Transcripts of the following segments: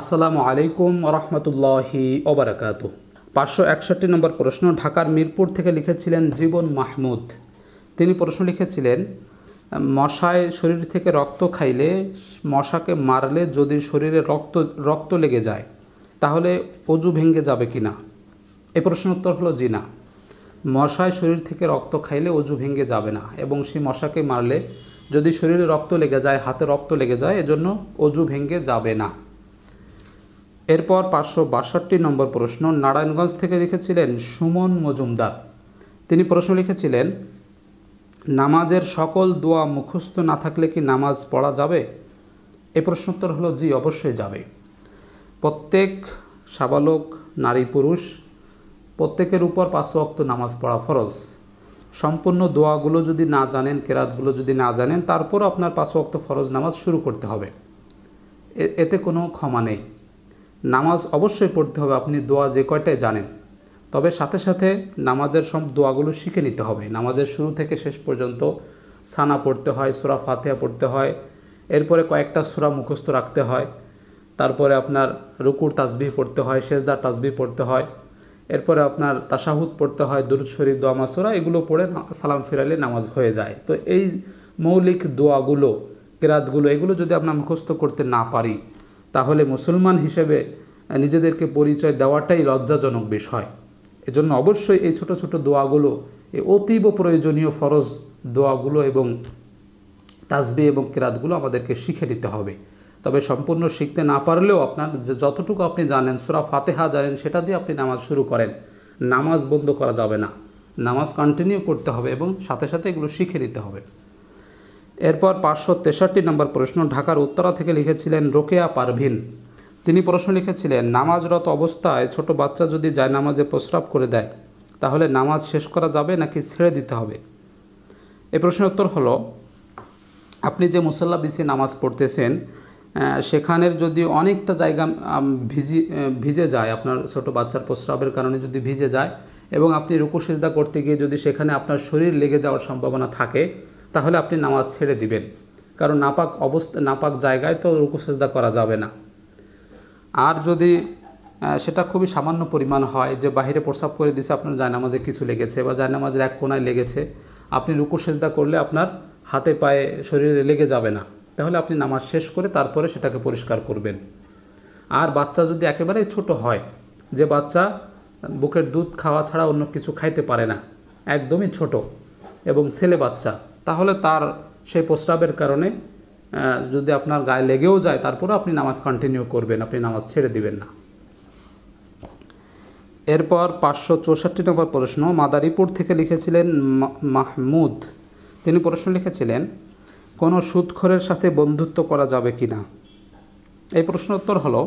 আসসালামু আলাইকুম রহমতুল্লাহি ওবরাকাত পাঁচশো একষট্টি নম্বর প্রশ্ন ঢাকার মিরপুর থেকে লিখেছিলেন জীবন মাহমুদ তিনি প্রশ্ন লিখেছিলেন মশায় শরীর থেকে রক্ত খাইলে মশাকে মারলে যদি শরীরে রক্ত রক্ত লেগে যায় তাহলে অজু ভেঙে যাবে কি না এ প্রশ্ন উত্তর হলো জি না মশায় শরীর থেকে রক্ত খাইলে অজু ভেঙে যাবে না এবং সেই মশাকে মারলে যদি শরীরে রক্ত লেগে যায় হাতে রক্ত লেগে যায় এজন্য অজু ভেঙে যাবে না এরপর পাঁচশো বাষট্টি নম্বর প্রশ্ন নারায়ণগঞ্জ থেকে লিখেছিলেন সুমন মজুমদার তিনি প্রশ্ন লিখেছিলেন নামাজের সকল দোয়া মুখস্থ না থাকলে কি নামাজ পড়া যাবে এ প্রশ্নোত্তর হলো জি অবশ্যই যাবে প্রত্যেক সাবালক নারী পুরুষ প্রত্যেকের উপর পাঁচ অক্ত নামাজ পড়া ফরজ সম্পূর্ণ দোয়াগুলো যদি না জানেন কেরাতগুলো যদি না জানেন তারপর আপনার পাঁচ অক্ত ফরজ নামাজ শুরু করতে হবে এতে কোনো ক্ষমা নেই নামাজ অবশ্যই পড়তে হবে আপনি দোয়া যে কয়টাই জানেন তবে সাথে সাথে নামাজের সব দোয়াগুলো শিখে নিতে হবে নামাজের শুরু থেকে শেষ পর্যন্ত সানা পড়তে হয় সুরা ফাতেহা পড়তে হয় এরপরে কয়েকটা সুরা মুখস্থ রাখতে হয় তারপরে আপনার রুকুর তাজবি পড়তে হয় শেষদার তাজবি পড়তে হয় এরপরে আপনার তাসাহুদ পড়তে হয় দুরুদ শরীফ দোয়া মাসুরা এগুলো পড়ে সালাম ফিরালে নামাজ হয়ে যায় তো এই মৌলিক দোয়াগুলো কেরাতগুলো এগুলো যদি আমরা মুখস্থ করতে না পারি তাহলে মুসলমান হিসেবে নিজেদেরকে পরিচয় দেওয়াটাই লজ্জাজনক বিষয় এজন্য অবশ্যই এই ছোট ছোট দোয়াগুলো এই অতীব প্রয়োজনীয় ফরজ দোয়াগুলো এবং তাজবি এবং কেরাতগুলো আমাদেরকে শিখে নিতে হবে তবে সম্পূর্ণ শিখতে না পারলেও আপনার যে যতটুকু আপনি জানেন সুরা ফাতেহা জানেন সেটা দিয়ে আপনি নামাজ শুরু করেন নামাজ বন্ধ করা যাবে না নামাজ কন্টিনিউ করতে হবে এবং সাথে সাথে এগুলো শিখে নিতে হবে এরপর পাঁচশো তেষট্টি নম্বর প্রশ্ন ঢাকার উত্তরা থেকে লিখেছিলেন রোকেয়া পারভিন তিনি প্রশ্ন লিখেছিলেন নামাজরত অবস্থায় ছোট বাচ্চা যদি যায় নামাজে প্রস্রাব করে দেয় তাহলে নামাজ শেষ করা যাবে নাকি ছেড়ে দিতে হবে এ প্রশ্নের উত্তর হলো আপনি যে মুসল্লা বিসি নামাজ পড়তেছেন সেখানের যদি অনেকটা জায়গা ভিজি ভিজে যায় আপনার ছোট বাচ্চার প্রস্রাবের কারণে যদি ভিজে যায় এবং আপনি রুকু সেজদা করতে গিয়ে যদি সেখানে আপনার শরীর লেগে যাওয়ার সম্ভাবনা থাকে তাহলে আপনি নামাজ ছেড়ে দিবেন কারণ নাপাক অবস্থা নাপাক জায়গায় তো রুকু সেজদা করা যাবে না আর যদি সেটা খুবই সামান্য পরিমাণ হয় যে বাহিরে প্রস্রাব করে দিছে আপনার জায়নামাজে কিছু লেগেছে বা জায়নামাজের এক কোনায় লেগেছে আপনি রুকু সেজদা করলে আপনার হাতে পায়ে শরীরে লেগে যাবে না তাহলে আপনি নামাজ শেষ করে তারপরে সেটাকে পরিষ্কার করবেন আর বাচ্চা যদি একেবারেই ছোট হয় যে বাচ্চা বুকের দুধ খাওয়া ছাড়া অন্য কিছু খাইতে পারে না একদমই ছোট এবং ছেলে বাচ্চা তাহলে তার সেই প্রস্রাবের কারণে যদি আপনার গায়ে লেগেও যায় তারপরে আপনি নামাজ কন্টিনিউ করবেন আপনি নামাজ ছেড়ে দিবেন না এরপর পাঁচশো চৌষট্টি নম্বর প্রশ্ন মাদারীপুর থেকে লিখেছিলেন মাহমুদ তিনি প্রশ্ন লিখেছিলেন কোনো সুৎখরের সাথে বন্ধুত্ব করা যাবে কি না এই প্রশ্ন উত্তর হলো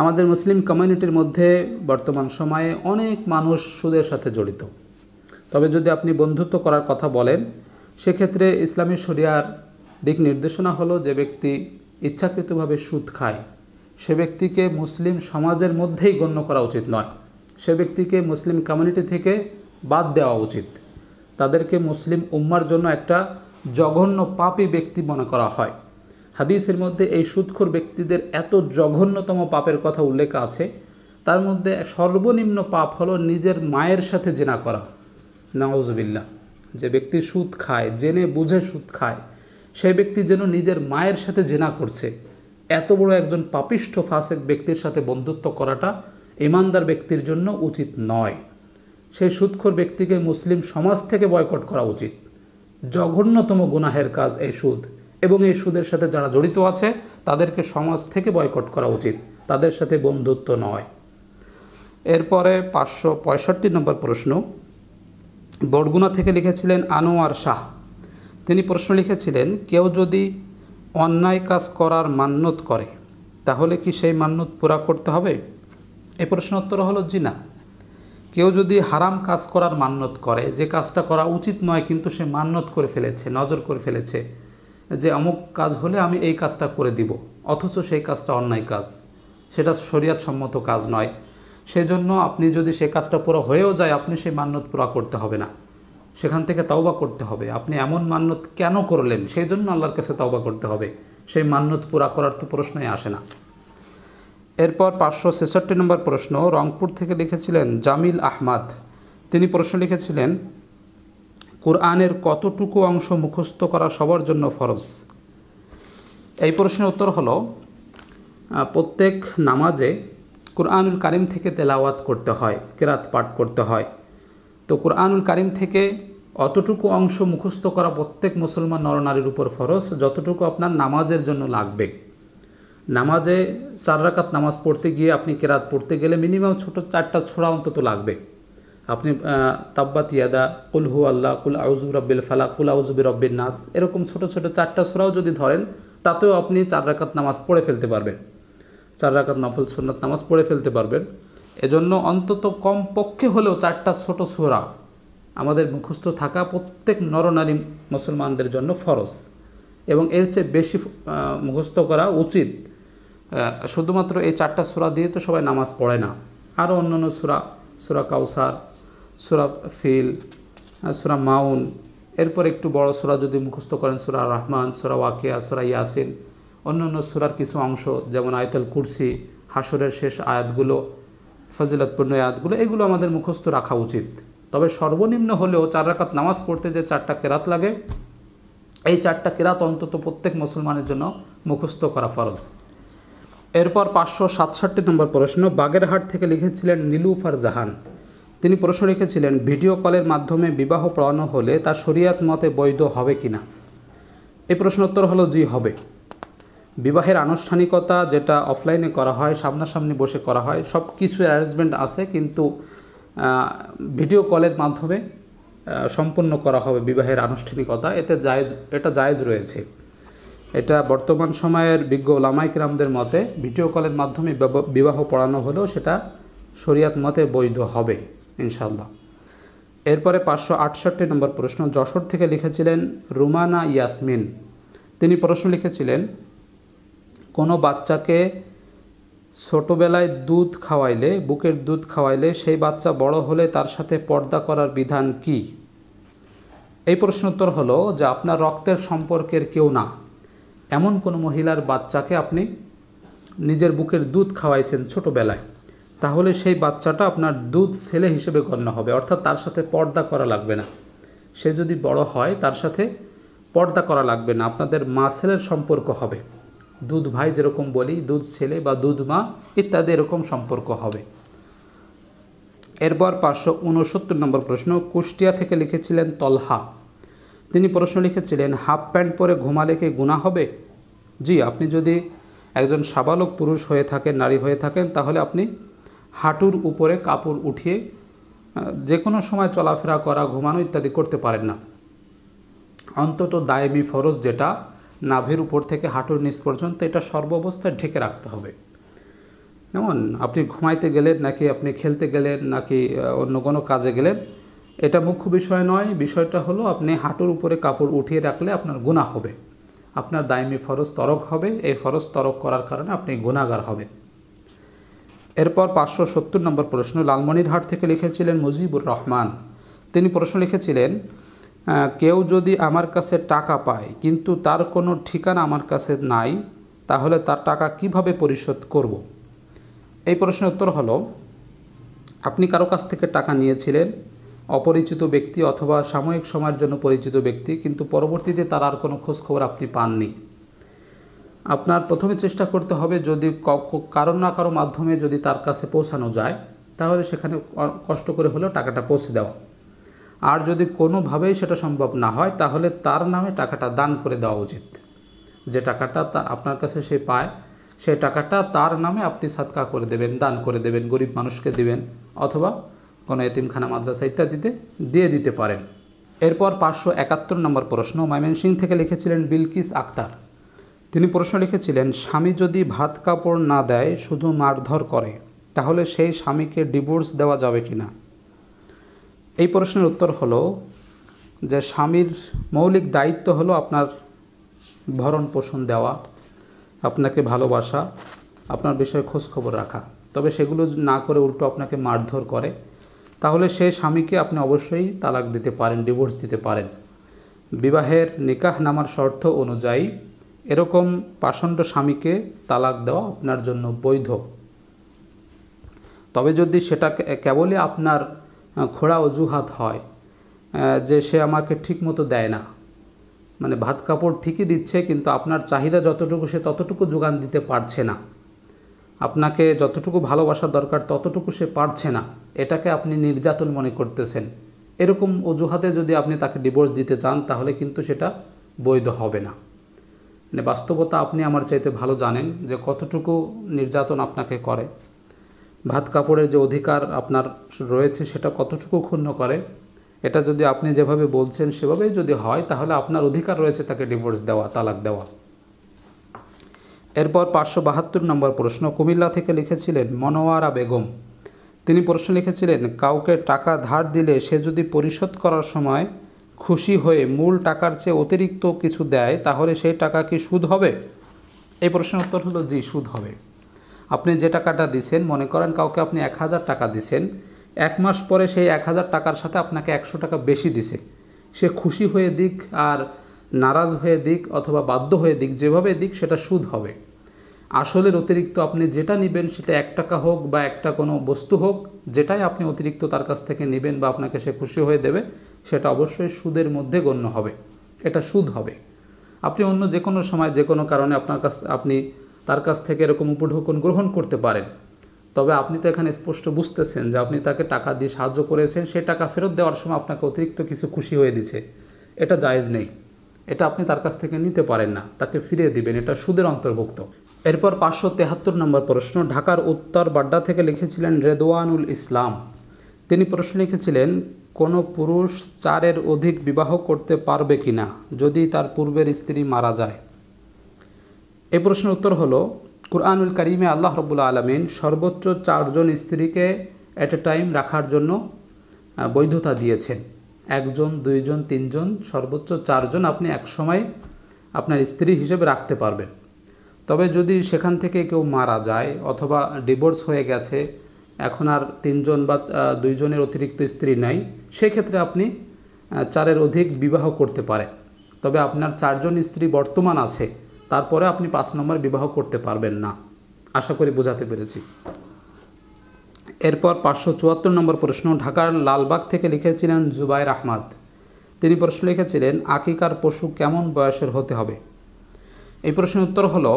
আমাদের মুসলিম কমিউনিটির মধ্যে বর্তমান সময়ে অনেক মানুষ সুদের সাথে জড়িত তবে যদি আপনি বন্ধুত্ব করার কথা বলেন সেক্ষেত্রে ইসলামী শরিয়ার দিক নির্দেশনা হলো যে ব্যক্তি ইচ্ছাকৃতভাবে সুদ খায় সে ব্যক্তিকে মুসলিম সমাজের মধ্যেই গণ্য করা উচিত নয় সে ব্যক্তিকে মুসলিম কমিউনিটি থেকে বাদ দেওয়া উচিত তাদেরকে মুসলিম উম্মার জন্য একটা জঘন্য পাপি ব্যক্তি মনে করা হয় হাদিসের মধ্যে এই সুদখোর ব্যক্তিদের এত জঘন্যতম পাপের কথা উল্লেখ আছে তার মধ্যে সর্বনিম্ন পাপ হলো নিজের মায়ের সাথে জেনা করা নওয়াজবিল্লা যে ব্যক্তি সুদ খায় জেনে বুঝে সুদ খায় সে ব্যক্তি যেন নিজের মায়ের সাথে জেনা করছে এত বড় একজন পাপিষ্ঠ ফাঁসেক ব্যক্তির সাথে বন্ধুত্ব করাটা ইমানদার ব্যক্তির জন্য উচিত নয় সেই সুদখোর ব্যক্তিকে মুসলিম সমাজ থেকে বয়কট করা উচিত জঘন্যতম গুনাহের কাজ এই সুদ এবং এই সুদের সাথে যারা জড়িত আছে তাদেরকে সমাজ থেকে বয়কট করা উচিত তাদের সাথে বন্ধুত্ব নয় এরপরে পাঁচশো পঁয়ষট্টি নম্বর প্রশ্ন বরগুনা থেকে লিখেছিলেন আনোয়ার শাহ তিনি প্রশ্ন লিখেছিলেন কেউ যদি অন্যায় কাজ করার মান্যত করে তাহলে কি সেই মান্যত পুরা করতে হবে এ প্রশ্ন উত্তর হলো জি না কেউ যদি হারাম কাজ করার মান্যত করে যে কাজটা করা উচিত নয় কিন্তু সে মান্যত করে ফেলেছে নজর করে ফেলেছে যে অমুক কাজ হলে আমি এই কাজটা করে দিব অথচ সেই কাজটা অন্যায় কাজ সেটা শরীয়ত সম্মত কাজ নয় সেজন্য আপনি যদি সে কাজটা পুরো হয়েও যায় আপনি সেই মান্যত পুরা করতে হবে না সেখান থেকে তাওবা করতে হবে আপনি এমন মান্যত কেন করলেন সেই জন্য আল্লাহর কাছে তাওবা করতে হবে সেই মান্যত পুরা করার তো প্রশ্নই আসে না এরপর পাঁচশো ছেষট্টি নম্বর প্রশ্ন রংপুর থেকে লিখেছিলেন জামিল আহমাদ তিনি প্রশ্ন লিখেছিলেন কোরআনের কতটুকু অংশ মুখস্থ করা সবার জন্য ফরজ এই প্রশ্নের উত্তর হলো প্রত্যেক নামাজে কোরআনুল কারিম থেকে তেলাওয়াত করতে হয় কেরাত পাঠ করতে হয় তো কোরআনুল কারিম থেকে অতটুকু অংশ মুখস্থ করা প্রত্যেক মুসলমান নরনারীর উপর ফরজ যতটুকু আপনার নামাজের জন্য লাগবে নামাজে চার রাকাত নামাজ পড়তে গিয়ে আপনি কেরাত পড়তে গেলে মিনিমাম ছোট চারটা ছোড়া অন্তত লাগবে আপনি তাব্বাত ইয়াদা কুল হু আল্লাহ কুল আউজুব রব্বিল ফালা কুল আউজুবি রব্বিন নাস এরকম ছোট ছোট চারটা ছোড়াও যদি ধরেন তাতেও আপনি চার রাকাত নামাজ পড়ে ফেলতে পারবেন চার রাকাত নফল সুন্নাত নামাজ পড়ে ফেলতে পারবেন এজন্য অন্তত কম পক্ষে হলেও চারটা ছোট সোরা আমাদের মুখস্থ থাকা প্রত্যেক নরনারী মুসলমানদের জন্য ফরজ এবং এর চেয়ে বেশি মুখস্থ করা উচিত শুধুমাত্র এই চারটা সুরা দিয়ে তো সবাই নামাজ পড়ে না আরও অন্যান্য সুরা সুরা কাউসার সুরা ফিল সুরা মাউন এরপর একটু বড় সুরা যদি মুখস্থ করেন সুরা রহমান সুরা ওয়াকিয়া সুরা ইয়াসিন অন্য অন্য সুরার কিছু অংশ যেমন আয়তাল কুরসি হাসরের শেষ আয়াতগুলো ফজিলতপূর্ণ আয়াতগুলো এগুলো আমাদের মুখস্থ রাখা উচিত তবে সর্বনিম্ন হলেও চার রাকাত নামাজ পড়তে যে চারটা কেরাত লাগে এই চারটা কেরাত অন্তত প্রত্যেক মুসলমানের জন্য মুখস্থ করা ফরজ এরপর পাঁচশো সাতষট্টি নম্বর প্রশ্ন বাগেরহাট থেকে লিখেছিলেন নীলুফার জাহান তিনি প্রশ্ন লিখেছিলেন ভিডিও কলের মাধ্যমে বিবাহ পড়ানো হলে তা শরিয়াত মতে বৈধ হবে কি না এই প্রশ্নোত্তর হলো জি হবে বিবাহের আনুষ্ঠানিকতা যেটা অফলাইনে করা হয় সামনাসামনি বসে করা হয় সব কিছু অ্যারেঞ্জমেন্ট আছে কিন্তু ভিডিও কলের মাধ্যমে সম্পন্ন করা হবে বিবাহের আনুষ্ঠানিকতা এতে জায়েজ এটা জায়েজ রয়েছে এটা বর্তমান সময়ের বিজ্ঞ লামাইকরামদের মতে ভিডিও কলের মাধ্যমে বিবাহ পড়ানো হলেও সেটা শরিয়াত মতে বৈধ হবে ইনশাল্লাহ এরপরে পাঁচশো আটষট্টি নম্বর প্রশ্ন যশোর থেকে লিখেছিলেন রুমানা ইয়াসমিন তিনি প্রশ্ন লিখেছিলেন কোনো বাচ্চাকে ছোটোবেলায় দুধ খাওয়াইলে বুকের দুধ খাওয়াইলে সেই বাচ্চা বড় হলে তার সাথে পর্দা করার বিধান কি এই প্রশ্নোত্তর হলো যে আপনার রক্তের সম্পর্কের কেউ না এমন কোনো মহিলার বাচ্চাকে আপনি নিজের বুকের দুধ খাওয়াইছেন ছোটোবেলায় তাহলে সেই বাচ্চাটা আপনার দুধ ছেলে হিসেবে গণ্য হবে অর্থাৎ তার সাথে পর্দা করা লাগবে না সে যদি বড় হয় তার সাথে পর্দা করা লাগবে না আপনাদের মা ছেলের সম্পর্ক হবে দুধ ভাই যেরকম বলি দুধ ছেলে বা দুধ মা ইত্যাদি এরকম সম্পর্ক হবে এরপর পাঁচশো উনসত্তর নম্বর প্রশ্ন কুষ্টিয়া থেকে লিখেছিলেন তলহা তিনি প্রশ্ন লিখেছিলেন হাফ প্যান্ট পরে ঘুমালে কি গুণা হবে জি আপনি যদি একজন সাবালক পুরুষ হয়ে থাকেন নারী হয়ে থাকেন তাহলে আপনি হাঁটুর উপরে কাপড় উঠিয়ে যে কোনো সময় চলাফেরা করা ঘুমানো ইত্যাদি করতে পারেন না অন্তত দায়েমি ফরজ যেটা নাভের উপর থেকে হাঁটুর নিচ পর্যন্ত এটা সর্বাবস্থায় ঢেকে রাখতে হবে যেমন আপনি ঘুমাইতে গেলেন নাকি আপনি খেলতে গেলেন নাকি অন্য কোনো কাজে গেলেন এটা মুখ্য বিষয় নয় বিষয়টা হলো আপনি হাঁটুর উপরে কাপড় উঠিয়ে রাখলে আপনার গুণা হবে আপনার দায়মি ফরজ তরক হবে এই ফরজ তরক করার কারণে আপনি গুণাগার হবেন এরপর পাঁচশো সত্তর নম্বর প্রশ্ন লালমনির হাট থেকে লিখেছিলেন মুজিবুর রহমান তিনি প্রশ্ন লিখেছিলেন কেউ যদি আমার কাছে টাকা পায় কিন্তু তার কোনো ঠিকানা আমার কাছে নাই তাহলে তার টাকা কিভাবে পরিশোধ করব। এই প্রশ্নের উত্তর হল আপনি কারো কাছ থেকে টাকা নিয়েছিলেন অপরিচিত ব্যক্তি অথবা সাময়িক সময়ের জন্য পরিচিত ব্যক্তি কিন্তু পরবর্তীতে তার আর কোনো খোঁজখবর আপনি পাননি আপনার প্রথমে চেষ্টা করতে হবে যদি কারণ না কারো মাধ্যমে যদি তার কাছে পৌঁছানো যায় তাহলে সেখানে কষ্ট করে হলেও টাকাটা পৌঁছে দেওয়া আর যদি কোনোভাবেই সেটা সম্ভব না হয় তাহলে তার নামে টাকাটা দান করে দেওয়া উচিত যে টাকাটা তা আপনার কাছে সে পায় সেই টাকাটা তার নামে আপনি সাতকা করে দেবেন দান করে দেবেন গরিব মানুষকে দিবেন অথবা কোনো এতিমখানা মাদ্রাসা ইত্যাদিতে দিয়ে দিতে পারেন এরপর পাঁচশো একাত্তর নম্বর প্রশ্ন সিং থেকে লিখেছিলেন বিলকিস আক্তার তিনি প্রশ্ন লিখেছিলেন স্বামী যদি ভাত কাপড় না দেয় শুধু মারধর করে তাহলে সেই স্বামীকে ডিভোর্স দেওয়া যাবে কিনা এই প্রশ্নের উত্তর হলো যে স্বামীর মৌলিক দায়িত্ব হলো আপনার ভরণ পোষণ দেওয়া আপনাকে ভালোবাসা আপনার বিষয়ে খোঁজখবর রাখা তবে সেগুলো না করে উল্টো আপনাকে মারধর করে তাহলে সে স্বামীকে আপনি অবশ্যই তালাক দিতে পারেন ডিভোর্স দিতে পারেন বিবাহের নিকাহ নামার শর্ত অনুযায়ী এরকম পাষণ্ড স্বামীকে তালাক দেওয়া আপনার জন্য বৈধ তবে যদি সেটা কেবলই আপনার খোড়া অজুহাত হয় যে সে আমাকে ঠিকমতো দেয় না মানে ভাত কাপড় ঠিকই দিচ্ছে কিন্তু আপনার চাহিদা যতটুকু সে ততটুকু যোগান দিতে পারছে না আপনাকে যতটুকু ভালোবাসা দরকার ততটুকু সে পারছে না এটাকে আপনি নির্যাতন মনে করতেছেন এরকম অজুহাতে যদি আপনি তাকে ডিভোর্স দিতে চান তাহলে কিন্তু সেটা বৈধ হবে না মানে বাস্তবতা আপনি আমার চাইতে ভালো জানেন যে কতটুকু নির্যাতন আপনাকে করে ভাত কাপড়ের যে অধিকার আপনার রয়েছে সেটা কতটুকু ক্ষুণ্ণ করে এটা যদি আপনি যেভাবে বলছেন সেভাবেই যদি হয় তাহলে আপনার অধিকার রয়েছে তাকে ডিভোর্স দেওয়া তালাক দেওয়া এরপর পাঁচশো বাহাত্তর নম্বর প্রশ্ন কুমিল্লা থেকে লিখেছিলেন মনোয়ারা বেগম তিনি প্রশ্ন লিখেছিলেন কাউকে টাকা ধার দিলে সে যদি পরিশোধ করার সময় খুশি হয়ে মূল টাকার চেয়ে অতিরিক্ত কিছু দেয় তাহলে সেই টাকা কি সুদ হবে এই প্রশ্নের উত্তর হলো জি সুদ হবে আপনি যে টাকাটা দিছেন মনে করেন কাউকে আপনি এক হাজার টাকা দিছেন এক মাস পরে সেই এক হাজার টাকার সাথে আপনাকে একশো টাকা বেশি দিছে সে খুশি হয়ে দিক আর নারাজ হয়ে দিক অথবা বাধ্য হয়ে দিক যেভাবে দিক সেটা সুদ হবে আসলের অতিরিক্ত আপনি যেটা নেবেন সেটা এক টাকা হোক বা একটা কোনো বস্তু হোক যেটাই আপনি অতিরিক্ত তার কাছ থেকে নেবেন বা আপনাকে সে খুশি হয়ে দেবে সেটা অবশ্যই সুদের মধ্যে গণ্য হবে এটা সুদ হবে আপনি অন্য যে কোনো সময় যে কোনো কারণে আপনার কাছ আপনি তার কাছ থেকে এরকম উপঢৌকন গ্রহণ করতে পারেন তবে আপনি তো এখানে স্পষ্ট বুঝতেছেন যে আপনি তাকে টাকা দিয়ে সাহায্য করেছেন সে টাকা ফেরত দেওয়ার সময় আপনাকে অতিরিক্ত কিছু খুশি হয়ে দিছে এটা জায়েজ নেই এটা আপনি তার কাছ থেকে নিতে পারেন না তাকে ফিরিয়ে দিবেন এটা সুদের অন্তর্ভুক্ত এরপর পাঁচশো তেহাত্তর নম্বর প্রশ্ন ঢাকার উত্তর বাড্ডা থেকে লিখেছিলেন রেদওয়ানুল ইসলাম তিনি প্রশ্ন লিখেছিলেন কোনো পুরুষ চারের অধিক বিবাহ করতে পারবে কি না যদি তার পূর্বের স্ত্রী মারা যায় এই প্রশ্নের উত্তর হলো কুরআনুল করিমে আল্লাহ রবুল্লা আলমিন সর্বোচ্চ চারজন স্ত্রীকে অ্যাট এ টাইম রাখার জন্য বৈধতা দিয়েছেন একজন দুইজন তিনজন সর্বোচ্চ চারজন আপনি একসময় আপনার স্ত্রী হিসেবে রাখতে পারবেন তবে যদি সেখান থেকে কেউ মারা যায় অথবা ডিভোর্স হয়ে গেছে এখন আর তিনজন বা দুইজনের অতিরিক্ত স্ত্রী নাই সেক্ষেত্রে আপনি চারের অধিক বিবাহ করতে পারেন তবে আপনার চারজন স্ত্রী বর্তমান আছে তারপরে আপনি পাঁচ নম্বর বিবাহ করতে পারবেন না আশা করি বোঝাতে পেরেছি এরপর পাঁচশো চুয়াত্তর নম্বর প্রশ্ন ঢাকার লালবাগ থেকে লিখেছিলেন জুবাইর আহমাদ তিনি প্রশ্ন লিখেছিলেন আকিকার পশু কেমন বয়সের হতে হবে এই প্রশ্নের উত্তর হলো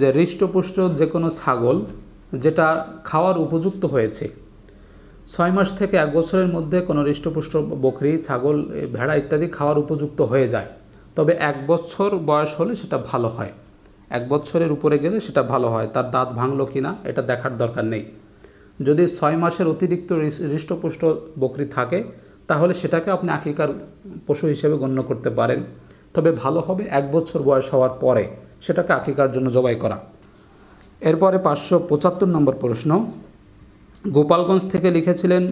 যে হৃষ্টপুষ্ট যে কোনো ছাগল যেটা খাওয়ার উপযুক্ত হয়েছে ছয় মাস থেকে এক বছরের মধ্যে কোনো হৃষ্টপুষ্ট বকরি ছাগল ভেড়া ইত্যাদি খাওয়ার উপযুক্ত হয়ে যায় তবে এক বছর বয়স হলে সেটা ভালো হয় এক বছরের উপরে গেলে সেটা ভালো হয় তার দাঁত ভাঙলো কি না এটা দেখার দরকার নেই যদি ছয় মাসের অতিরিক্ত হৃষ্টপুষ্ট বকরি থাকে তাহলে সেটাকে আপনি আকিকার পশু হিসেবে গণ্য করতে পারেন তবে ভালো হবে এক বছর বয়স হওয়ার পরে সেটাকে আকিকার জন্য জবাই করা এরপরে পাঁচশো পঁচাত্তর নম্বর প্রশ্ন গোপালগঞ্জ থেকে লিখেছিলেন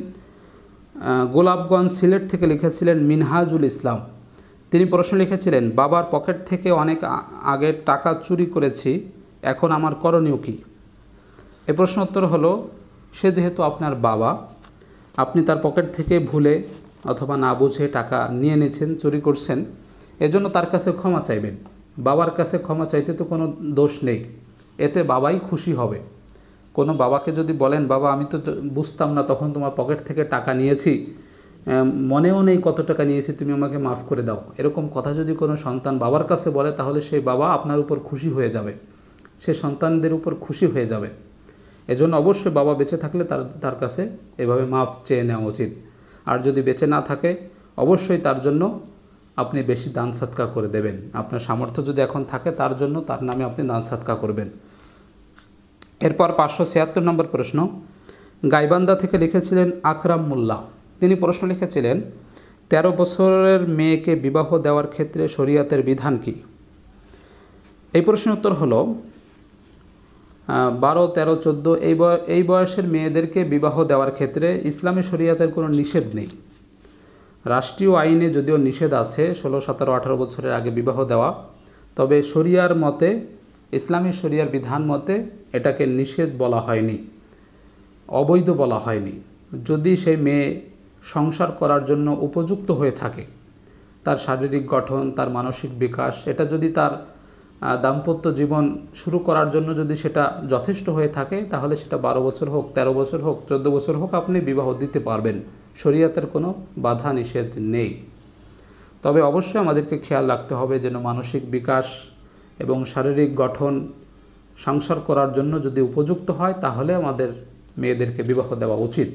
গোলাপগঞ্জ সিলেট থেকে লিখেছিলেন মিনহাজুল ইসলাম তিনি প্রশ্ন লিখেছিলেন বাবার পকেট থেকে অনেক আগে টাকা চুরি করেছি এখন আমার করণীয় কী এ প্রশ্ন উত্তর হলো সে যেহেতু আপনার বাবা আপনি তার পকেট থেকে ভুলে অথবা না বুঝে টাকা নিয়ে নিয়েছেন চুরি করছেন এজন্য তার কাছে ক্ষমা চাইবেন বাবার কাছে ক্ষমা চাইতে তো কোনো দোষ নেই এতে বাবাই খুশি হবে কোনো বাবাকে যদি বলেন বাবা আমি তো বুঝতাম না তখন তোমার পকেট থেকে টাকা নিয়েছি মনেও নেই কত টাকা নিয়েছি তুমি আমাকে মাফ করে দাও এরকম কথা যদি কোনো সন্তান বাবার কাছে বলে তাহলে সেই বাবা আপনার উপর খুশি হয়ে যাবে সে সন্তানদের উপর খুশি হয়ে যাবে এজন্য অবশ্যই বাবা বেঁচে থাকলে তার তার কাছে এভাবে মাফ চেয়ে নেওয়া উচিত আর যদি বেঁচে না থাকে অবশ্যই তার জন্য আপনি বেশি দান সৎকা করে দেবেন আপনার সামর্থ্য যদি এখন থাকে তার জন্য তার নামে আপনি দান সৎকা করবেন এরপর পাঁচশো ছিয়াত্তর নম্বর প্রশ্ন গাইবান্দা থেকে লিখেছিলেন আকরাম মোল্লা তিনি প্রশ্ন লিখেছিলেন ১৩ বছরের মেয়েকে বিবাহ দেওয়ার ক্ষেত্রে শরীয়তের বিধান কি এই প্রশ্নের উত্তর হল বারো তেরো চোদ্দো এই এই বয়সের মেয়েদেরকে বিবাহ দেওয়ার ক্ষেত্রে ইসলামী শরীয়তের কোনো নিষেধ নেই রাষ্ট্রীয় আইনে যদিও নিষেধ আছে ষোলো সতেরো আঠারো বছরের আগে বিবাহ দেওয়া তবে শরিয়ার মতে ইসলামী শরিয়ার বিধান মতে এটাকে নিষেধ বলা হয়নি অবৈধ বলা হয়নি যদি সেই মেয়ে সংসার করার জন্য উপযুক্ত হয়ে থাকে তার শারীরিক গঠন তার মানসিক বিকাশ এটা যদি তার দাম্পত্য জীবন শুরু করার জন্য যদি সেটা যথেষ্ট হয়ে থাকে তাহলে সেটা বারো বছর হোক ১৩ বছর হোক চোদ্দ বছর হোক আপনি বিবাহ দিতে পারবেন শরীয়তের কোনো বাধা নিষেধ নেই তবে অবশ্যই আমাদেরকে খেয়াল রাখতে হবে যেন মানসিক বিকাশ এবং শারীরিক গঠন সংসার করার জন্য যদি উপযুক্ত হয় তাহলে আমাদের মেয়েদেরকে বিবাহ দেওয়া উচিত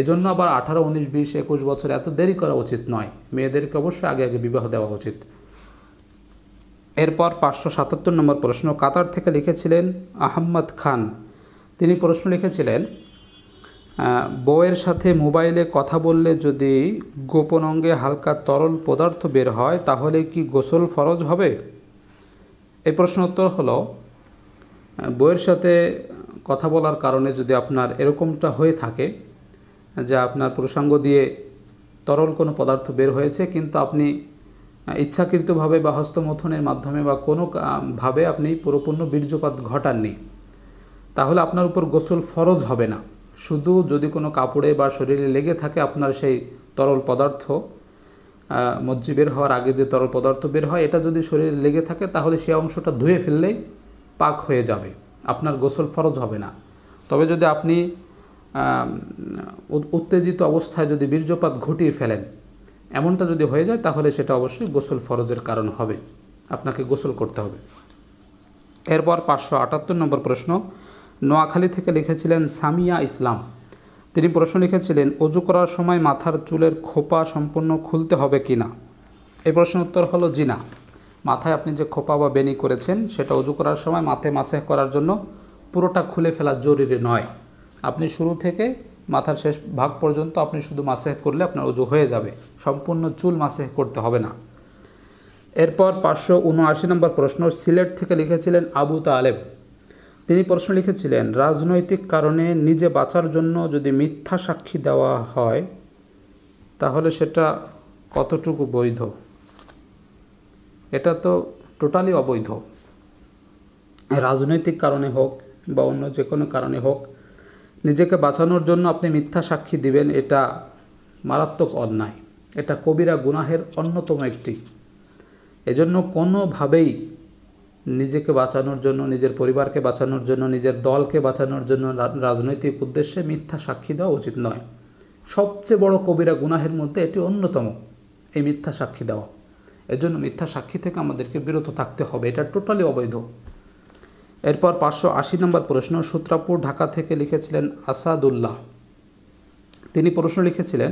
এজন্য আবার আঠারো উনিশ বিশ একুশ বছর এত দেরি করা উচিত নয় মেয়েদেরকে অবশ্যই আগে আগে বিবাহ দেওয়া উচিত এরপর পাঁচশো সাতাত্তর নম্বর প্রশ্ন কাতার থেকে লিখেছিলেন আহম্মদ খান তিনি প্রশ্ন লিখেছিলেন বউয়ের সাথে মোবাইলে কথা বললে যদি গোপন অঙ্গে হালকা তরল পদার্থ বের হয় তাহলে কি গোসল ফরজ হবে এই প্রশ্ন উত্তর হলো বউয়ের সাথে কথা বলার কারণে যদি আপনার এরকমটা হয়ে থাকে যে আপনার প্রসঙ্গ দিয়ে তরল কোনো পদার্থ বের হয়েছে কিন্তু আপনি ইচ্ছাকৃতভাবে বা হস্তমথনের মাধ্যমে বা কোনো ভাবে আপনি পুরোপূর্ণ বীর্যপাত ঘটাননি তাহলে আপনার উপর গোসল ফরজ হবে না শুধু যদি কোনো কাপড়ে বা শরীরে লেগে থাকে আপনার সেই তরল পদার্থ মজ্জি বের হওয়ার আগে যে তরল পদার্থ বের হয় এটা যদি শরীরে লেগে থাকে তাহলে সেই অংশটা ধুয়ে ফেললেই পাক হয়ে যাবে আপনার গোসল ফরজ হবে না তবে যদি আপনি উত্তেজিত অবস্থায় যদি বীর্যপাত ঘটিয়ে ফেলেন এমনটা যদি হয়ে যায় তাহলে সেটা অবশ্যই গোসল ফরজের কারণ হবে আপনাকে গোসল করতে হবে এরপর পাঁচশো আটাত্তর নম্বর প্রশ্ন নোয়াখালী থেকে লিখেছিলেন সামিয়া ইসলাম তিনি প্রশ্ন লিখেছিলেন অজু করার সময় মাথার চুলের খোপা সম্পূর্ণ খুলতে হবে কি না এই প্রশ্নের উত্তর হলো জি না মাথায় আপনি যে খোপা বা বেনি করেছেন সেটা অজু করার সময় মাথায় মাসে করার জন্য পুরোটা খুলে ফেলা জরুরি নয় আপনি শুরু থেকে মাথার শেষ ভাগ পর্যন্ত আপনি শুধু মাসেহ করলে আপনার উজু হয়ে যাবে সম্পূর্ণ চুল মাসেহ করতে হবে না এরপর পাঁচশো উনআশি নম্বর প্রশ্ন সিলেট থেকে লিখেছিলেন আবু তালেব তিনি প্রশ্ন লিখেছিলেন রাজনৈতিক কারণে নিজে বাঁচার জন্য যদি মিথ্যা সাক্ষী দেওয়া হয় তাহলে সেটা কতটুকু বৈধ এটা তো টোটালি অবৈধ রাজনৈতিক কারণে হোক বা অন্য যে কোনো কারণে হোক নিজেকে বাঁচানোর জন্য আপনি মিথ্যা সাক্ষী দিবেন এটা মারাত্মক অন্যায় এটা কবিরা গুনাহের অন্যতম একটি এজন্য কোনোভাবেই নিজেকে বাঁচানোর জন্য নিজের পরিবারকে বাঁচানোর জন্য নিজের দলকে বাঁচানোর জন্য রাজনৈতিক উদ্দেশ্যে মিথ্যা সাক্ষী দেওয়া উচিত নয় সবচেয়ে বড় কবিরা গুনাহের মধ্যে এটি অন্যতম এই মিথ্যা সাক্ষী দেওয়া এজন্য মিথ্যা সাক্ষী থেকে আমাদেরকে বিরত থাকতে হবে এটা টোটালি অবৈধ এরপর পাঁচশো আশি নম্বর প্রশ্ন সূত্রাপুর ঢাকা থেকে লিখেছিলেন আসাদুল্লাহ তিনি প্রশ্ন লিখেছিলেন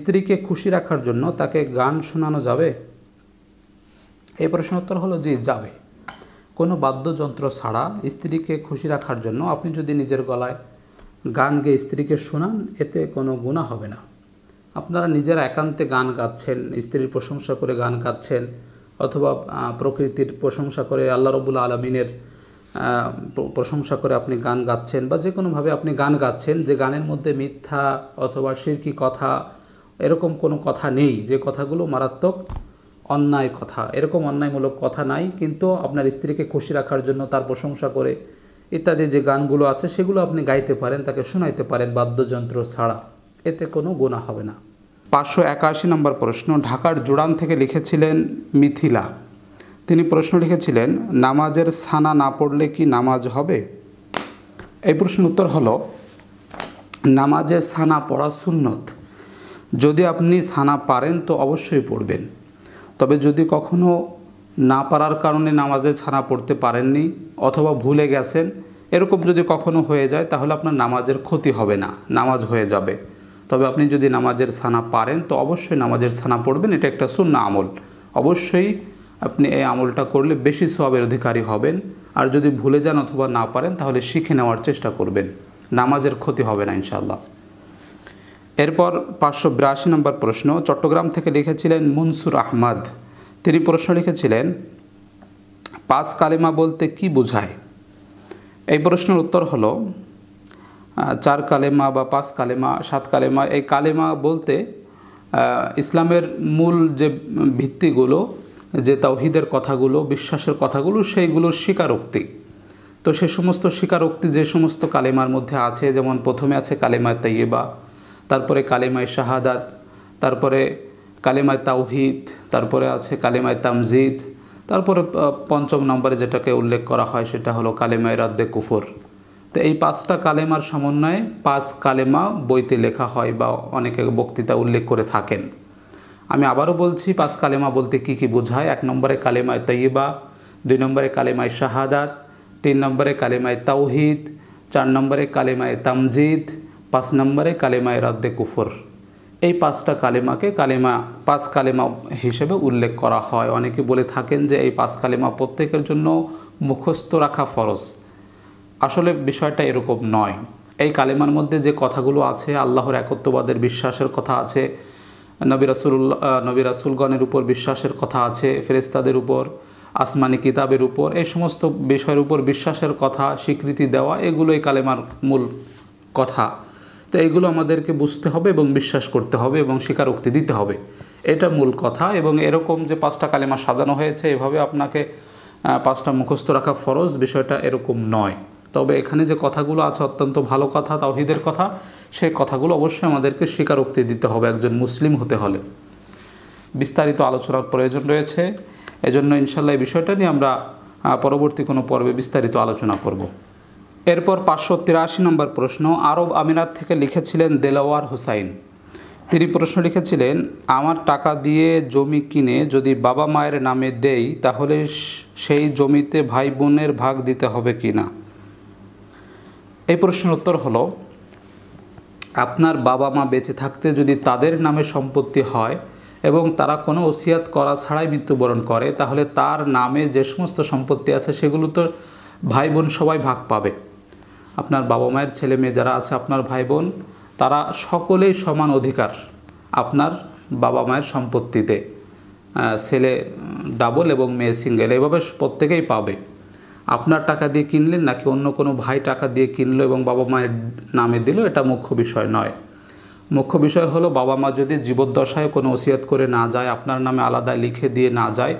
স্ত্রীকে খুশি রাখার জন্য তাকে গান শোনানো যাবে এই প্রশ্ন উত্তর হলো যে যাবে কোনো বাদ্যযন্ত্র ছাড়া স্ত্রীকে খুশি রাখার জন্য আপনি যদি নিজের গলায় গান গেয়ে স্ত্রীকে শোনান এতে কোনো গুণা হবে না আপনারা নিজের একান্তে গান গাচ্ছেন স্ত্রীর প্রশংসা করে গান গাচ্ছেন অথবা প্রকৃতির প্রশংসা করে আল্লাহ রবুল্লা আলমিনের প্রশংসা করে আপনি গান গাচ্ছেন বা যে কোনোভাবে আপনি গান গাচ্ছেন যে গানের মধ্যে মিথ্যা অথবা শিরকি কথা এরকম কোনো কথা নেই যে কথাগুলো মারাত্মক অন্যায় কথা এরকম অন্যায়মূলক কথা নাই কিন্তু আপনার স্ত্রীকে খুশি রাখার জন্য তার প্রশংসা করে ইত্যাদি যে গানগুলো আছে সেগুলো আপনি গাইতে পারেন তাকে শোনাইতে পারেন বাদ্যযন্ত্র ছাড়া এতে কোনো গোনা হবে না পাঁচশো একাশি নম্বর প্রশ্ন ঢাকার জোড়ান থেকে লিখেছিলেন মিথিলা তিনি প্রশ্ন লিখেছিলেন নামাজের সানা না পড়লে কি নামাজ হবে এই প্রশ্নের উত্তর হলো নামাজের সানা পড়া সুন্নত যদি আপনি সানা পারেন তো অবশ্যই পড়বেন তবে যদি কখনো না পারার কারণে নামাজের ছানা পড়তে পারেননি অথবা ভুলে গেছেন এরকম যদি কখনো হয়ে যায় তাহলে আপনার নামাজের ক্ষতি হবে না নামাজ হয়ে যাবে তবে আপনি যদি নামাজের সানা পারেন তো অবশ্যই নামাজের সানা পড়বেন এটা একটা শূন্য আমল অবশ্যই আপনি এই আমলটা করলে বেশি সবের অধিকারী হবেন আর যদি ভুলে যান অথবা না পারেন তাহলে শিখে নেওয়ার চেষ্টা করবেন নামাজের ক্ষতি হবে না ইনশাল্লাহ এরপর পাঁচশো বিরাশি নম্বর প্রশ্ন চট্টগ্রাম থেকে লিখেছিলেন মুনসুর আহমদ তিনি প্রশ্ন লিখেছিলেন পাঁচ কালিমা বলতে কি বোঝায় এই প্রশ্নের উত্তর হল চার কালেমা বা পাঁচ কালেমা সাত কালেমা এই কালেমা বলতে ইসলামের মূল যে ভিত্তিগুলো যে তাওহিদের কথাগুলো বিশ্বাসের কথাগুলো সেইগুলো স্বীকারোক্তি তো সে সমস্ত স্বীকারোক্তি যে সমস্ত কালেমার মধ্যে আছে যেমন প্রথমে আছে কালেমায় তাইয়েবা তারপরে কালেমায় শাহাদাত তারপরে কালেমায় তাওহিদ তারপরে আছে কালেমায় তামজিদ তারপরে পঞ্চম নম্বরে যেটাকে উল্লেখ করা হয় সেটা হলো কালেমায় রাদ্দে কুফর তো এই পাঁচটা কালেমার সমন্বয়ে পাঁচ কালেমা বইতে লেখা হয় বা অনেকে বক্তৃতা উল্লেখ করে থাকেন আমি আবারও বলছি পাঁচ কালেমা বলতে কি কি বোঝায় এক নম্বরে কালেমায় তৈবা দুই নম্বরে কালেমায় শাহাদাত তিন নম্বরে কালেমায় তাওহিদ চার নম্বরে কালেমায় তামজিদ পাঁচ নম্বরে কালেমায় রাদ্দে কুফর এই পাঁচটা কালেমাকে কালেমা পাঁচ কালেমা হিসেবে উল্লেখ করা হয় অনেকে বলে থাকেন যে এই পাঁচ কালেমা প্রত্যেকের জন্য মুখস্থ রাখা ফরজ আসলে বিষয়টা এরকম নয় এই কালেমার মধ্যে যে কথাগুলো আছে আল্লাহর একত্ববাদের বিশ্বাসের কথা আছে নবী রাসুল্লাহ নবী রাসুলগণের উপর বিশ্বাসের কথা আছে ফেরেস্তাদের উপর আসমানি কিতাবের উপর এই সমস্ত বিষয়ের উপর বিশ্বাসের কথা স্বীকৃতি দেওয়া এগুলোই কালেমার মূল কথা তো এগুলো আমাদেরকে বুঝতে হবে এবং বিশ্বাস করতে হবে এবং স্বীকারোক্তি দিতে হবে এটা মূল কথা এবং এরকম যে পাঁচটা কালেমা সাজানো হয়েছে এভাবে আপনাকে পাঁচটা মুখস্থ রাখা ফরজ বিষয়টা এরকম নয় তবে এখানে যে কথাগুলো আছে অত্যন্ত ভালো কথা তাওহিদের কথা সেই কথাগুলো অবশ্যই আমাদেরকে স্বীকারোক্তি দিতে হবে একজন মুসলিম হতে হলে বিস্তারিত আলোচনার প্রয়োজন রয়েছে এজন্য ইনশাল্লাহ এই বিষয়টা নিয়ে আমরা পরবর্তী কোনো পর্বে বিস্তারিত আলোচনা করব এরপর পাঁচশো তিরাশি নম্বর প্রশ্ন আরব আমিরাত থেকে লিখেছিলেন দেলাওয়ার হুসাইন তিনি প্রশ্ন লিখেছিলেন আমার টাকা দিয়ে জমি কিনে যদি বাবা মায়ের নামে দেই তাহলে সেই জমিতে ভাই বোনের ভাগ দিতে হবে কি না এই প্রশ্নের উত্তর হলো আপনার বাবা মা বেঁচে থাকতে যদি তাদের নামে সম্পত্তি হয় এবং তারা কোনো ওসিয়াত করা ছাড়াই মৃত্যুবরণ করে তাহলে তার নামে যে সমস্ত সম্পত্তি আছে সেগুলো তো ভাই বোন সবাই ভাগ পাবে আপনার বাবা মায়ের ছেলে মেয়ে যারা আছে আপনার ভাই বোন তারা সকলেই সমান অধিকার আপনার বাবা মায়ের সম্পত্তিতে ছেলে ডাবল এবং মেয়ে সিঙ্গেল এভাবে প্রত্যেকেই পাবে আপনার টাকা দিয়ে কিনলেন নাকি অন্য কোনো ভাই টাকা দিয়ে কিনলো এবং বাবা মায়ের নামে দিল এটা মুখ্য বিষয় নয় মুখ্য বিষয় হলো বাবা মা যদি জীবদ্দশায় কোনো ওসিয়াত করে না যায় আপনার নামে আলাদা লিখে দিয়ে না যায়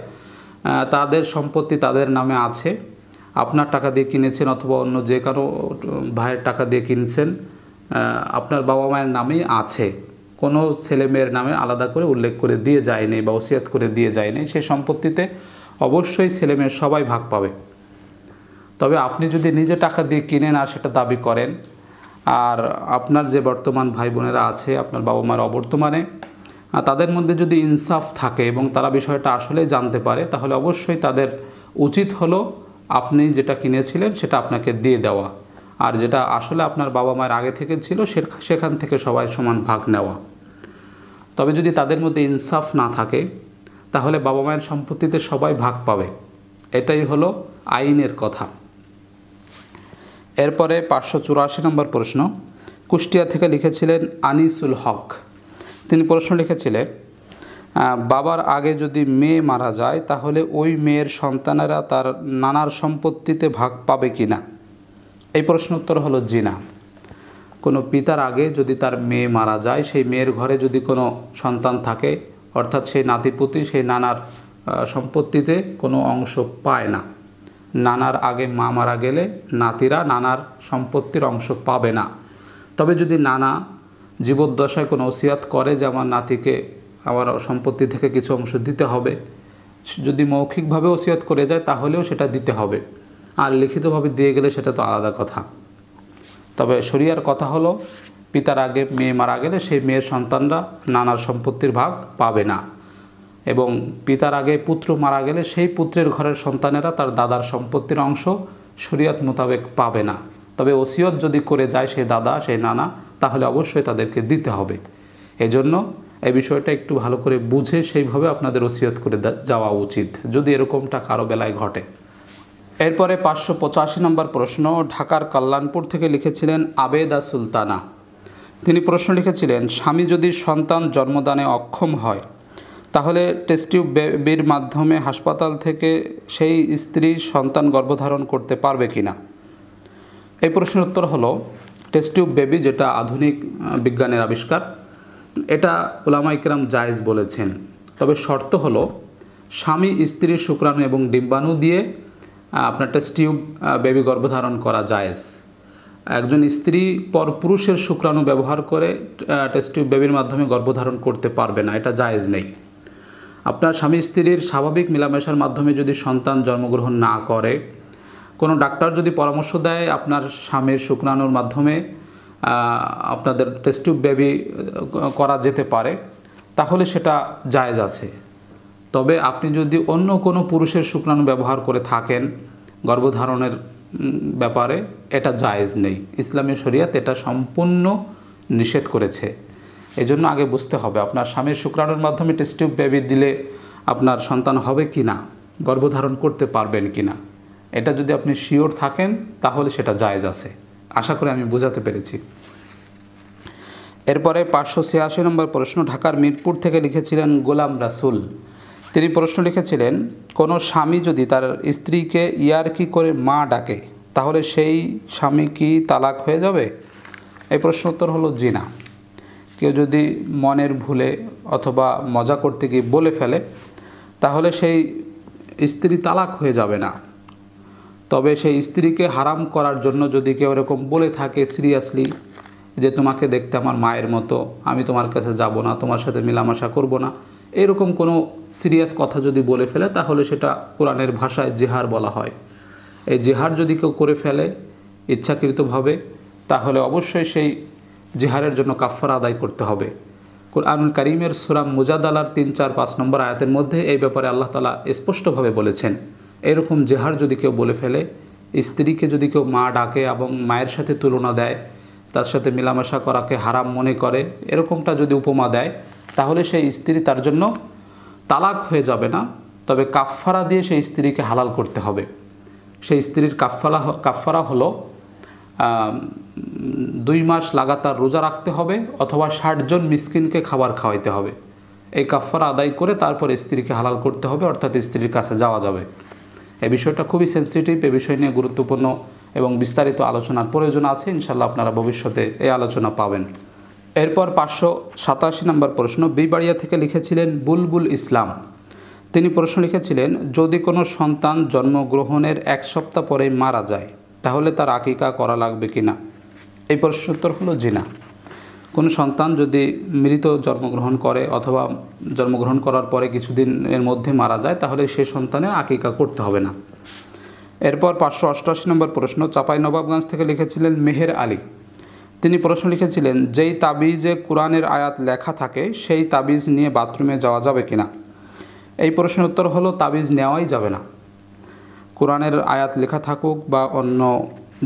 তাদের সম্পত্তি তাদের নামে আছে আপনার টাকা দিয়ে কিনেছেন অথবা অন্য যে কারো ভাইয়ের টাকা দিয়ে কিনছেন আপনার বাবা মায়ের নামেই আছে কোনো ছেলে মেয়ের নামে আলাদা করে উল্লেখ করে দিয়ে যায়নি বা ওসিয়াত করে দিয়ে যায়নি সেই সম্পত্তিতে অবশ্যই ছেলে মেয়ের সবাই ভাগ পাবে তবে আপনি যদি নিজে টাকা দিয়ে কিনেন আর সেটা দাবি করেন আর আপনার যে বর্তমান ভাই বোনেরা আছে আপনার বাবা মার অবর্তমানে তাদের মধ্যে যদি ইনসাফ থাকে এবং তারা বিষয়টা আসলে জানতে পারে তাহলে অবশ্যই তাদের উচিত হলো আপনি যেটা কিনেছিলেন সেটা আপনাকে দিয়ে দেওয়া আর যেটা আসলে আপনার বাবা মায়ের আগে থেকে ছিল সেখান থেকে সবাই সমান ভাগ নেওয়া তবে যদি তাদের মধ্যে ইনসাফ না থাকে তাহলে বাবা মায়ের সম্পত্তিতে সবাই ভাগ পাবে এটাই হলো আইনের কথা এরপরে পাঁচশো চুরাশি নম্বর প্রশ্ন কুষ্টিয়া থেকে লিখেছিলেন আনিসুল হক তিনি প্রশ্ন লিখেছিলেন বাবার আগে যদি মেয়ে মারা যায় তাহলে ওই মেয়ের সন্তানেরা তার নানার সম্পত্তিতে ভাগ পাবে কি না এই প্রশ্ন উত্তর হলো জিনা কোনো পিতার আগে যদি তার মেয়ে মারা যায় সেই মেয়ের ঘরে যদি কোনো সন্তান থাকে অর্থাৎ সেই নাতিপুতি সেই নানার সম্পত্তিতে কোনো অংশ পায় না নানার আগে মা মারা গেলে নাতিরা নানার সম্পত্তির অংশ পাবে না তবে যদি নানা জীবদ্দশায় কোনো ওসিয়াত করে যে আমার নাতিকে আমার সম্পত্তি থেকে কিছু অংশ দিতে হবে যদি মৌখিকভাবে ওসিয়াত করে যায় তাহলেও সেটা দিতে হবে আর লিখিতভাবে দিয়ে গেলে সেটা তো আলাদা কথা তবে শরিয়ার কথা হলো পিতার আগে মেয়ে মারা গেলে সেই মেয়ের সন্তানরা নানার সম্পত্তির ভাগ পাবে না এবং পিতার আগে পুত্র মারা গেলে সেই পুত্রের ঘরের সন্তানেরা তার দাদার সম্পত্তির অংশ শরীয়ত মোতাবেক পাবে না তবে ওসিয়ত যদি করে যায় সেই দাদা সেই নানা তাহলে অবশ্যই তাদেরকে দিতে হবে এজন্য এই বিষয়টা একটু ভালো করে বুঝে সেইভাবে আপনাদের ওসিয়ত করে যাওয়া উচিত যদি এরকমটা কারো বেলায় ঘটে এরপরে পাঁচশো পঁচাশি নম্বর প্রশ্ন ঢাকার কল্যাণপুর থেকে লিখেছিলেন আবেদা সুলতানা তিনি প্রশ্ন লিখেছিলেন স্বামী যদি সন্তান জন্মদানে অক্ষম হয় তাহলে টেস্টিউব বেবির মাধ্যমে হাসপাতাল থেকে সেই স্ত্রী সন্তান গর্ভধারণ করতে পারবে কি না এই প্রশ্নের উত্তর হলো টেস্টিউব বেবি যেটা আধুনিক বিজ্ঞানের আবিষ্কার এটা ইকরাম জায়েজ বলেছেন তবে শর্ত হলো স্বামী স্ত্রীর শুক্রাণু এবং ডিম্বাণু দিয়ে আপনার টেস্টিউব বেবি গর্ভধারণ করা জায়েজ একজন স্ত্রী পর পুরুষের শুক্রাণু ব্যবহার করে টেস্টিউব বেবির মাধ্যমে গর্ভধারণ করতে পারবে না এটা জায়েজ নেই আপনার স্বামী স্ত্রীর স্বাভাবিক মেলামেশার মাধ্যমে যদি সন্তান জন্মগ্রহণ না করে কোনো ডাক্তার যদি পরামর্শ দেয় আপনার স্বামীর শুক্রাণুর মাধ্যমে আপনাদের টেস্ট বেবি করা যেতে পারে তাহলে সেটা জায়েজ আছে তবে আপনি যদি অন্য কোনো পুরুষের শুক্রাণু ব্যবহার করে থাকেন গর্ভধারণের ব্যাপারে এটা জায়েজ নেই ইসলামী শরিয়াত এটা সম্পূর্ণ নিষেধ করেছে এজন্য আগে বুঝতে হবে আপনার স্বামীর শুক্রাণুর মাধ্যমে টেস্টিউব বেবি দিলে আপনার সন্তান হবে কি না গর্ভধারণ করতে পারবেন কি না এটা যদি আপনি শিওর থাকেন তাহলে সেটা জায়েজ আছে আশা করে আমি বোঝাতে পেরেছি এরপরে পাঁচশো ছিয়াশি নম্বর প্রশ্ন ঢাকার মিরপুর থেকে লিখেছিলেন গোলাম রাসুল তিনি প্রশ্ন লিখেছিলেন কোনো স্বামী যদি তার স্ত্রীকে ইয়ার কি করে মা ডাকে তাহলে সেই স্বামী কি তালাক হয়ে যাবে এই প্রশ্ন উত্তর হলো জিনা কেউ যদি মনের ভুলে অথবা মজা করতে গিয়ে বলে ফেলে তাহলে সেই স্ত্রী তালাক হয়ে যাবে না তবে সেই স্ত্রীকে হারাম করার জন্য যদি কেউ এরকম বলে থাকে সিরিয়াসলি যে তোমাকে দেখতে আমার মায়ের মতো আমি তোমার কাছে যাব না তোমার সাথে মেলামেশা করব না এরকম কোনো সিরিয়াস কথা যদি বলে ফেলে তাহলে সেটা কোরআনের ভাষায় জেহার বলা হয় এই জেহার যদি কেউ করে ফেলে ইচ্ছাকৃতভাবে তাহলে অবশ্যই সেই জিহারের জন্য কাফারা আদায় করতে হবে কুরআনুল করিমের সুরাম মুজাদালার তিন চার পাঁচ নম্বর আয়াতের মধ্যে এই ব্যাপারে আল্লাহ তালা স্পষ্টভাবে বলেছেন এরকম জেহার যদি কেউ বলে ফেলে স্ত্রীকে যদি কেউ মা ডাকে এবং মায়ের সাথে তুলনা দেয় তার সাথে মেলামেশা করাকে হারাম মনে করে এরকমটা যদি উপমা দেয় তাহলে সেই স্ত্রী তার জন্য তালাক হয়ে যাবে না তবে কাফফারা দিয়ে সেই স্ত্রীকে হালাল করতে হবে সেই স্ত্রীর কাফফালা কাফফারা হলো দুই মাস লাগাতার রোজা রাখতে হবে অথবা ষাটজন মিসকিনকে খাবার খাওয়াইতে হবে এই কাফারা আদায় করে তারপর স্ত্রীকে হালাল করতে হবে অর্থাৎ স্ত্রীর কাছে যাওয়া যাবে এ বিষয়টা খুবই সেন্সিটিভ এ বিষয় নিয়ে গুরুত্বপূর্ণ এবং বিস্তারিত আলোচনার প্রয়োজন আছে ইনশাল্লাহ আপনারা ভবিষ্যতে এই আলোচনা পাবেন এরপর পাঁচশো সাতাশি নম্বর প্রশ্ন বিবাড়িয়া থেকে লিখেছিলেন বুলবুল ইসলাম তিনি প্রশ্ন লিখেছিলেন যদি কোনো সন্তান জন্মগ্রহণের এক সপ্তাহ পরে মারা যায় তাহলে তার আকিকা করা লাগবে কি না এই প্রশ্নের উত্তর হলো জিনা কোনো সন্তান যদি মৃত জন্মগ্রহণ করে অথবা জন্মগ্রহণ করার পরে কিছুদিনের মধ্যে মারা যায় তাহলে সেই সন্তানের আকিকা করতে হবে না এরপর পাঁচশো অষ্টআশি নম্বর প্রশ্ন চাপাই নবাবগঞ্জ থেকে লিখেছিলেন মেহের আলী তিনি প্রশ্ন লিখেছিলেন যেই তাবিজে কোরআনের আয়াত লেখা থাকে সেই তাবিজ নিয়ে বাথরুমে যাওয়া যাবে কিনা এই প্রশ্নের উত্তর হলো তাবিজ নেওয়াই যাবে না কোরআনের আয়াত লেখা থাকুক বা অন্য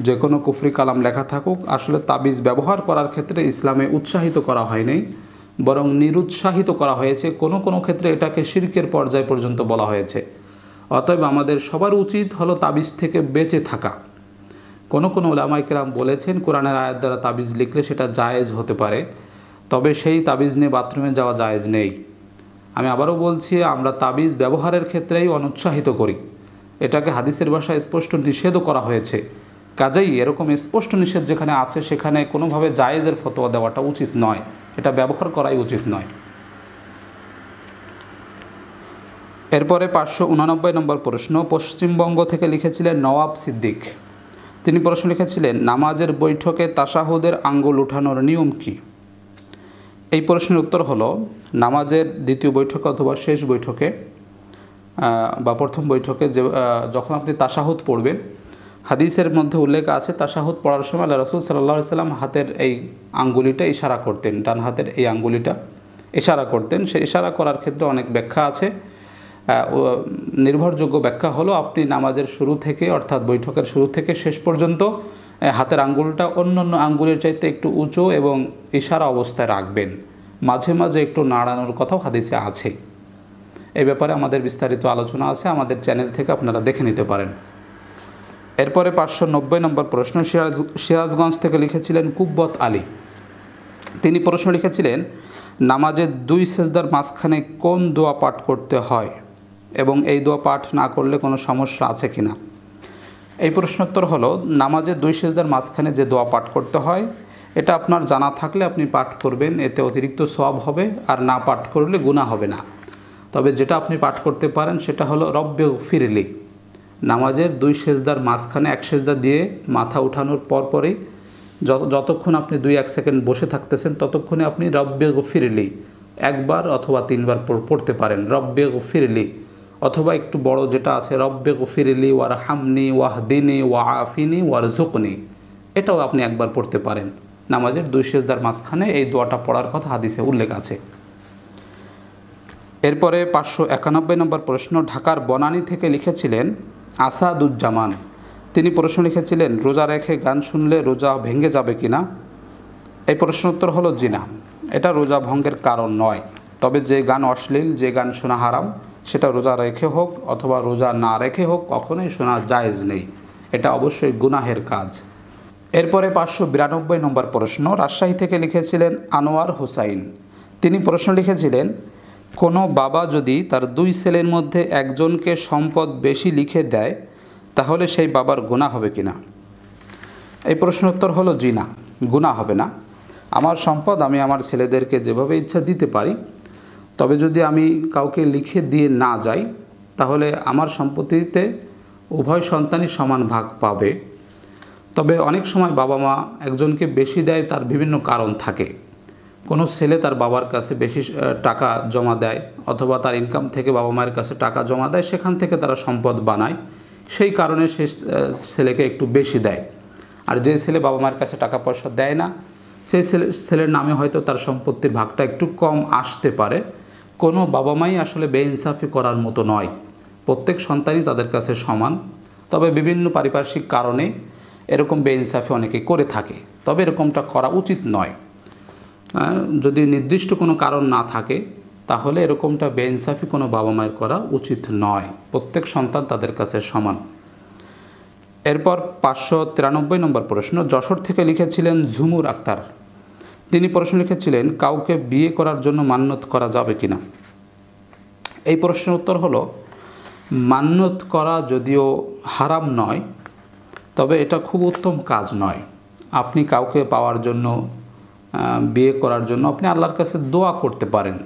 যে কোনো কুফরি কালাম লেখা থাকুক আসলে তাবিজ ব্যবহার করার ক্ষেত্রে ইসলামে উৎসাহিত করা হয়নি বরং নিরুৎসাহিত করা হয়েছে কোনো কোনো ক্ষেত্রে এটাকে শির্কের পর্যায় পর্যন্ত বলা হয়েছে অতএব আমাদের সবার উচিত হলো তাবিজ থেকে বেঁচে থাকা কোনো কোনো ওলামাইকেরাম বলেছেন কোরআনের আয়াত দ্বারা তাবিজ লিখলে সেটা জায়েজ হতে পারে তবে সেই তাবিজ নিয়ে বাথরুমে যাওয়া জায়েজ নেই আমি আবারও বলছি আমরা তাবিজ ব্যবহারের ক্ষেত্রেই অনুৎসাহিত করি এটাকে হাদিসের ভাষায় স্পষ্ট নিষেধও করা হয়েছে কাজেই এরকম স্পষ্ট নিষেধ যেখানে আছে সেখানে কোনোভাবে জায়েজের ফতোয়া দেওয়াটা উচিত নয় এটা ব্যবহার করাই উচিত নয় এরপরে পাঁচশো উনানব্বই নম্বর প্রশ্ন পশ্চিমবঙ্গ থেকে লিখেছিলেন নওয়াব সিদ্দিক তিনি প্রশ্ন লিখেছিলেন নামাজের বৈঠকে তাসাহুদের আঙ্গুল উঠানোর নিয়ম কি এই প্রশ্নের উত্তর হলো নামাজের দ্বিতীয় বৈঠকে অথবা শেষ বৈঠকে বা প্রথম বৈঠকে যে যখন আপনি তাসাহুদ পড়বেন হাদিসের মধ্যে উল্লেখ আছে তাসাহুদ পড়ার সময় আল্লাহ রসুল সাল্লাহ সাল্লাম হাতের এই আঙ্গুলিটা ইশারা করতেন ডান হাতের এই আঙ্গুলিটা ইশারা করতেন সে ইশারা করার ক্ষেত্রে অনেক ব্যাখ্যা আছে নির্ভরযোগ্য ব্যাখ্যা হলো আপনি নামাজের শুরু থেকে অর্থাৎ বৈঠকের শুরু থেকে শেষ পর্যন্ত হাতের আঙ্গুলটা অন্য অন্য আঙ্গুলের চাইতে একটু উঁচু এবং ইশারা অবস্থায় রাখবেন মাঝে মাঝে একটু নাড়ানোর কথাও হাদিসে আছে এই ব্যাপারে আমাদের বিস্তারিত আলোচনা আছে আমাদের চ্যানেল থেকে আপনারা দেখে নিতে পারেন এরপরে পাঁচশো নব্বই নম্বর প্রশ্ন সিরাজ সিরাজগঞ্জ থেকে লিখেছিলেন কুব্বত আলী তিনি প্রশ্ন লিখেছিলেন নামাজের দুই সেজদার মাঝখানে কোন দোয়া পাঠ করতে হয় এবং এই দোয়া পাঠ না করলে কোনো সমস্যা আছে কি না এই প্রশ্নোত্তর হলো নামাজের দুই সেজদার মাঝখানে যে দোয়া পাঠ করতে হয় এটা আপনার জানা থাকলে আপনি পাঠ করবেন এতে অতিরিক্ত সব হবে আর না পাঠ করলে গুণা হবে না তবে যেটা আপনি পাঠ করতে পারেন সেটা হলো রব্বে ফিরলি নামাজের দুই সেজদার মাঝখানে এক সেজদা দিয়ে মাথা উঠানোর পরপরই যতক্ষণ আপনি দুই এক সেকেন্ড বসে থাকতেছেন ততক্ষণে আপনি রব্বে গফিরলি একবার অথবা তিনবার পড়তে পারেন রব্বে গফিরলি অথবা একটু বড় যেটা আছে রব্বে গফিরলি ওয়ার হামনি দিনি ওয়া আফিনি ওয়ার ঝুকনি এটাও আপনি একবার পড়তে পারেন নামাজের দুই সেজদার মাঝখানে এই দোয়াটা পড়ার কথা হাদিসে উল্লেখ আছে এরপরে পাঁচশো একানব্বই নম্বর প্রশ্ন ঢাকার বনানী থেকে লিখেছিলেন আসাদুজ্জামান তিনি প্রশ্ন লিখেছিলেন রোজা রেখে গান শুনলে রোজা ভেঙে যাবে কি না এই প্রশ্নোত্তর হলো জিনা এটা রোজা ভঙ্গের কারণ নয় তবে যে গান অশ্লীল যে গান শোনা হারাম সেটা রোজা রেখে হোক অথবা রোজা না রেখে হোক কখনোই শোনা জায়জ নেই এটা অবশ্যই গুনাহের কাজ এরপরে পাঁচশো বিরানব্বই নম্বর প্রশ্ন রাজশাহী থেকে লিখেছিলেন আনোয়ার হুসাইন তিনি প্রশ্ন লিখেছিলেন কোনো বাবা যদি তার দুই ছেলের মধ্যে একজনকে সম্পদ বেশি লিখে দেয় তাহলে সেই বাবার গুণা হবে কি না এই প্রশ্ন উত্তর হলো জি না গুণা হবে না আমার সম্পদ আমি আমার ছেলেদেরকে যেভাবে ইচ্ছা দিতে পারি তবে যদি আমি কাউকে লিখে দিয়ে না যাই তাহলে আমার সম্পত্তিতে উভয় সন্তানই সমান ভাগ পাবে তবে অনেক সময় বাবা মা একজনকে বেশি দেয় তার বিভিন্ন কারণ থাকে কোনো ছেলে তার বাবার কাছে বেশি টাকা জমা দেয় অথবা তার ইনকাম থেকে বাবা মায়ের কাছে টাকা জমা দেয় সেখান থেকে তারা সম্পদ বানায় সেই কারণে সে ছেলেকে একটু বেশি দেয় আর যে ছেলে বাবা মায়ের কাছে টাকা পয়সা দেয় না সেই ছেলে ছেলের নামে হয়তো তার সম্পত্তির ভাগটা একটু কম আসতে পারে কোনো বাবা মাই আসলে বেইনসাফি করার মতো নয় প্রত্যেক সন্তানই তাদের কাছে সমান তবে বিভিন্ন পারিপার্শ্বিক কারণে এরকম বেইনসাফি অনেকে করে থাকে তবে এরকমটা করা উচিত নয় হ্যাঁ, যদি নির্দিষ্ট কোনো কারণ না থাকে তাহলে এরকমটা বেইনসাফি কোনো বাবা মায়ের করা উচিত নয় প্রত্যেক সন্তান তাদের কাছে সমান এরপর পাঁচশো তিরানব্বই নম্বর প্রশ্ন যশোর থেকে লিখেছিলেন ঝুমুর আক্তার তিনি প্রশ্ন লিখেছিলেন কাউকে বিয়ে করার জন্য মান্যত করা যাবে কি না এই প্রশ্নের উত্তর হল মান্যত করা যদিও হারাম নয় তবে এটা খুব উত্তম কাজ নয় আপনি কাউকে পাওয়ার জন্য বিয়ে করার জন্য আপনি আল্লাহর কাছে দোয়া করতে পারেন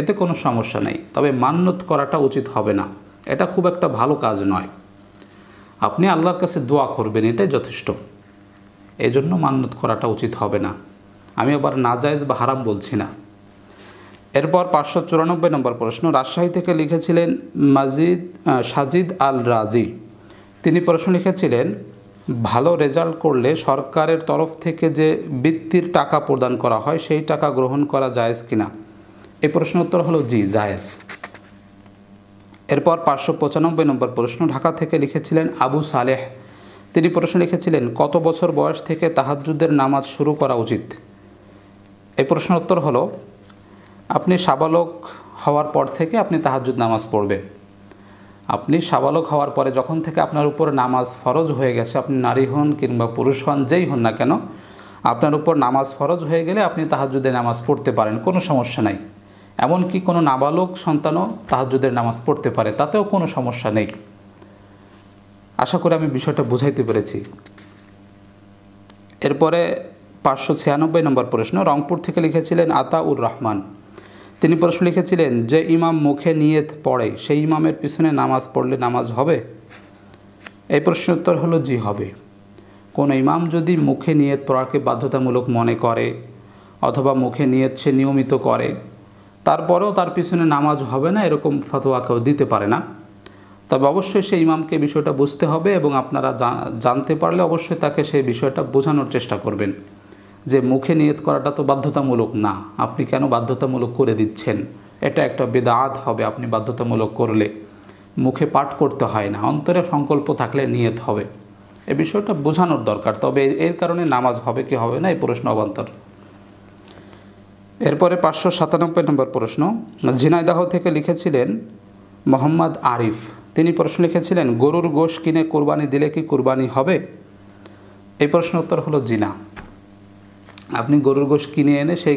এতে কোনো সমস্যা নেই তবে মান্যত করাটা উচিত হবে না এটা খুব একটা ভালো কাজ নয় আপনি আল্লাহর কাছে দোয়া করবেন এটাই যথেষ্ট এই জন্য মান্যত করাটা উচিত হবে না আমি আবার নাজায়জ বা হারাম বলছি না এরপর পাঁচশো চুরানব্বই নম্বর প্রশ্ন রাজশাহী থেকে লিখেছিলেন মাজিদ সাজিদ আল রাজি তিনি প্রশ্ন লিখেছিলেন ভালো রেজাল্ট করলে সরকারের তরফ থেকে যে বৃত্তির টাকা প্রদান করা হয় সেই টাকা গ্রহণ করা জায়েজ কিনা এই প্রশ্নের উত্তর হলো জি জায়েজ এরপর পাঁচশো পঁচানব্বই নম্বর প্রশ্ন ঢাকা থেকে লিখেছিলেন আবু সালেহ তিনি প্রশ্ন লিখেছিলেন কত বছর বয়স থেকে তাহাজুদের নামাজ শুরু করা উচিত এই প্রশ্ন উত্তর হলো আপনি সাবালক হওয়ার পর থেকে আপনি তাহাজুদ নামাজ পড়বেন আপনি সাবালক হওয়ার পরে যখন থেকে আপনার উপর নামাজ ফরজ হয়ে গেছে আপনি নারী হন কিংবা পুরুষ হন যেই হন না কেন আপনার উপর নামাজ ফরজ হয়ে গেলে আপনি তাহাজুদের নামাজ পড়তে পারেন কোনো সমস্যা নাই এমনকি কোনো নাবালক সন্তানও তাহাজুদের নামাজ পড়তে পারে তাতেও কোনো সমস্যা নেই আশা করি আমি বিষয়টা বুঝাইতে পেরেছি এরপরে পাঁচশো ছিয়ানব্বই নম্বর প্রশ্ন রংপুর থেকে লিখেছিলেন আতাউর রহমান তিনি প্রশ্ন লিখেছিলেন যে ইমাম মুখে নিয়ে পড়ে সেই ইমামের পিছনে নামাজ পড়লে নামাজ হবে এই প্রশ্নের উত্তর হলো জি হবে কোনো ইমাম যদি মুখে নিয়ত পড়াকে বাধ্যতামূলক মনে করে অথবা মুখে নিয়ত সে নিয়মিত করে তারপরেও তার পিছনে নামাজ হবে না এরকম ফতোয়া কেউ দিতে পারে না তবে অবশ্যই সেই ইমামকে বিষয়টা বুঝতে হবে এবং আপনারা জানতে পারলে অবশ্যই তাকে সেই বিষয়টা বোঝানোর চেষ্টা করবেন যে মুখে নিয়ত করাটা তো বাধ্যতামূলক না আপনি কেন বাধ্যতামূলক করে দিচ্ছেন এটা একটা বেদাত হবে আপনি বাধ্যতামূলক করলে মুখে পাঠ করতে হয় না অন্তরে সংকল্প থাকলে নিয়ত হবে এ বিষয়টা বোঝানোর দরকার তবে এর কারণে নামাজ হবে কি হবে না এই প্রশ্ন অবান্তর এরপরে পাঁচশো সাতানব্বই নম্বর প্রশ্ন ঝিনাইদাহ থেকে লিখেছিলেন মোহাম্মদ আরিফ তিনি প্রশ্ন লিখেছিলেন গরুর গোশ কিনে কোরবানি দিলে কি কোরবানি হবে এই প্রশ্ন উত্তর হলো জিনা আপনি গরুর গোশ কিনে এনে সেই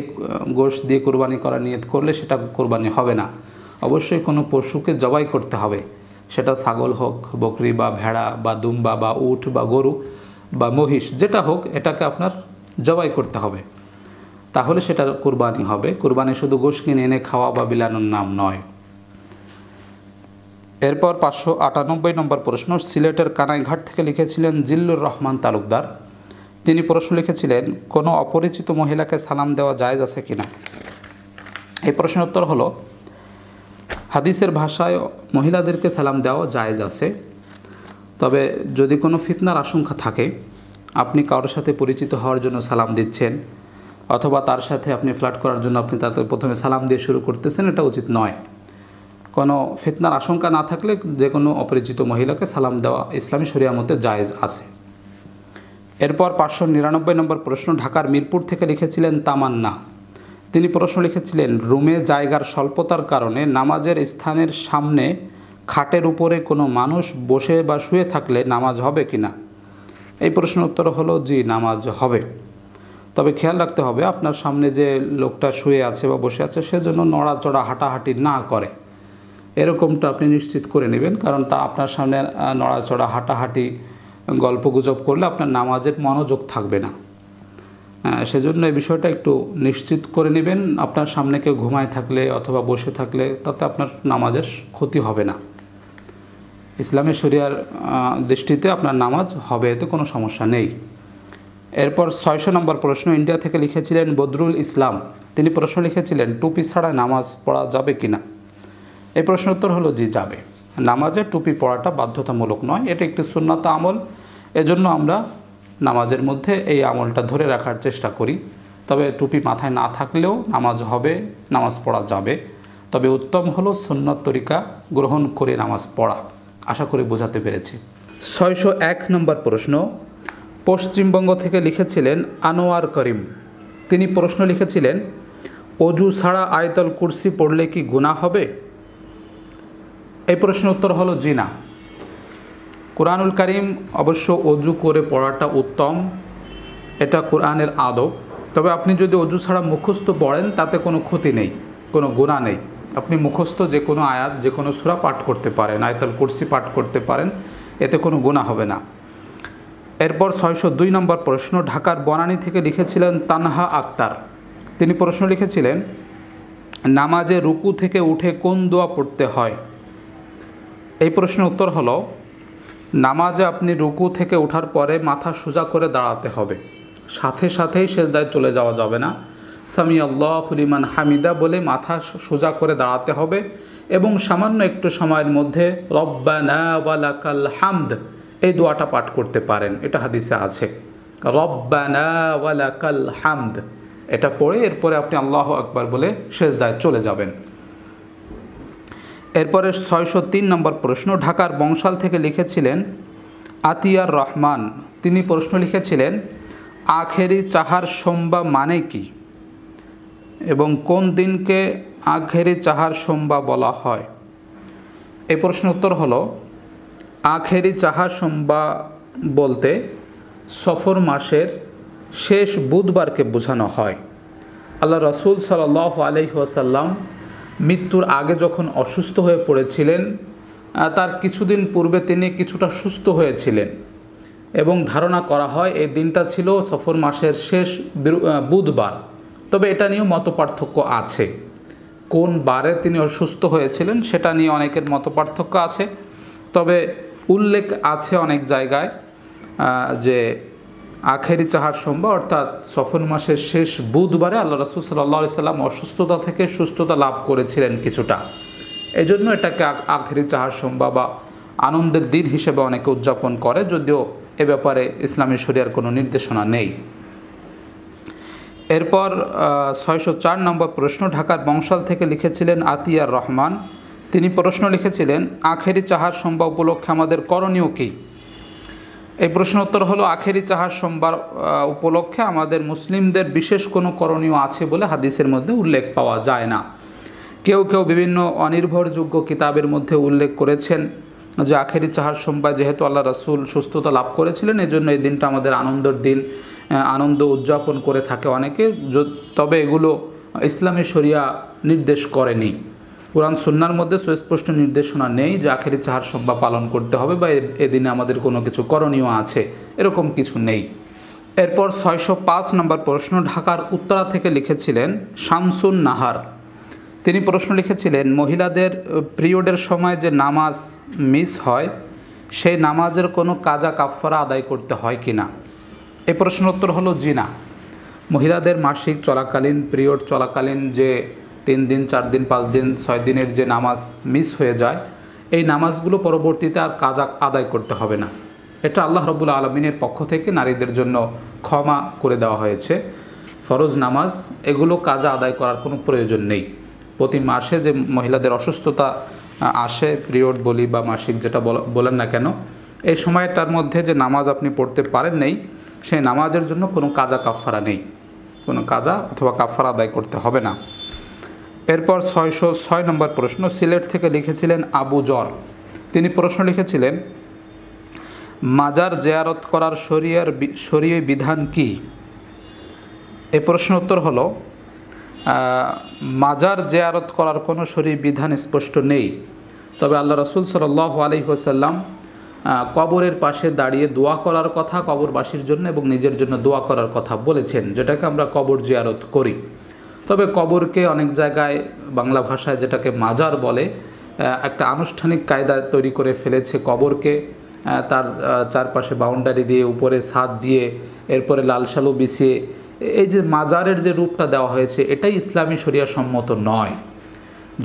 গোশ দিয়ে কোরবানি করা নিয়ত করলে সেটা কোরবানি হবে না অবশ্যই কোনো পশুকে জবাই করতে হবে সেটা ছাগল হোক বকরি বা ভেড়া বা দুম্বা বা উট বা গরু বা মহিষ যেটা হোক এটাকে আপনার জবাই করতে হবে তাহলে সেটা কোরবানি হবে কোরবানি শুধু গোশ কিনে এনে খাওয়া বা বিলানোর নাম নয় এরপর পাঁচশো আটানব্বই নম্বর প্রশ্ন সিলেটের কানাইঘাট থেকে লিখেছিলেন জিল্লুর রহমান তালুকদার তিনি প্রশ্ন লিখেছিলেন কোনো অপরিচিত মহিলাকে সালাম দেওয়া জায়জ আছে কি না এই প্রশ্নের উত্তর হলো হাদিসের ভাষায় মহিলাদেরকে সালাম দেওয়া জায়েজ আছে তবে যদি কোনো ফিতনার আশঙ্কা থাকে আপনি কারোর সাথে পরিচিত হওয়ার জন্য সালাম দিচ্ছেন অথবা তার সাথে আপনি ফ্লাট করার জন্য আপনি তাদের প্রথমে সালাম দিয়ে শুরু করতেছেন এটা উচিত নয় কোনো ফিতনার আশঙ্কা না থাকলে যে কোনো অপরিচিত মহিলাকে সালাম দেওয়া ইসলামী শরিয়া মতে জায়েজ আছে এরপর পাঁচশো নিরানব্বই নম্বর প্রশ্ন ঢাকার মিরপুর থেকে লিখেছিলেন তামান্না তিনি প্রশ্ন লিখেছিলেন রুমে জায়গার স্বল্পতার কারণে নামাজের স্থানের সামনে খাটের উপরে কোনো মানুষ বসে বা শুয়ে থাকলে নামাজ হবে কি না এই প্রশ্নের উত্তর হলো জি নামাজ হবে তবে খেয়াল রাখতে হবে আপনার সামনে যে লোকটা শুয়ে আছে বা বসে আছে সেজন্য নড়াচড়া হাঁটাহাঁটি না করে এরকমটা আপনি নিশ্চিত করে নেবেন কারণ তা আপনার সামনে নড়াচড়া হাঁটাহাঁটি গল্পগুজব করলে আপনার নামাজের মনোযোগ থাকবে না সেজন্য এই বিষয়টা একটু নিশ্চিত করে নেবেন আপনার সামনে কেউ ঘুমায় থাকলে অথবা বসে থাকলে তাতে আপনার নামাজের ক্ষতি হবে না ইসলামের শরিয়ার দৃষ্টিতে আপনার নামাজ হবে এতে কোনো সমস্যা নেই এরপর ছয়শো নম্বর প্রশ্ন ইন্ডিয়া থেকে লিখেছিলেন বদরুল ইসলাম তিনি প্রশ্ন লিখেছিলেন টুপি ছাড়া নামাজ পড়া যাবে কি না এই প্রশ্নের উত্তর হলো জি যাবে নামাজে টুপি পড়াটা বাধ্যতামূলক নয় এটা একটি সুন্নত আমল এজন্য আমরা নামাজের মধ্যে এই আমলটা ধরে রাখার চেষ্টা করি তবে টুপি মাথায় না থাকলেও নামাজ হবে নামাজ পড়া যাবে তবে উত্তম হলো সুন্নত তরিকা গ্রহণ করে নামাজ পড়া আশা করি বোঝাতে পেরেছি ছয়শো এক নম্বর প্রশ্ন পশ্চিমবঙ্গ থেকে লিখেছিলেন আনোয়ার করিম তিনি প্রশ্ন লিখেছিলেন অজু ছাড়া আয়তল কুর্সি পড়লে কি গুণা হবে এই প্রশ্নের উত্তর হলো জিনা কোরআনুল করিম অবশ্য অজু করে পড়াটা উত্তম এটা কোরআনের আদব তবে আপনি যদি অজু ছাড়া মুখস্থ পড়েন তাতে কোনো ক্ষতি নেই কোনো গুণা নেই আপনি মুখস্থ যে কোনো আয়াত যে কোনো সুরা পাঠ করতে পারেন আয়তাল কুর্সি পাঠ করতে পারেন এতে কোনো গুণা হবে না এরপর ছয়শো দুই নম্বর প্রশ্ন ঢাকার বনানী থেকে লিখেছিলেন তানহা আক্তার তিনি প্রশ্ন লিখেছিলেন নামাজে রুকু থেকে উঠে কোন দোয়া পড়তে হয় এই প্রশ্নের উত্তর হলো নামাজে আপনি রুকু থেকে ওঠার পরে মাথা সোজা করে দাঁড়াতে হবে সাথে সাথেই সেজদায় চলে যাওয়া যাবে না সামি আল্লাহ হুলিমান হামিদা বলে মাথা সোজা করে দাঁড়াতে হবে এবং সামান্য একটু সময়ের মধ্যে রব্বানাওয়ালাকাল হামদ এই দোয়াটা পাঠ করতে পারেন এটা হাদিসে আছে রব্বানাওয়ালাকাল হামদ এটা পড়ে এরপরে আপনি আল্লাহ আকবার বলে সেজদায় চলে যাবেন এরপরে ছয়শো তিন নম্বর প্রশ্ন ঢাকার বংশাল থেকে লিখেছিলেন আতিয়ার রহমান তিনি প্রশ্ন লিখেছিলেন আখেরি চাহার সোমবা মানে কি এবং কোন দিনকে আখেরি চাহার সোমবা বলা হয় এই প্রশ্ন উত্তর হল আখেরি চাহার সোমবা বলতে সফর মাসের শেষ বুধবারকে বোঝানো হয় আল্লাহ রসুল সাল আলহি আসাল্লাম মৃত্যুর আগে যখন অসুস্থ হয়ে পড়েছিলেন তার কিছুদিন পূর্বে তিনি কিছুটা সুস্থ হয়েছিলেন এবং ধারণা করা হয় এই দিনটা ছিল সফর মাসের শেষ বুধবার তবে এটা নিয়েও মত পার্থক্য আছে কোন বারে তিনি অসুস্থ হয়েছিলেন সেটা নিয়ে অনেকের মত পার্থক্য আছে তবে উল্লেখ আছে অনেক জায়গায় যে আখেরি চাহার সোমবার অর্থাৎ সফর মাসের শেষ বুধবারে আল্লাহ রাসুল সাল্লাহ সাল্লাম অসুস্থতা থেকে সুস্থতা লাভ করেছিলেন কিছুটা এজন্য এটাকে আখেরি চাহার সোমবার বা আনন্দের দিন হিসেবে অনেকে উদযাপন করে যদিও এ ব্যাপারে ইসলামী শরিয়ার কোনো নির্দেশনা নেই এরপর ছয়শো চার নম্বর প্রশ্ন ঢাকার বংশাল থেকে লিখেছিলেন আতিয়ার রহমান তিনি প্রশ্ন লিখেছিলেন আখেরি চাহার সোমবার উপলক্ষে আমাদের করণীয় কী এই প্রশ্ন উত্তর হলো আখেরি চাহার সোমবার উপলক্ষে আমাদের মুসলিমদের বিশেষ কোনো করণীয় আছে বলে হাদিসের মধ্যে উল্লেখ পাওয়া যায় না কেউ কেউ বিভিন্ন অনির্ভরযোগ্য কিতাবের মধ্যে উল্লেখ করেছেন যে আখেরি চাহার সোমবার যেহেতু আল্লাহ রসুল সুস্থতা লাভ করেছিলেন এই জন্য এই দিনটা আমাদের আনন্দের দিন আনন্দ উদযাপন করে থাকে অনেকে তবে এগুলো ইসলামী শরিয়া নির্দেশ করেনি কোরআন সুন্নার মধ্যে সুস্পষ্ট নির্দেশনা নেই যে আখেরি চাহার সব্বা পালন করতে হবে বা এদিনে আমাদের কোনো কিছু করণীয় আছে এরকম কিছু নেই এরপর ছয়শো পাঁচ নম্বর প্রশ্ন ঢাকার উত্তরা থেকে লিখেছিলেন শামসুন নাহার তিনি প্রশ্ন লিখেছিলেন মহিলাদের পিরিয়ডের সময় যে নামাজ মিস হয় সেই নামাজের কোনো কাজা কাফরা আদায় করতে হয় কি না এ প্রশ্ন উত্তর হলো জিনা মহিলাদের মাসিক চলাকালীন পিরিয়ড চলাকালীন যে তিন দিন চার দিন পাঁচ দিন ছয় দিনের যে নামাজ মিস হয়ে যায় এই নামাজগুলো পরবর্তীতে আর কাজ আদায় করতে হবে না এটা আল্লাহ রবুল আলমিনের পক্ষ থেকে নারীদের জন্য ক্ষমা করে দেওয়া হয়েছে ফরজ নামাজ এগুলো কাজ আদায় করার কোনো প্রয়োজন নেই প্রতি মাসে যে মহিলাদের অসুস্থতা আসে পিরিয়ড বলি বা মাসিক যেটা বলেন না কেন এই সময়টার মধ্যে যে নামাজ আপনি পড়তে পারেন নেই সেই নামাজের জন্য কোনো কাজা কাফারা নেই কোনো কাজা অথবা কাফারা আদায় করতে হবে না এরপর ছয়শো ছয় নম্বর প্রশ্ন সিলেট থেকে লিখেছিলেন আবু জর তিনি প্রশ্ন লিখেছিলেন মাজার জেয়ারত করার শরিয়ার শরীয় বিধান কি এ প্রশ্ন উত্তর হলো মাজার জেয়ারত করার কোনো শরীর বিধান স্পষ্ট নেই তবে আল্লাহ রসুল সাল্লাহ আলহিহাসাল্লাম কবরের পাশে দাঁড়িয়ে দোয়া করার কথা কবরবাসীর জন্য এবং নিজের জন্য দোয়া করার কথা বলেছেন যেটাকে আমরা কবর জিয়ারত করি তবে কবরকে অনেক জায়গায় বাংলা ভাষায় যেটাকে মাজার বলে একটা আনুষ্ঠানিক কায়দা তৈরি করে ফেলেছে কবরকে তার চারপাশে বাউন্ডারি দিয়ে উপরে ছাদ দিয়ে এরপরে লাল সালু বিছিয়ে এই যে মাজারের যে রূপটা দেওয়া হয়েছে এটাই ইসলামী শরিয়া সম্মত নয়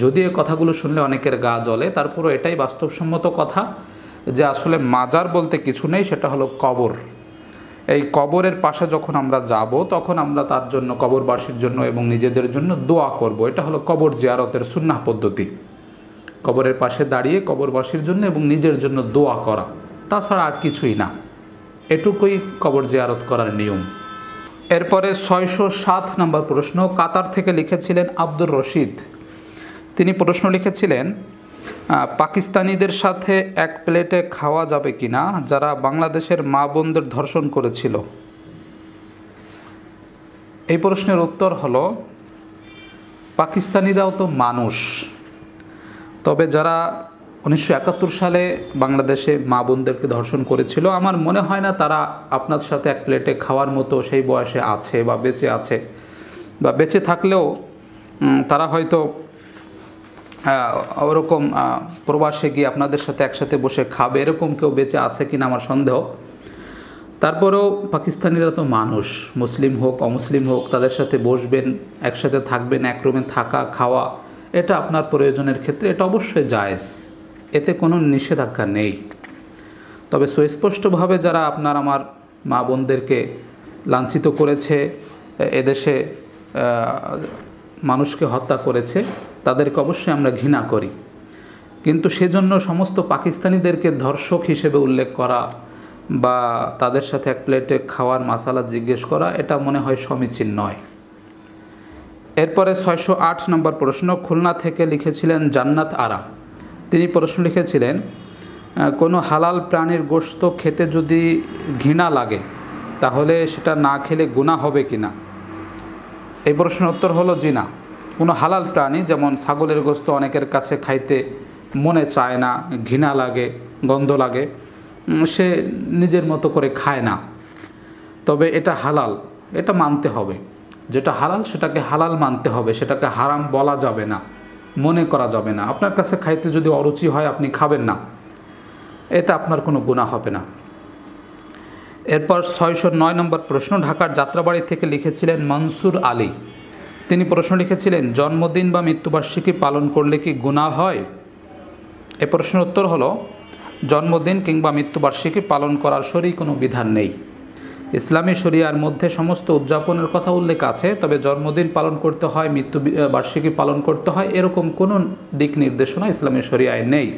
যদি এ কথাগুলো শুনলে অনেকের গা জ্বলে তারপরও এটাই বাস্তবসম্মত কথা যে আসলে মাজার বলতে কিছু নেই সেটা হলো কবর এই কবরের পাশে যখন আমরা যাব তখন আমরা তার জন্য কবরবাসীর জন্য এবং নিজেদের জন্য দোয়া করব এটা হলো কবর জিয়ারতের সুন্নাহ পদ্ধতি কবরের পাশে দাঁড়িয়ে কবরবাসীর জন্য এবং নিজের জন্য দোয়া করা তাছাড়া আর কিছুই না এটুকুই কবর জিয়ারত করার নিয়ম এরপরে ছয়শো সাত নম্বর প্রশ্ন কাতার থেকে লিখেছিলেন আব্দুর রশিদ তিনি প্রশ্ন লিখেছিলেন পাকিস্তানিদের সাথে এক প্লেটে খাওয়া যাবে কি না যারা বাংলাদেশের মা বোনদের ধর্ষণ করেছিল এই প্রশ্নের উত্তর হলো পাকিস্তানিরাও তো মানুষ তবে যারা উনিশশো সালে বাংলাদেশে মা বোনদেরকে ধর্ষণ করেছিল আমার মনে হয় না তারা আপনার সাথে এক প্লেটে খাওয়ার মতো সেই বয়সে আছে বা বেঁচে আছে বা বেঁচে থাকলেও তারা হয়তো ওরকম প্রবাসে গিয়ে আপনাদের সাথে একসাথে বসে খাবে এরকম কেউ বেঁচে আছে কিনা আমার সন্দেহ তারপরেও পাকিস্তানিরা তো মানুষ মুসলিম হোক অমুসলিম হোক তাদের সাথে বসবেন একসাথে থাকবেন এক রুমে থাকা খাওয়া এটা আপনার প্রয়োজনের ক্ষেত্রে এটা অবশ্যই জায়েজ এতে কোনো নিষেধাজ্ঞা নেই তবে সুস্পষ্টভাবে যারা আপনার আমার মা বোনদেরকে লাঞ্ছিত করেছে এদেশে মানুষকে হত্যা করেছে তাদেরকে অবশ্যই আমরা ঘৃণা করি কিন্তু সেজন্য সমস্ত পাকিস্তানিদেরকে ধর্ষক হিসেবে উল্লেখ করা বা তাদের সাথে এক প্লেটে খাওয়ার মশালা জিজ্ঞেস করা এটা মনে হয় সমীচীন নয় এরপরে ছয়শো আট নম্বর প্রশ্ন খুলনা থেকে লিখেছিলেন জান্নাত আরা তিনি প্রশ্ন লিখেছিলেন কোনো হালাল প্রাণীর গোস্ত খেতে যদি ঘৃণা লাগে তাহলে সেটা না খেলে গুণা হবে কি না এই প্রশ্নের উত্তর হলো জিনা কোনো হালাল প্রাণী যেমন ছাগলের গোস্ত অনেকের কাছে খাইতে মনে চায় না ঘৃণা লাগে গন্ধ লাগে সে নিজের মতো করে খায় না তবে এটা হালাল এটা মানতে হবে যেটা হালাল সেটাকে হালাল মানতে হবে সেটাকে হারাম বলা যাবে না মনে করা যাবে না আপনার কাছে খাইতে যদি অরুচি হয় আপনি খাবেন না এতে আপনার কোনো গুণা হবে না এরপর ছয়শো নয় নম্বর প্রশ্ন ঢাকার যাত্রাবাড়ি থেকে লিখেছিলেন মনসুর আলী তিনি প্রশ্ন লিখেছিলেন জন্মদিন বা মৃত্যুবার্ষিকী পালন করলে কি গুণা হয় এ প্রশ্নের উত্তর হলো জন্মদিন কিংবা মৃত্যুবার্ষিকী পালন করার শরীর কোনো বিধান নেই ইসলামী শরিয়ার মধ্যে সমস্ত উদযাপনের কথা উল্লেখ আছে তবে জন্মদিন পালন করতে হয় মৃত্যু বার্ষিকী পালন করতে হয় এরকম কোনো দিক নির্দেশনা ইসলামী শরিয়ায় নেই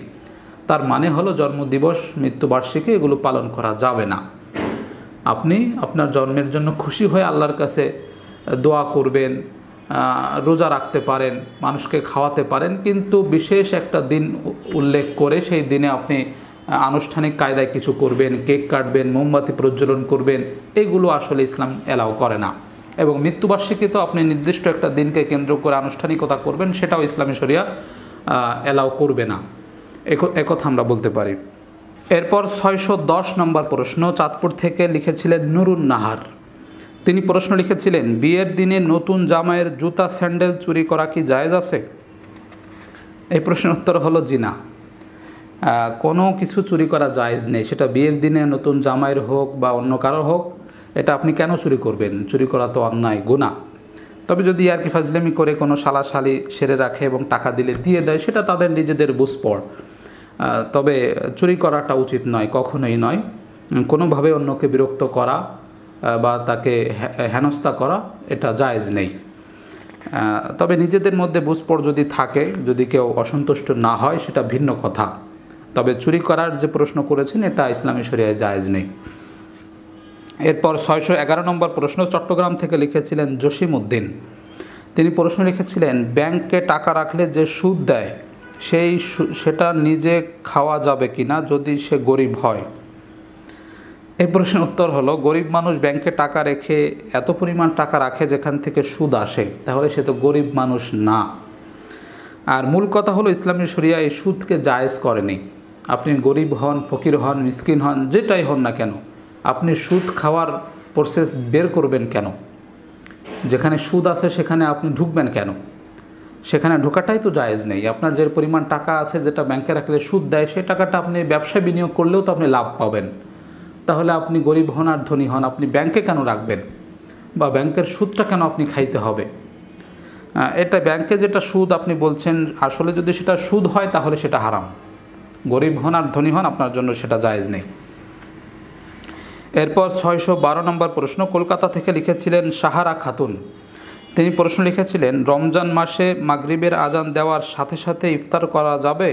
তার মানে হলো জন্মদিবস মৃত্যুবার্ষিকী এগুলো পালন করা যাবে না আপনি আপনার জন্মের জন্য খুশি হয়ে আল্লাহর কাছে দোয়া করবেন রোজা রাখতে পারেন মানুষকে খাওয়াতে পারেন কিন্তু বিশেষ একটা দিন উল্লেখ করে সেই দিনে আপনি আনুষ্ঠানিক কায়দায় কিছু করবেন কেক কাটবেন মোমবাতি প্রজ্বলন করবেন এগুলো আসলে ইসলাম অ্যালাউ করে না এবং মৃত্যুবার্ষিকী তো আপনি নির্দিষ্ট একটা দিনকে কেন্দ্র করে আনুষ্ঠানিকতা করবেন সেটাও ইসলামী শরিয়া অ্যালাউ করবে না একথা আমরা বলতে পারি এরপর ছয়শো দশ নম্বর প্রশ্ন চাঁদপুর থেকে লিখেছিলেন নুরুন নাহার তিনি প্রশ্ন লিখেছিলেন বিয়ের দিনে নতুন জামাইয়ের জুতা স্যান্ডেল চুরি করা কি জায়েজ আছে এই প্রশ্নের উত্তর হলো জিনা কোনো কিছু চুরি করা জায়েজ নেই সেটা বিয়ের দিনে নতুন জামাইয়ের হোক বা অন্য কারো হোক এটা আপনি কেন চুরি করবেন চুরি করা তো অন্যায় গুণা তবে যদি আর কি ফাজলামি করে কোনো শালাশালি সেরে রাখে এবং টাকা দিলে দিয়ে দেয় সেটা তাদের নিজেদের বুঝপর তবে চুরি করাটা উচিত নয় কখনোই নয় কোনোভাবে অন্যকে বিরক্ত করা বা তাকে হেনস্থা করা এটা জায়েজ নেই তবে নিজেদের মধ্যে বুঝপড় যদি থাকে যদি কেউ অসন্তুষ্ট না হয় সেটা ভিন্ন কথা তবে চুরি করার যে প্রশ্ন করেছেন এটা ইসলামী শরিয়ায় জায়েজ নেই এরপর ছয়শো এগারো নম্বর প্রশ্ন চট্টগ্রাম থেকে লিখেছিলেন জসিম উদ্দিন তিনি প্রশ্ন লিখেছিলেন ব্যাংকে টাকা রাখলে যে সুদ দেয় সেই সেটা নিজে খাওয়া যাবে কি না যদি সে গরিব হয় এই প্রশ্নের উত্তর হলো গরিব মানুষ ব্যাংকে টাকা রেখে এত পরিমাণ টাকা রাখে যেখান থেকে সুদ আসে তাহলে সে তো গরিব মানুষ না আর মূল কথা হলো ইসলামী শরিয়া এই সুদকে জায়েজ করেনি আপনি গরিব হন ফকির হন মিসকিন হন যেটাই হন না কেন আপনি সুদ খাওয়ার প্রসেস বের করবেন কেন যেখানে সুদ আছে সেখানে আপনি ঢুকবেন কেন সেখানে ঢোকাটাই তো জায়েজ নেই আপনার যে পরিমাণ টাকা আছে যেটা ব্যাংকে রাখলে সুদ দেয় সেই টাকাটা আপনি ব্যবসায় বিনিয়োগ করলেও তো আপনি লাভ পাবেন তাহলে আপনি গরিব হন আর ধনী হন আপনি ব্যাংকে কেন রাখবেন বা ব্যাংকের সুদটা কেন আপনি খাইতে হবে এটা ব্যাংকে যেটা সুদ আপনি বলছেন আসলে যদি সেটা সুদ হয় তাহলে সেটা হারাম গরিব হন আর ধনী হন আপনার জন্য সেটা জায়েজ নেই এরপর ছয়শো বারো নম্বর প্রশ্ন কলকাতা থেকে লিখেছিলেন সাহারা খাতুন তিনি প্রশ্ন লিখেছিলেন রমজান মাসে মাগরিবের আজান দেওয়ার সাথে সাথে ইফতার করা যাবে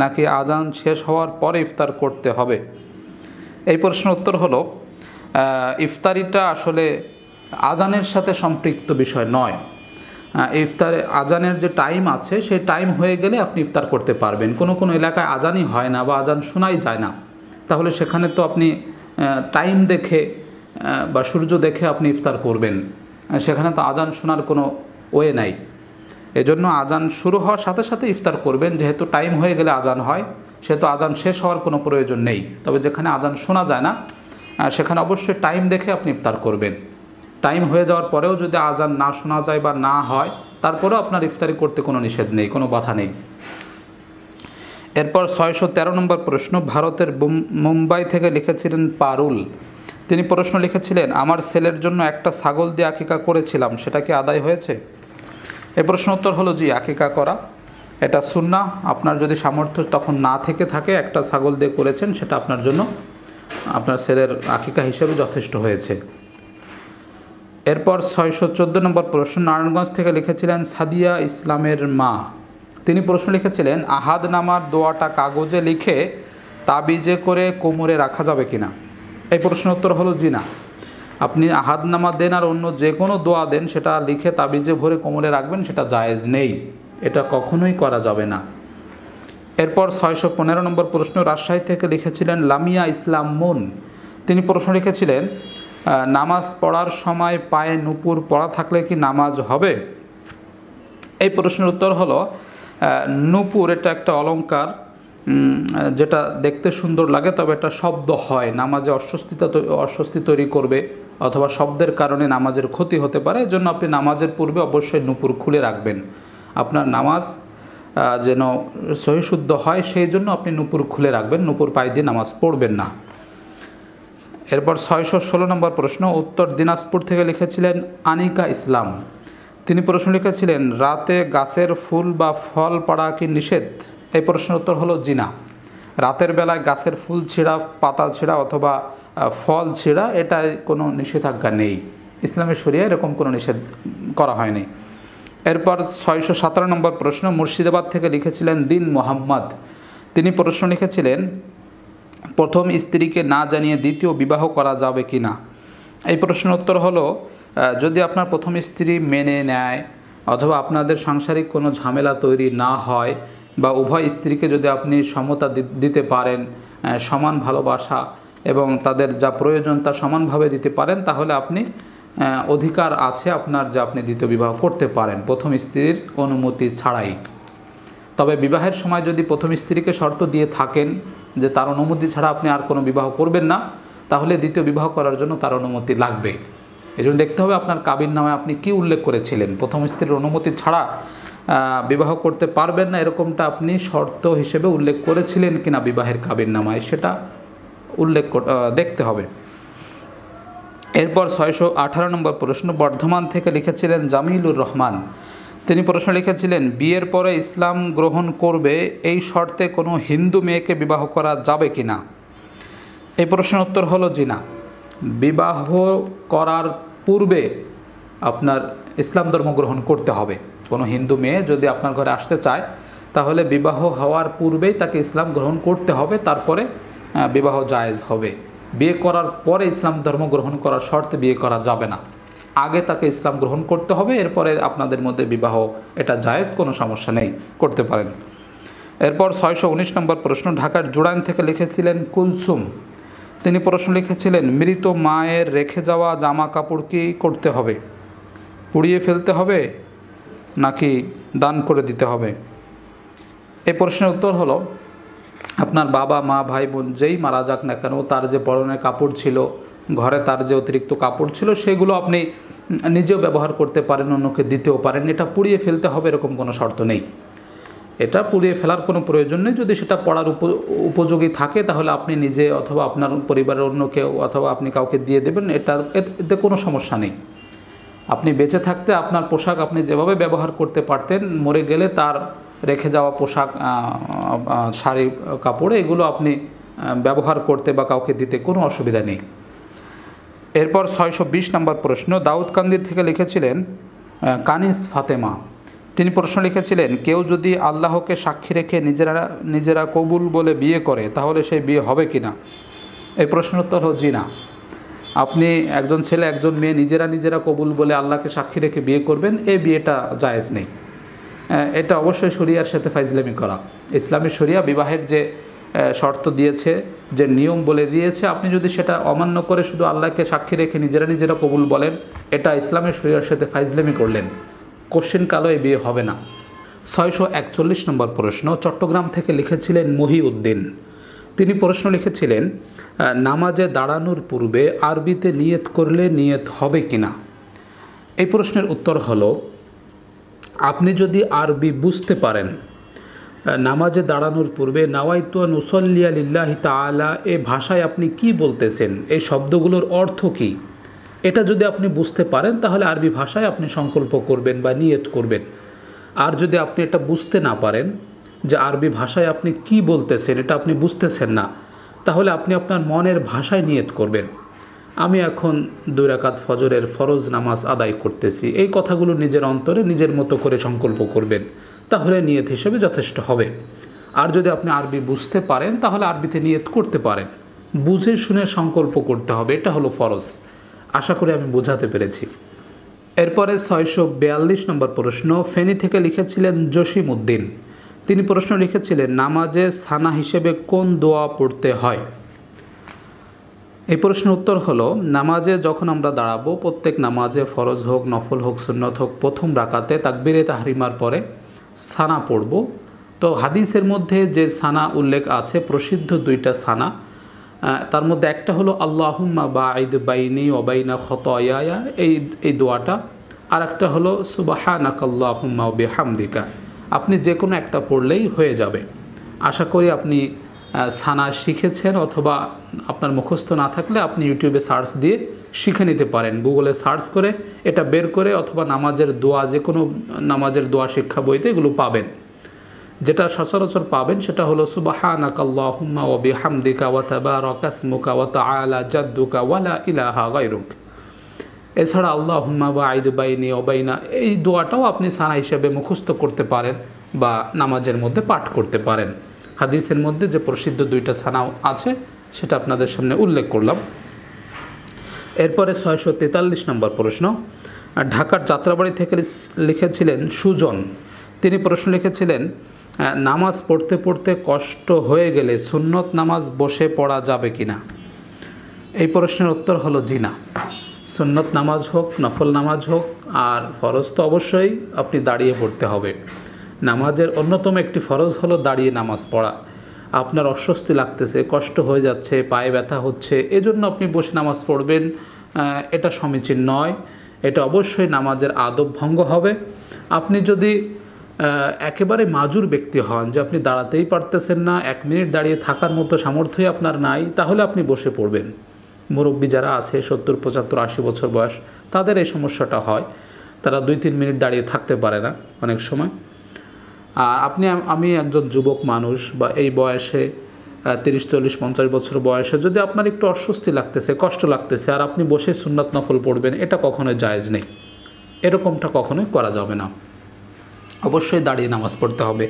নাকি আজান শেষ হওয়ার পরে ইফতার করতে হবে এই প্রশ্নের উত্তর হলো ইফতারিটা আসলে আজানের সাথে সম্পৃক্ত বিষয় নয় ইফতার আজানের যে টাইম আছে সেই টাইম হয়ে গেলে আপনি ইফতার করতে পারবেন কোনো কোনো এলাকায় আজানই হয় না বা আজান শোনাই যায় না তাহলে সেখানে তো আপনি টাইম দেখে বা সূর্য দেখে আপনি ইফতার করবেন সেখানে তো আজান শোনার কোনো ওয়ে নাই এজন্য আজান শুরু হওয়ার সাথে সাথে ইফতার করবেন যেহেতু টাইম হয়ে গেলে আজান হয় সেহেতু আজান শেষ হওয়ার কোনো প্রয়োজন নেই তবে যেখানে আজান শোনা যায় না সেখানে অবশ্যই টাইম দেখে আপনি ইফতার করবেন টাইম হয়ে যাওয়ার পরেও যদি আজান না শোনা যায় বা না হয় তারপরেও আপনার ইফতারি করতে কোনো নিষেধ নেই কোনো বাধা নেই এরপর ছয়শো তেরো নম্বর প্রশ্ন ভারতের মুম্বাই থেকে লিখেছিলেন পারুল তিনি প্রশ্ন লিখেছিলেন আমার ছেলের জন্য একটা ছাগল দিয়ে আকিকা করেছিলাম সেটা কি আদায় হয়েছে এ প্রশ্ন উত্তর হলো জি আকিকা করা এটা সুন্না আপনার যদি সামর্থ্য তখন না থেকে থাকে একটা ছাগল দিয়ে করেছেন সেটা আপনার জন্য আপনার ছেলের আকিকা হিসেবে যথেষ্ট হয়েছে এরপর ছয়শো চোদ্দো নম্বর প্রশ্ন নারায়ণগঞ্জ থেকে লিখেছিলেন সাদিয়া ইসলামের মা তিনি প্রশ্ন লিখেছিলেন আহাদ নামার দোয়াটা কাগজে লিখে তাবিজে করে কোমরে রাখা যাবে কিনা এই প্রশ্নের উত্তর হলো জিনা আপনি আহাদ নামা দেন আর অন্য যে কোনো দোয়া দেন সেটা লিখে তাবিজে ভরে কোমরে রাখবেন সেটা জায়েজ নেই এটা কখনোই করা যাবে না এরপর ছয়শো পনেরো নম্বর প্রশ্ন রাজশাহী থেকে লিখেছিলেন লামিয়া ইসলাম মুন তিনি প্রশ্ন লিখেছিলেন নামাজ পড়ার সময় পায়ে নুপুর পড়া থাকলে কি নামাজ হবে এই প্রশ্নের উত্তর হলো নুপুর এটা একটা অলঙ্কার যেটা দেখতে সুন্দর লাগে তবে এটা শব্দ হয় নামাজে অস্বস্তিতা অস্বস্তি তৈরি করবে অথবা শব্দের কারণে নামাজের ক্ষতি হতে পারে এজন্য আপনি নামাজের পূর্বে অবশ্যই নুপুর খুলে রাখবেন আপনার নামাজ যেন সহিশুদ্ধ হয় সেই জন্য আপনি নুপুর খুলে রাখবেন নুপুর পায়ে দিয়ে নামাজ পড়বেন না এরপর ছয়শো ষোলো নম্বর প্রশ্ন উত্তর দিনাজপুর থেকে লিখেছিলেন আনিকা ইসলাম তিনি প্রশ্ন লিখেছিলেন রাতে গাছের ফুল বা ফল পাড়া কি নিষেধ এই প্রশ্নের উত্তর হলো জিনা রাতের বেলায় গাছের ফুল ছিঁড়া পাতা ছিঁড়া অথবা ফল ছিঁড়া এটাই কোনো নিষেধাজ্ঞা নেই ইসলামের সরিয়ে এরকম কোনো নিষেধ করা হয়নি এরপর ছয়শো সতেরো নম্বর প্রশ্ন মুর্শিদাবাদ থেকে লিখেছিলেন দিন মোহাম্মদ তিনি প্রশ্ন লিখেছিলেন প্রথম স্ত্রীকে না জানিয়ে দ্বিতীয় বিবাহ করা যাবে কি না এই প্রশ্ন উত্তর হলো যদি আপনার প্রথম স্ত্রী মেনে নেয় অথবা আপনাদের সাংসারিক কোনো ঝামেলা তৈরি না হয় বা উভয় স্ত্রীকে যদি আপনি সমতা দিতে পারেন সমান ভালোবাসা এবং তাদের যা প্রয়োজন তা সমানভাবে দিতে পারেন তাহলে আপনি অধিকার আছে আপনার যে আপনি দ্বিতীয় বিবাহ করতে পারেন প্রথম স্ত্রীর অনুমতি ছাড়াই তবে বিবাহের সময় যদি প্রথম স্ত্রীকে শর্ত দিয়ে থাকেন যে তার অনুমতি ছাড়া আপনি আর কোনো বিবাহ করবেন না তাহলে দ্বিতীয় বিবাহ করার জন্য তার অনুমতি লাগবে এই জন্য দেখতে হবে আপনার কাবির নামে আপনি কি উল্লেখ করেছিলেন প্রথম স্ত্রীর অনুমতি ছাড়া বিবাহ করতে পারবেন না এরকমটা আপনি শর্ত হিসেবে উল্লেখ করেছিলেন কিনা বিবাহের কাবির নামায় সেটা উল্লেখ দেখতে হবে এরপর ছয়শো আঠারো নম্বর প্রশ্ন বর্ধমান থেকে লিখেছিলেন জামিলুর রহমান তিনি প্রশ্ন লিখেছিলেন বিয়ের পরে ইসলাম গ্রহণ করবে এই শর্তে কোনো হিন্দু মেয়েকে বিবাহ করা যাবে কি না এই প্রশ্নের উত্তর হলো জিনা বিবাহ করার পূর্বে আপনার ইসলাম ধর্ম গ্রহণ করতে হবে কোনো হিন্দু মেয়ে যদি আপনার ঘরে আসতে চায় তাহলে বিবাহ হওয়ার পূর্বেই তাকে ইসলাম গ্রহণ করতে হবে তারপরে বিবাহ জায়েজ হবে বিয়ে করার পরে ইসলাম ধর্ম গ্রহণ করার শর্তে বিয়ে করা যাবে না আগে তাকে ইসলাম গ্রহণ করতে হবে এরপরে আপনাদের মধ্যে বিবাহ এটা জায়েজ কোনো সমস্যা নেই করতে পারেন এরপর ছয়শো উনিশ নম্বর প্রশ্ন ঢাকার জোড়াইন থেকে লিখেছিলেন কুলসুম তিনি প্রশ্ন লিখেছিলেন মৃত মায়ের রেখে যাওয়া জামা কাপড় কি করতে হবে পুড়িয়ে ফেলতে হবে নাকি দান করে দিতে হবে এই প্রশ্নের উত্তর হলো আপনার বাবা মা ভাই বোন যেই মারা যাক না কেন তার যে পরনের কাপড় ছিল ঘরে তার যে অতিরিক্ত কাপড় ছিল সেগুলো আপনি নিজেও ব্যবহার করতে পারেন অন্যকে দিতেও পারেন এটা পুড়িয়ে ফেলতে হবে এরকম কোনো শর্ত নেই এটা পুড়িয়ে ফেলার কোনো প্রয়োজন নেই যদি সেটা পড়ার উপযোগী থাকে তাহলে আপনি নিজে অথবা আপনার পরিবারের অন্য কেউ অথবা আপনি কাউকে দিয়ে দেবেন এটা এতে কোনো সমস্যা নেই আপনি বেঁচে থাকতে আপনার পোশাক আপনি যেভাবে ব্যবহার করতে পারতেন মরে গেলে তার রেখে যাওয়া পোশাক শাড়ি কাপড় এগুলো আপনি ব্যবহার করতে বা কাউকে দিতে কোনো অসুবিধা নেই এরপর ছয়শো বিশ নম্বর প্রশ্ন দাউদ কান্দির থেকে লিখেছিলেন কানিস ফাতেমা তিনি প্রশ্ন লিখেছিলেন কেউ যদি আল্লাহকে সাক্ষী রেখে নিজেরা নিজেরা কবুল বলে বিয়ে করে তাহলে সেই বিয়ে হবে কি না এই প্রশ্নের উত্তর হল জি না আপনি একজন ছেলে একজন মেয়ে নিজেরা নিজেরা কবুল বলে আল্লাহকে সাক্ষী রেখে বিয়ে করবেন এই বিয়েটা জায়েজ নেই এটা অবশ্যই শরিয়ার সাথে ফাইজলামি করা ইসলামী শরিয়া বিবাহের যে শর্ত দিয়েছে যে নিয়ম বলে দিয়েছে আপনি যদি সেটা অমান্য করে শুধু আল্লাহকে সাক্ষী রেখে নিজেরা নিজেরা কবুল বলেন এটা ইসলামের শরিয়ার সাথে ফাইজলামি করলেন কোশ্চিন কালো এই বিয়ে হবে না ছয়শো একচল্লিশ নম্বর প্রশ্ন চট্টগ্রাম থেকে লিখেছিলেন মহিউদ্দিন তিনি প্রশ্ন লিখেছিলেন নামাজে দাঁড়ানোর পূর্বে আরবিতে নিয়ত করলে নিয়ত হবে কিনা এই প্রশ্নের উত্তর হলো আপনি যদি আরবি বুঝতে পারেন নামাজে দাঁড়ানোর পূর্বে নাওয়াইতুয়া নুসল্লিয়া লিল্লাহি তালা এ ভাষায় আপনি কি বলতেছেন এই শব্দগুলোর অর্থ কী এটা যদি আপনি বুঝতে পারেন তাহলে আরবি ভাষায় আপনি সংকল্প করবেন বা নিয়ত করবেন আর যদি আপনি এটা বুঝতে না পারেন যে আরবি ভাষায় আপনি কি বলতেছেন এটা আপনি বুঝতেছেন না তাহলে আপনি আপনার মনের ভাষায় নিয়ত করবেন আমি এখন দুই রাকাত ফজরের ফরজ নামাজ আদায় করতেছি এই কথাগুলো নিজের অন্তরে নিজের মতো করে সংকল্প করবেন তাহলে নিয়ত হিসেবে যথেষ্ট হবে আর যদি আপনি আরবি বুঝতে পারেন তাহলে আরবিতে নিয়ত করতে পারেন বুঝে শুনে সংকল্প করতে হবে এটা হলো ফরজ আশা করি আমি বোঝাতে পেরেছি এরপরে ছয়শো বিয়াল্লিশ নম্বর প্রশ্ন ফেনি থেকে লিখেছিলেন জসিম উদ্দিন তিনি প্রশ্ন লিখেছিলেন নামাজে সানা হিসেবে কোন দোয়া পড়তে হয় এই প্রশ্নের উত্তর হলো নামাজে যখন আমরা দাঁড়াবো প্রত্যেক নামাজে ফরজ হোক নফল হোক সুন্নত হোক প্রথম রাকাতে তাকবিরে তাহরিমার পরে সানা পড়ব তো হাদিসের মধ্যে যে সানা উল্লেখ আছে প্রসিদ্ধ দুইটা সানা তার মধ্যে একটা হলো আল্লাহুম্মা বা আইদ বাইনি অবাইনা খতয়া এই এই দোয়াটা আর একটা হলো সুবাহানাকাল্লাহুম্মা বেহামদিকা আপনি যে কোনো একটা পড়লেই হয়ে যাবে আশা করি আপনি সানা শিখেছেন অথবা আপনার মুখস্থ না থাকলে আপনি ইউটিউবে সার্চ দিয়ে শিখে নিতে পারেন গুগলে সার্চ করে এটা বের করে অথবা নামাজের দোয়া যে কোনো নামাজের দোয়া শিক্ষা বইতে এগুলো পাবেন যেটা সচরাচর পাবেন সেটা হলো সুবাহানাকাল্লাহুম্মা ওয়া বিহামদিকা ওয়া তাবারাকাসমুকা ওয়া আইদু বাইনি ওয়া এই দোয়াটাও আপনি সানা হিসেবে মুখস্থ করতে পারেন বা নামাজের মধ্যে পাঠ করতে পারেন হাদিসের মধ্যে যে প্রসিদ্ধ দুইটা সানাও আছে সেটা আপনাদের সামনে উল্লেখ করলাম এরপরে ছয়শো তেতাল্লিশ নম্বর প্রশ্ন ঢাকার যাত্রাবাড়ি থেকে লিখেছিলেন সুজন তিনি প্রশ্ন লিখেছিলেন নামাজ পড়তে পড়তে কষ্ট হয়ে গেলে সুন্নত নামাজ বসে পড়া যাবে কি না এই প্রশ্নের উত্তর হলো জিনা সুন্নত নামাজ হোক নফল নামাজ হোক আর ফরজ তো অবশ্যই আপনি দাঁড়িয়ে পড়তে হবে নামাজের অন্যতম একটি ফরজ হলো দাঁড়িয়ে নামাজ পড়া আপনার অস্বস্তি লাগতেছে কষ্ট হয়ে যাচ্ছে পায়ে ব্যথা হচ্ছে এজন্য আপনি বসে নামাজ পড়বেন এটা সমীচীন নয় এটা অবশ্যই নামাজের আদব ভঙ্গ হবে আপনি যদি একেবারে মাজুর ব্যক্তি হন যে আপনি দাঁড়াতেই পারতেছেন না এক মিনিট দাঁড়িয়ে থাকার মতো সামর্থ্যই আপনার নাই তাহলে আপনি বসে পড়বেন মুরব্বী যারা আছে সত্তর পঁচাত্তর আশি বছর বয়স তাদের এই সমস্যাটা হয় তারা দুই তিন মিনিট দাঁড়িয়ে থাকতে পারে না অনেক সময় আর আপনি আমি একজন যুবক মানুষ বা এই বয়সে তিরিশ চল্লিশ পঞ্চাশ বছর বয়সে যদি আপনার একটু অস্বস্তি লাগতেছে কষ্ট লাগতেছে আর আপনি বসে সুন্নাত নফল পড়বেন এটা কখনোই জায়েজ নেই এরকমটা কখনোই করা যাবে না অবশ্যই দাঁড়িয়ে নামাজ পড়তে হবে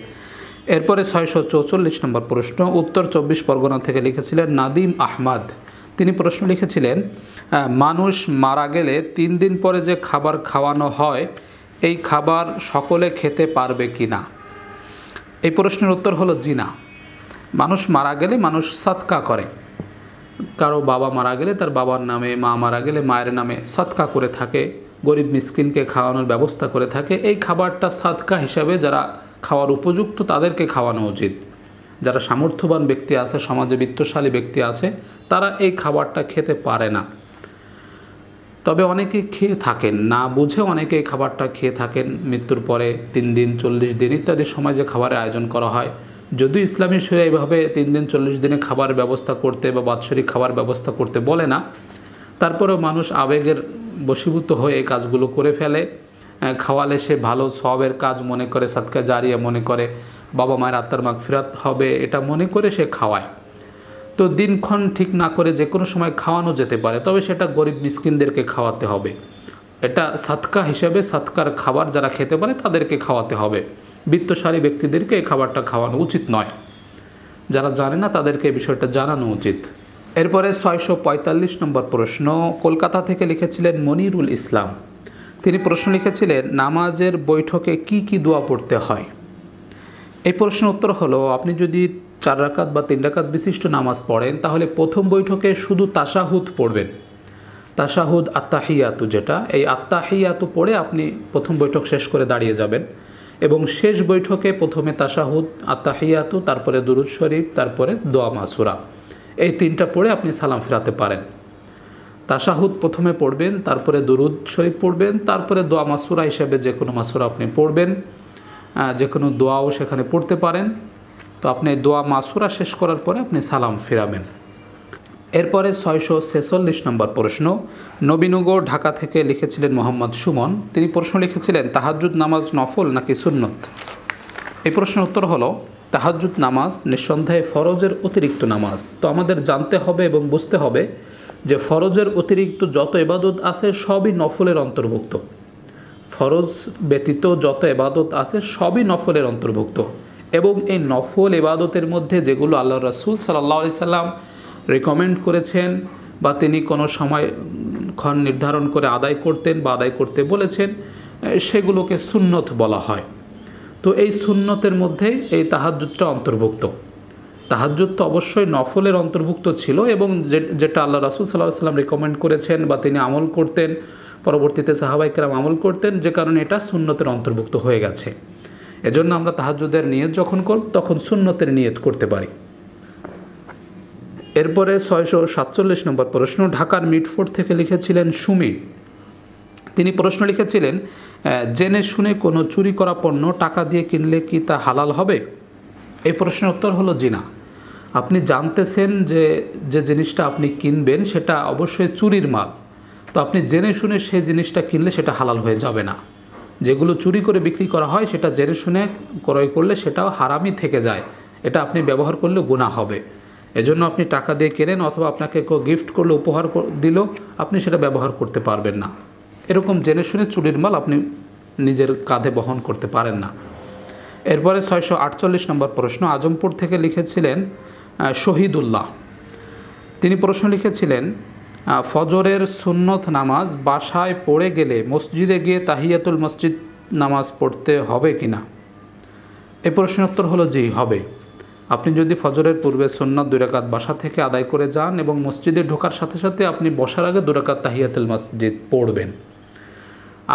এরপরে ছয়শো চৌচল্লিশ নম্বর প্রশ্ন উত্তর চব্বিশ পরগনা থেকে লিখেছিলেন নাদিম আহমাদ তিনি প্রশ্ন লিখেছিলেন মানুষ মারা গেলে তিন দিন পরে যে খাবার খাওয়ানো হয় এই খাবার সকলে খেতে পারবে কি না এই প্রশ্নের উত্তর হলো জিনা মানুষ মারা গেলে মানুষ সাতকা করে কারো বাবা মারা গেলে তার বাবার নামে মা মারা গেলে মায়ের নামে সৎকা করে থাকে গরিব মিসকিনকে খাওয়ানোর ব্যবস্থা করে থাকে এই খাবারটা সাদকা হিসাবে যারা খাওয়ার উপযুক্ত তাদেরকে খাওয়ানো উচিত যারা সামর্থ্যবান ব্যক্তি আছে সমাজে বিত্তশালী ব্যক্তি আছে তারা এই খাবারটা খেতে পারে না তবে অনেকে খেয়ে থাকেন না বুঝে অনেকে খাবারটা খেয়ে থাকেন মৃত্যুর পরে তিন দিন চল্লিশ দিন ইত্যাদি সময় যে খাবারের আয়োজন করা হয় যদিও ইসলামী শরীর এইভাবে তিন দিন চল্লিশ দিনে খাবার ব্যবস্থা করতে বা বাৎসরিক খাবার ব্যবস্থা করতে বলে না তারপরেও মানুষ আবেগের বশীভূত হয়ে এই কাজগুলো করে ফেলে খাওয়ালে সে ভালো সবের কাজ মনে করে সাতকা জারিয়া মনে করে বাবা মায়ের আত্মার মাগ ফেরাত হবে এটা মনে করে সে খাওয়ায় তো দিনক্ষণ ঠিক না করে যে কোনো সময় খাওয়ানো যেতে পারে তবে সেটা গরিব মিসকিনদেরকে খাওয়াতে হবে এটা সাতকা হিসেবে সাতকার খাবার যারা খেতে পারে তাদেরকে খাওয়াতে হবে বিত্তশালী ব্যক্তিদেরকে এই খাবারটা খাওয়ানো উচিত নয় যারা জানে না তাদেরকে এই বিষয়টা জানানো উচিত এরপরে ছয়শো পঁয়তাল্লিশ নম্বর প্রশ্ন কলকাতা থেকে লিখেছিলেন মনিরুল ইসলাম তিনি প্রশ্ন লিখেছিলেন নামাজের বৈঠকে কি কি দোয়া পড়তে হয় এই প্রশ্নের উত্তর হলো আপনি যদি চার রাকাত বা তিন রাকাত বিশিষ্ট নামাজ পড়েন তাহলে প্রথম বৈঠকে শুধু তাসাহুদ পড়বেন তাসাহুদ আত্মাহিয়াতু যেটা এই আত্মাহিয়াতু পড়ে আপনি প্রথম বৈঠক শেষ করে দাঁড়িয়ে যাবেন এবং শেষ বৈঠকে প্রথমে তাসাহুদ আত্মাহিয়াতু তারপরে দুরুদ শরীফ তারপরে দোয়া মাসুরা এই তিনটা পড়ে আপনি সালাম ফেরাতে পারেন তাসাহুদ প্রথমে পড়বেন তারপরে দুরুদ শরীফ পড়বেন তারপরে দোয়া মাসুরা হিসেবে যে কোনো মাসুরা আপনি পড়বেন যে কোনো দোয়াও সেখানে পড়তে পারেন তো আপনি দোয়া মাসুরা শেষ করার পরে আপনি সালাম ফেরাবেন এরপরে ছয়শো ছেচল্লিশ নম্বর প্রশ্ন নবীনগর ঢাকা থেকে লিখেছিলেন মোহাম্মদ সুমন তিনি প্রশ্ন লিখেছিলেন তাহাজুদ নামাজ নফল নাকি সুন্নত এই প্রশ্নের উত্তর হল তাহাজুদ নামাজ নিঃসন্দেহে ফরজের অতিরিক্ত নামাজ তো আমাদের জানতে হবে এবং বুঝতে হবে যে ফরজের অতিরিক্ত যত এবাদত আছে সবই নফলের অন্তর্ভুক্ত ফরজ ব্যতীত যত এবাদত আছে সবই নফলের অন্তর্ভুক্ত এবং এই নফল এবাদতের মধ্যে যেগুলো আল্লাহ রসুল সাল্লাহ আলি সাল্লাম রেকমেন্ড করেছেন বা তিনি কোনো সময় ক্ষণ নির্ধারণ করে আদায় করতেন বা আদায় করতে বলেছেন সেগুলোকে সুন্নত বলা হয় তো এই সুন্নতের মধ্যে এই তাহাজুদটা অন্তর্ভুক্ত তাহাজুদ তো অবশ্যই নফলের অন্তর্ভুক্ত ছিল এবং যেটা আল্লাহ রাসুল সাল্লাহ সাল্লাম রেকমেন্ড করেছেন বা তিনি আমল করতেন পরবর্তীতে সাহাবাইকার আমল করতেন যে কারণে এটা সুন্নতের অন্তর্ভুক্ত হয়ে গেছে এজন্য আমরা তাহাজুদের নিয়ত যখন করব তখন সুন্নতের নিয়ত করতে পারি এরপরে ছয়শো সাতচল্লিশ নম্বর প্রশ্ন ঢাকার মিটফোর্ড থেকে লিখেছিলেন সুমি তিনি প্রশ্ন লিখেছিলেন জেনে শুনে কোনো চুরি করা পণ্য টাকা দিয়ে কিনলে কি তা হালাল হবে এই প্রশ্নের উত্তর হলো জিনা আপনি জানতেছেন যে যে জিনিসটা আপনি কিনবেন সেটা অবশ্যই চুরির মাল তো আপনি জেনে শুনে সেই জিনিসটা কিনলে সেটা হালাল হয়ে যাবে না যেগুলো চুরি করে বিক্রি করা হয় সেটা জেনে শুনে ক্রয় করলে সেটাও হারামি থেকে যায় এটা আপনি ব্যবহার করলে গুণা হবে এজন্য আপনি টাকা দিয়ে কেনেন অথবা আপনাকে কেউ গিফট করলে উপহার দিল আপনি সেটা ব্যবহার করতে পারবেন না এরকম জেনে শুনে চুরির মাল আপনি নিজের কাঁধে বহন করতে পারেন না এরপরে ছয়শো আটচল্লিশ নম্বর প্রশ্ন আজমপুর থেকে লিখেছিলেন শহীদুল্লাহ তিনি প্রশ্ন লিখেছিলেন ফজরের সুন্নত নামাজ বাসায় পড়ে গেলে মসজিদে গিয়ে তাহিয়াতুল মসজিদ নামাজ পড়তে হবে কি না প্রশ্নের প্রশ্নোত্তর হলো যে হবে আপনি যদি ফজরের পূর্বে সুন্নত দুরাকাত বাসা থেকে আদায় করে যান এবং মসজিদে ঢোকার সাথে সাথে আপনি বসার আগে দুরাকাত তাহিয়াতুল মসজিদ পড়বেন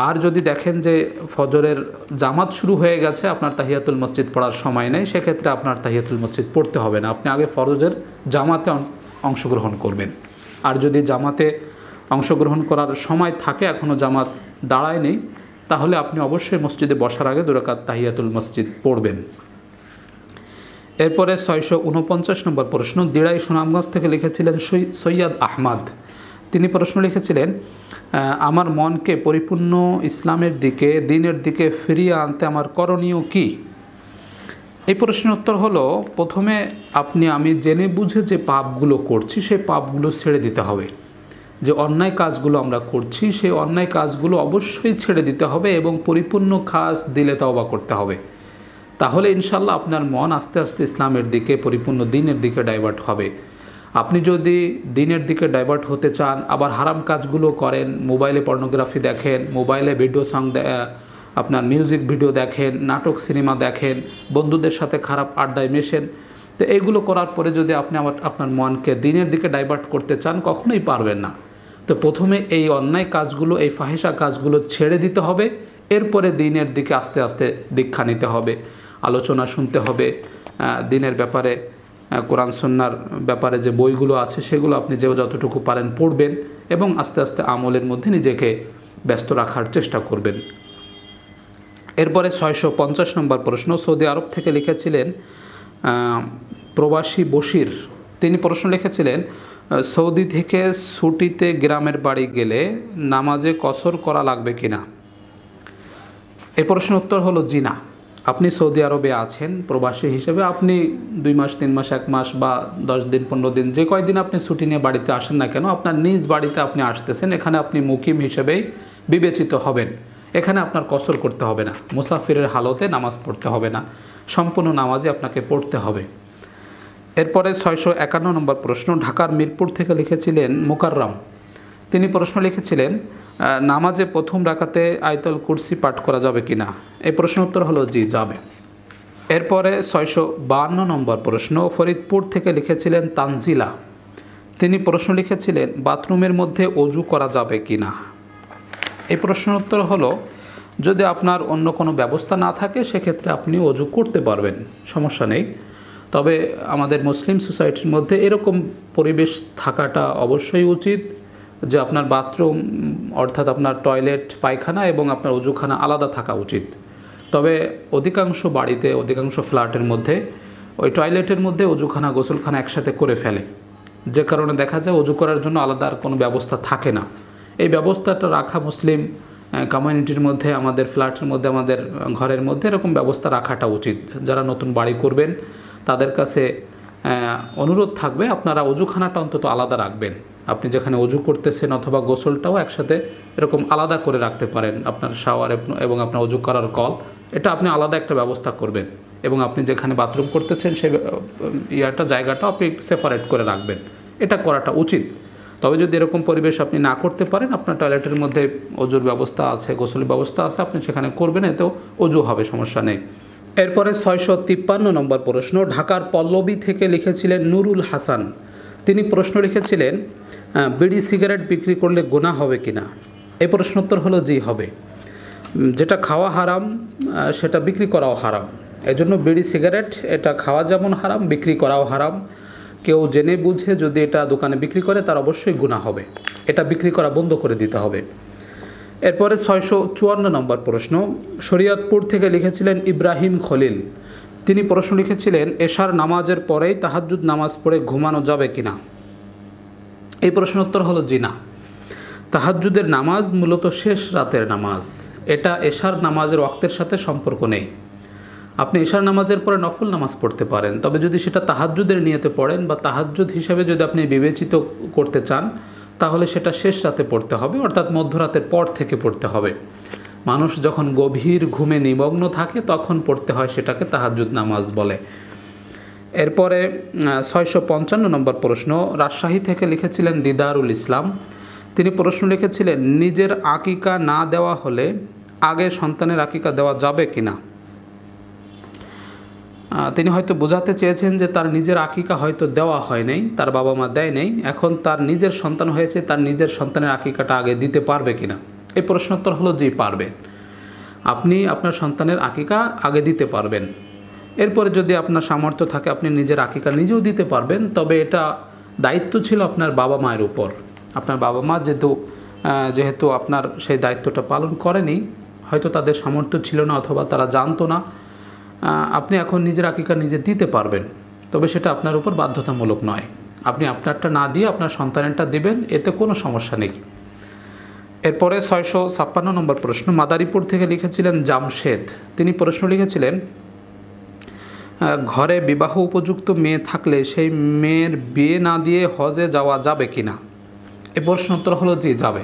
আর যদি দেখেন যে ফজরের জামাত শুরু হয়ে গেছে আপনার তাহিয়াতুল মসজিদ পড়ার সময় নেই সেক্ষেত্রে আপনার তাহিয়াতুল মসজিদ পড়তে হবে না আপনি আগে ফরজের জামাতে অংশগ্রহণ করবেন আর যদি জামাতে অংশগ্রহণ করার সময় থাকে এখনও জামাত দাঁড়ায় নেই তাহলে আপনি অবশ্যই মসজিদে বসার আগে দুরাকাত তাহিয়াতুল মসজিদ পড়বেন এরপরে ছয়শো উনপঞ্চাশ নম্বর প্রশ্ন দিড়াই সুনামগঞ্জ থেকে লিখেছিলেন সৈয়দ আহমাদ তিনি প্রশ্ন লিখেছিলেন আমার মনকে পরিপূর্ণ ইসলামের দিকে দিনের দিকে ফিরিয়ে আনতে আমার করণীয় কী এই প্রশ্নের উত্তর হলো প্রথমে আপনি আমি জেনে বুঝে যে পাপগুলো করছি সেই পাপগুলো ছেড়ে দিতে হবে যে অন্যায় কাজগুলো আমরা করছি সেই অন্যায় কাজগুলো অবশ্যই ছেড়ে দিতে হবে এবং পরিপূর্ণ কাজ দিলে তওবা করতে হবে তাহলে ইনশাল্লাহ আপনার মন আস্তে আস্তে ইসলামের দিকে পরিপূর্ণ দিনের দিকে ডাইভার্ট হবে আপনি যদি দিনের দিকে ডাইভার্ট হতে চান আবার হারাম কাজগুলো করেন মোবাইলে পর্নোগ্রাফি দেখেন মোবাইলে ভিডিও সং আপনার মিউজিক ভিডিও দেখেন নাটক সিনেমা দেখেন বন্ধুদের সাথে খারাপ আড্ডায় মেশেন তো এইগুলো করার পরে যদি আপনি আমার আপনার মনকে দিনের দিকে ডাইভার্ট করতে চান কখনোই পারবেন না তো প্রথমে এই অন্যায় কাজগুলো এই ফাহেসা কাজগুলো ছেড়ে দিতে হবে এরপরে দিনের দিকে আস্তে আস্তে দীক্ষা নিতে হবে আলোচনা শুনতে হবে দিনের ব্যাপারে কোরআন সন্ন্যার ব্যাপারে যে বইগুলো আছে সেগুলো আপনি যে যতটুকু পারেন পড়বেন এবং আস্তে আস্তে আমলের মধ্যে নিজেকে ব্যস্ত রাখার চেষ্টা করবেন এরপরে ছয়শো পঞ্চাশ নম্বর প্রশ্ন সৌদি আরব থেকে লিখেছিলেন প্রবাসী বশির তিনি প্রশ্ন লিখেছিলেন সৌদি থেকে ছুটিতে গ্রামের বাড়ি গেলে নামাজে কসর করা লাগবে কি না এ প্রশ্নের উত্তর হলো জিনা আপনি সৌদি আরবে আছেন প্রবাসী হিসেবে আপনি দুই মাস তিন মাস এক মাস বা দশ দিন পনেরো দিন যে কয়দিন আপনি ছুটি নিয়ে বাড়িতে আসেন না কেন আপনার নিজ বাড়িতে আপনি আসতেছেন এখানে আপনি মুকিম হিসেবেই বিবেচিত হবেন এখানে আপনার কসর করতে হবে না মুসাফিরের হালতে নামাজ পড়তে হবে না সম্পূর্ণ নামাজই আপনাকে পড়তে হবে এরপরে ছয়শো একান্ন নম্বর প্রশ্ন ঢাকার মিরপুর থেকে লিখেছিলেন মুকাররাম তিনি প্রশ্ন লিখেছিলেন নামাজে প্রথম রাখাতে আয়তল কুর্সি পাঠ করা যাবে কি না এই প্রশ্ন উত্তর হলো জি যাবে এরপরে ছয়শো বান্ন নম্বর প্রশ্ন ফরিদপুর থেকে লিখেছিলেন তানজিলা তিনি প্রশ্ন লিখেছিলেন বাথরুমের মধ্যে অজু করা যাবে কি না এই প্রশ্নের উত্তর হলো যদি আপনার অন্য কোনো ব্যবস্থা না থাকে সেক্ষেত্রে আপনি অজু করতে পারবেন সমস্যা নেই তবে আমাদের মুসলিম সোসাইটির মধ্যে এরকম পরিবেশ থাকাটা অবশ্যই উচিত যে আপনার বাথরুম অর্থাৎ আপনার টয়লেট পায়খানা এবং আপনার অজুখানা আলাদা থাকা উচিত তবে অধিকাংশ বাড়িতে অধিকাংশ ফ্ল্যাটের মধ্যে ওই টয়লেটের মধ্যে অজুখানা গোসলখানা একসাথে করে ফেলে যে কারণে দেখা যায় অজু করার জন্য আলাদা আর কোনো ব্যবস্থা থাকে না এই ব্যবস্থাটা রাখা মুসলিম কমিউনিটির মধ্যে আমাদের ফ্ল্যাটের মধ্যে আমাদের ঘরের মধ্যে এরকম ব্যবস্থা রাখাটা উচিত যারা নতুন বাড়ি করবেন তাদের কাছে অনুরোধ থাকবে আপনারা অজুখানাটা অন্তত আলাদা রাখবেন আপনি যেখানে অজু করতেছেন অথবা গোসলটাও একসাথে এরকম আলাদা করে রাখতে পারেন আপনার শাওয়ার এবং আপনার অজু করার কল এটা আপনি আলাদা একটা ব্যবস্থা করবেন এবং আপনি যেখানে বাথরুম করতেছেন সে ইয়াটা জায়গাটাও আপনি সেপারেট করে রাখবেন এটা করাটা উচিত তবে যদি এরকম পরিবেশ আপনি না করতে পারেন আপনার টয়লেটের মধ্যে অজুর ব্যবস্থা আছে গোসলের ব্যবস্থা আছে আপনি সেখানে করবেন এতেও অজু হবে সমস্যা নেই এরপরে ছয়শো তিপ্পান্ন নম্বর প্রশ্ন ঢাকার পল্লবী থেকে লিখেছিলেন নুরুল হাসান তিনি প্রশ্ন লিখেছিলেন বিড়ি সিগারেট বিক্রি করলে গোনা হবে কি না এই প্রশ্নোত্তর হলো যে হবে যেটা খাওয়া হারাম সেটা বিক্রি করাও হারাম এজন্য বিড়ি সিগারেট এটা খাওয়া যেমন হারাম বিক্রি করাও হারাম কেউ জেনে বুঝে যদি এটা দোকানে বিক্রি করে তার অবশ্যই গুণা হবে এটা বিক্রি করা বন্ধ করে দিতে হবে এরপরে ছয়শো চুয়ান্ন নম্বর প্রশ্ন শরীয়তপুর থেকে লিখেছিলেন ইব্রাহিম খলিল তিনি প্রশ্ন লিখেছিলেন এশার নামাজের পরেই তাহাজুদ নামাজ পড়ে ঘুমানো যাবে কিনা এই প্রশ্নোত্তর হলো জিনা তাহাজুদের নামাজ মূলত শেষ রাতের নামাজ এটা এশার নামাজের ওয়াক্তের সাথে সম্পর্ক নেই আপনি এশার নামাজের পরে নফল নামাজ পড়তে পারেন তবে যদি সেটা তাহাজ্জুদের নিয়েতে পড়েন বা তাহাজ্জুদ হিসাবে যদি আপনি বিবেচিত করতে চান তাহলে সেটা শেষ রাতে পড়তে হবে অর্থাৎ মধ্যরাতের পর থেকে পড়তে হবে মানুষ যখন গভীর ঘুমে নিমগ্ন থাকে তখন পড়তে হয় সেটাকে তাহাজুদ নামাজ বলে এরপরে ছয়শো পঞ্চান্ন নম্বর প্রশ্ন রাজশাহী থেকে লিখেছিলেন দিদারুল ইসলাম তিনি প্রশ্ন লিখেছিলেন নিজের আকিকা না দেওয়া হলে আগে সন্তানের আকিকা দেওয়া যাবে কিনা না তিনি হয়তো বোঝাতে চেয়েছেন যে তার নিজের আকিকা হয়তো দেওয়া হয় নাই তার বাবা মা দেয় নাই এখন তার নিজের সন্তান হয়েছে তার নিজের সন্তানের আকিকাটা আগে দিতে পারবে কিনা এই প্রশ্নোত্তর হলো যে পারবে আপনি আপনার সন্তানের আকিকা আগে দিতে পারবেন এরপরে যদি আপনার সামর্থ্য থাকে আপনি নিজের আকিকা নিজেও দিতে পারবেন তবে এটা দায়িত্ব ছিল আপনার বাবা মায়ের উপর আপনার বাবা মা যেহেতু যেহেতু আপনার সেই দায়িত্বটা পালন করেনি হয়তো তাদের সামর্থ্য ছিল না অথবা তারা জানতো না আপনি এখন নিজের আকিকা নিজে দিতে পারবেন তবে সেটা আপনার উপর বাধ্যতামূলক নয় আপনি আপনারটা না দিয়ে আপনার সন্তানেরটা দেবেন এতে কোনো সমস্যা নেই এরপরে ছয়শো ছাপ্পান্ন নম্বর প্রশ্ন মাদারীপুর থেকে লিখেছিলেন জামশেদ তিনি প্রশ্ন লিখেছিলেন ঘরে বিবাহ উপযুক্ত মেয়ে থাকলে সেই মেয়ের বিয়ে না দিয়ে হজে যাওয়া যাবে কি না এ প্রশ্ন উত্তর হলো যে যাবে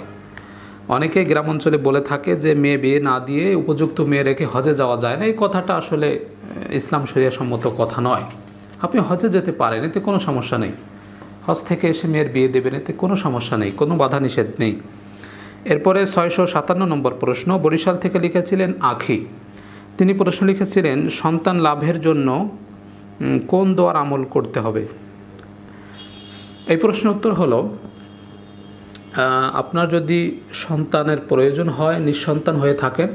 অনেকে গ্রাম অঞ্চলে বলে থাকে যে মেয়ে বিয়ে না দিয়ে উপযুক্ত মেয়ে রেখে হজে যাওয়া যায় না এই কথাটা আসলে ইসলাম সম্মত কথা নয় আপনি হজে যেতে পারেন এতে কোনো সমস্যা নেই হজ থেকে এসে মেয়ের বিয়ে দেবেন এতে কোনো সমস্যা নেই কোনো বাধা নিষেধ নেই এরপরে ছয়শো সাতান্ন নম্বর প্রশ্ন বরিশাল থেকে লিখেছিলেন আখি তিনি প্রশ্ন লিখেছিলেন সন্তান লাভের জন্য কোন দোয়ার আমল করতে হবে এই প্রশ্নের উত্তর হলো আপনার যদি সন্তানের প্রয়োজন হয় নিঃসন্তান হয়ে থাকেন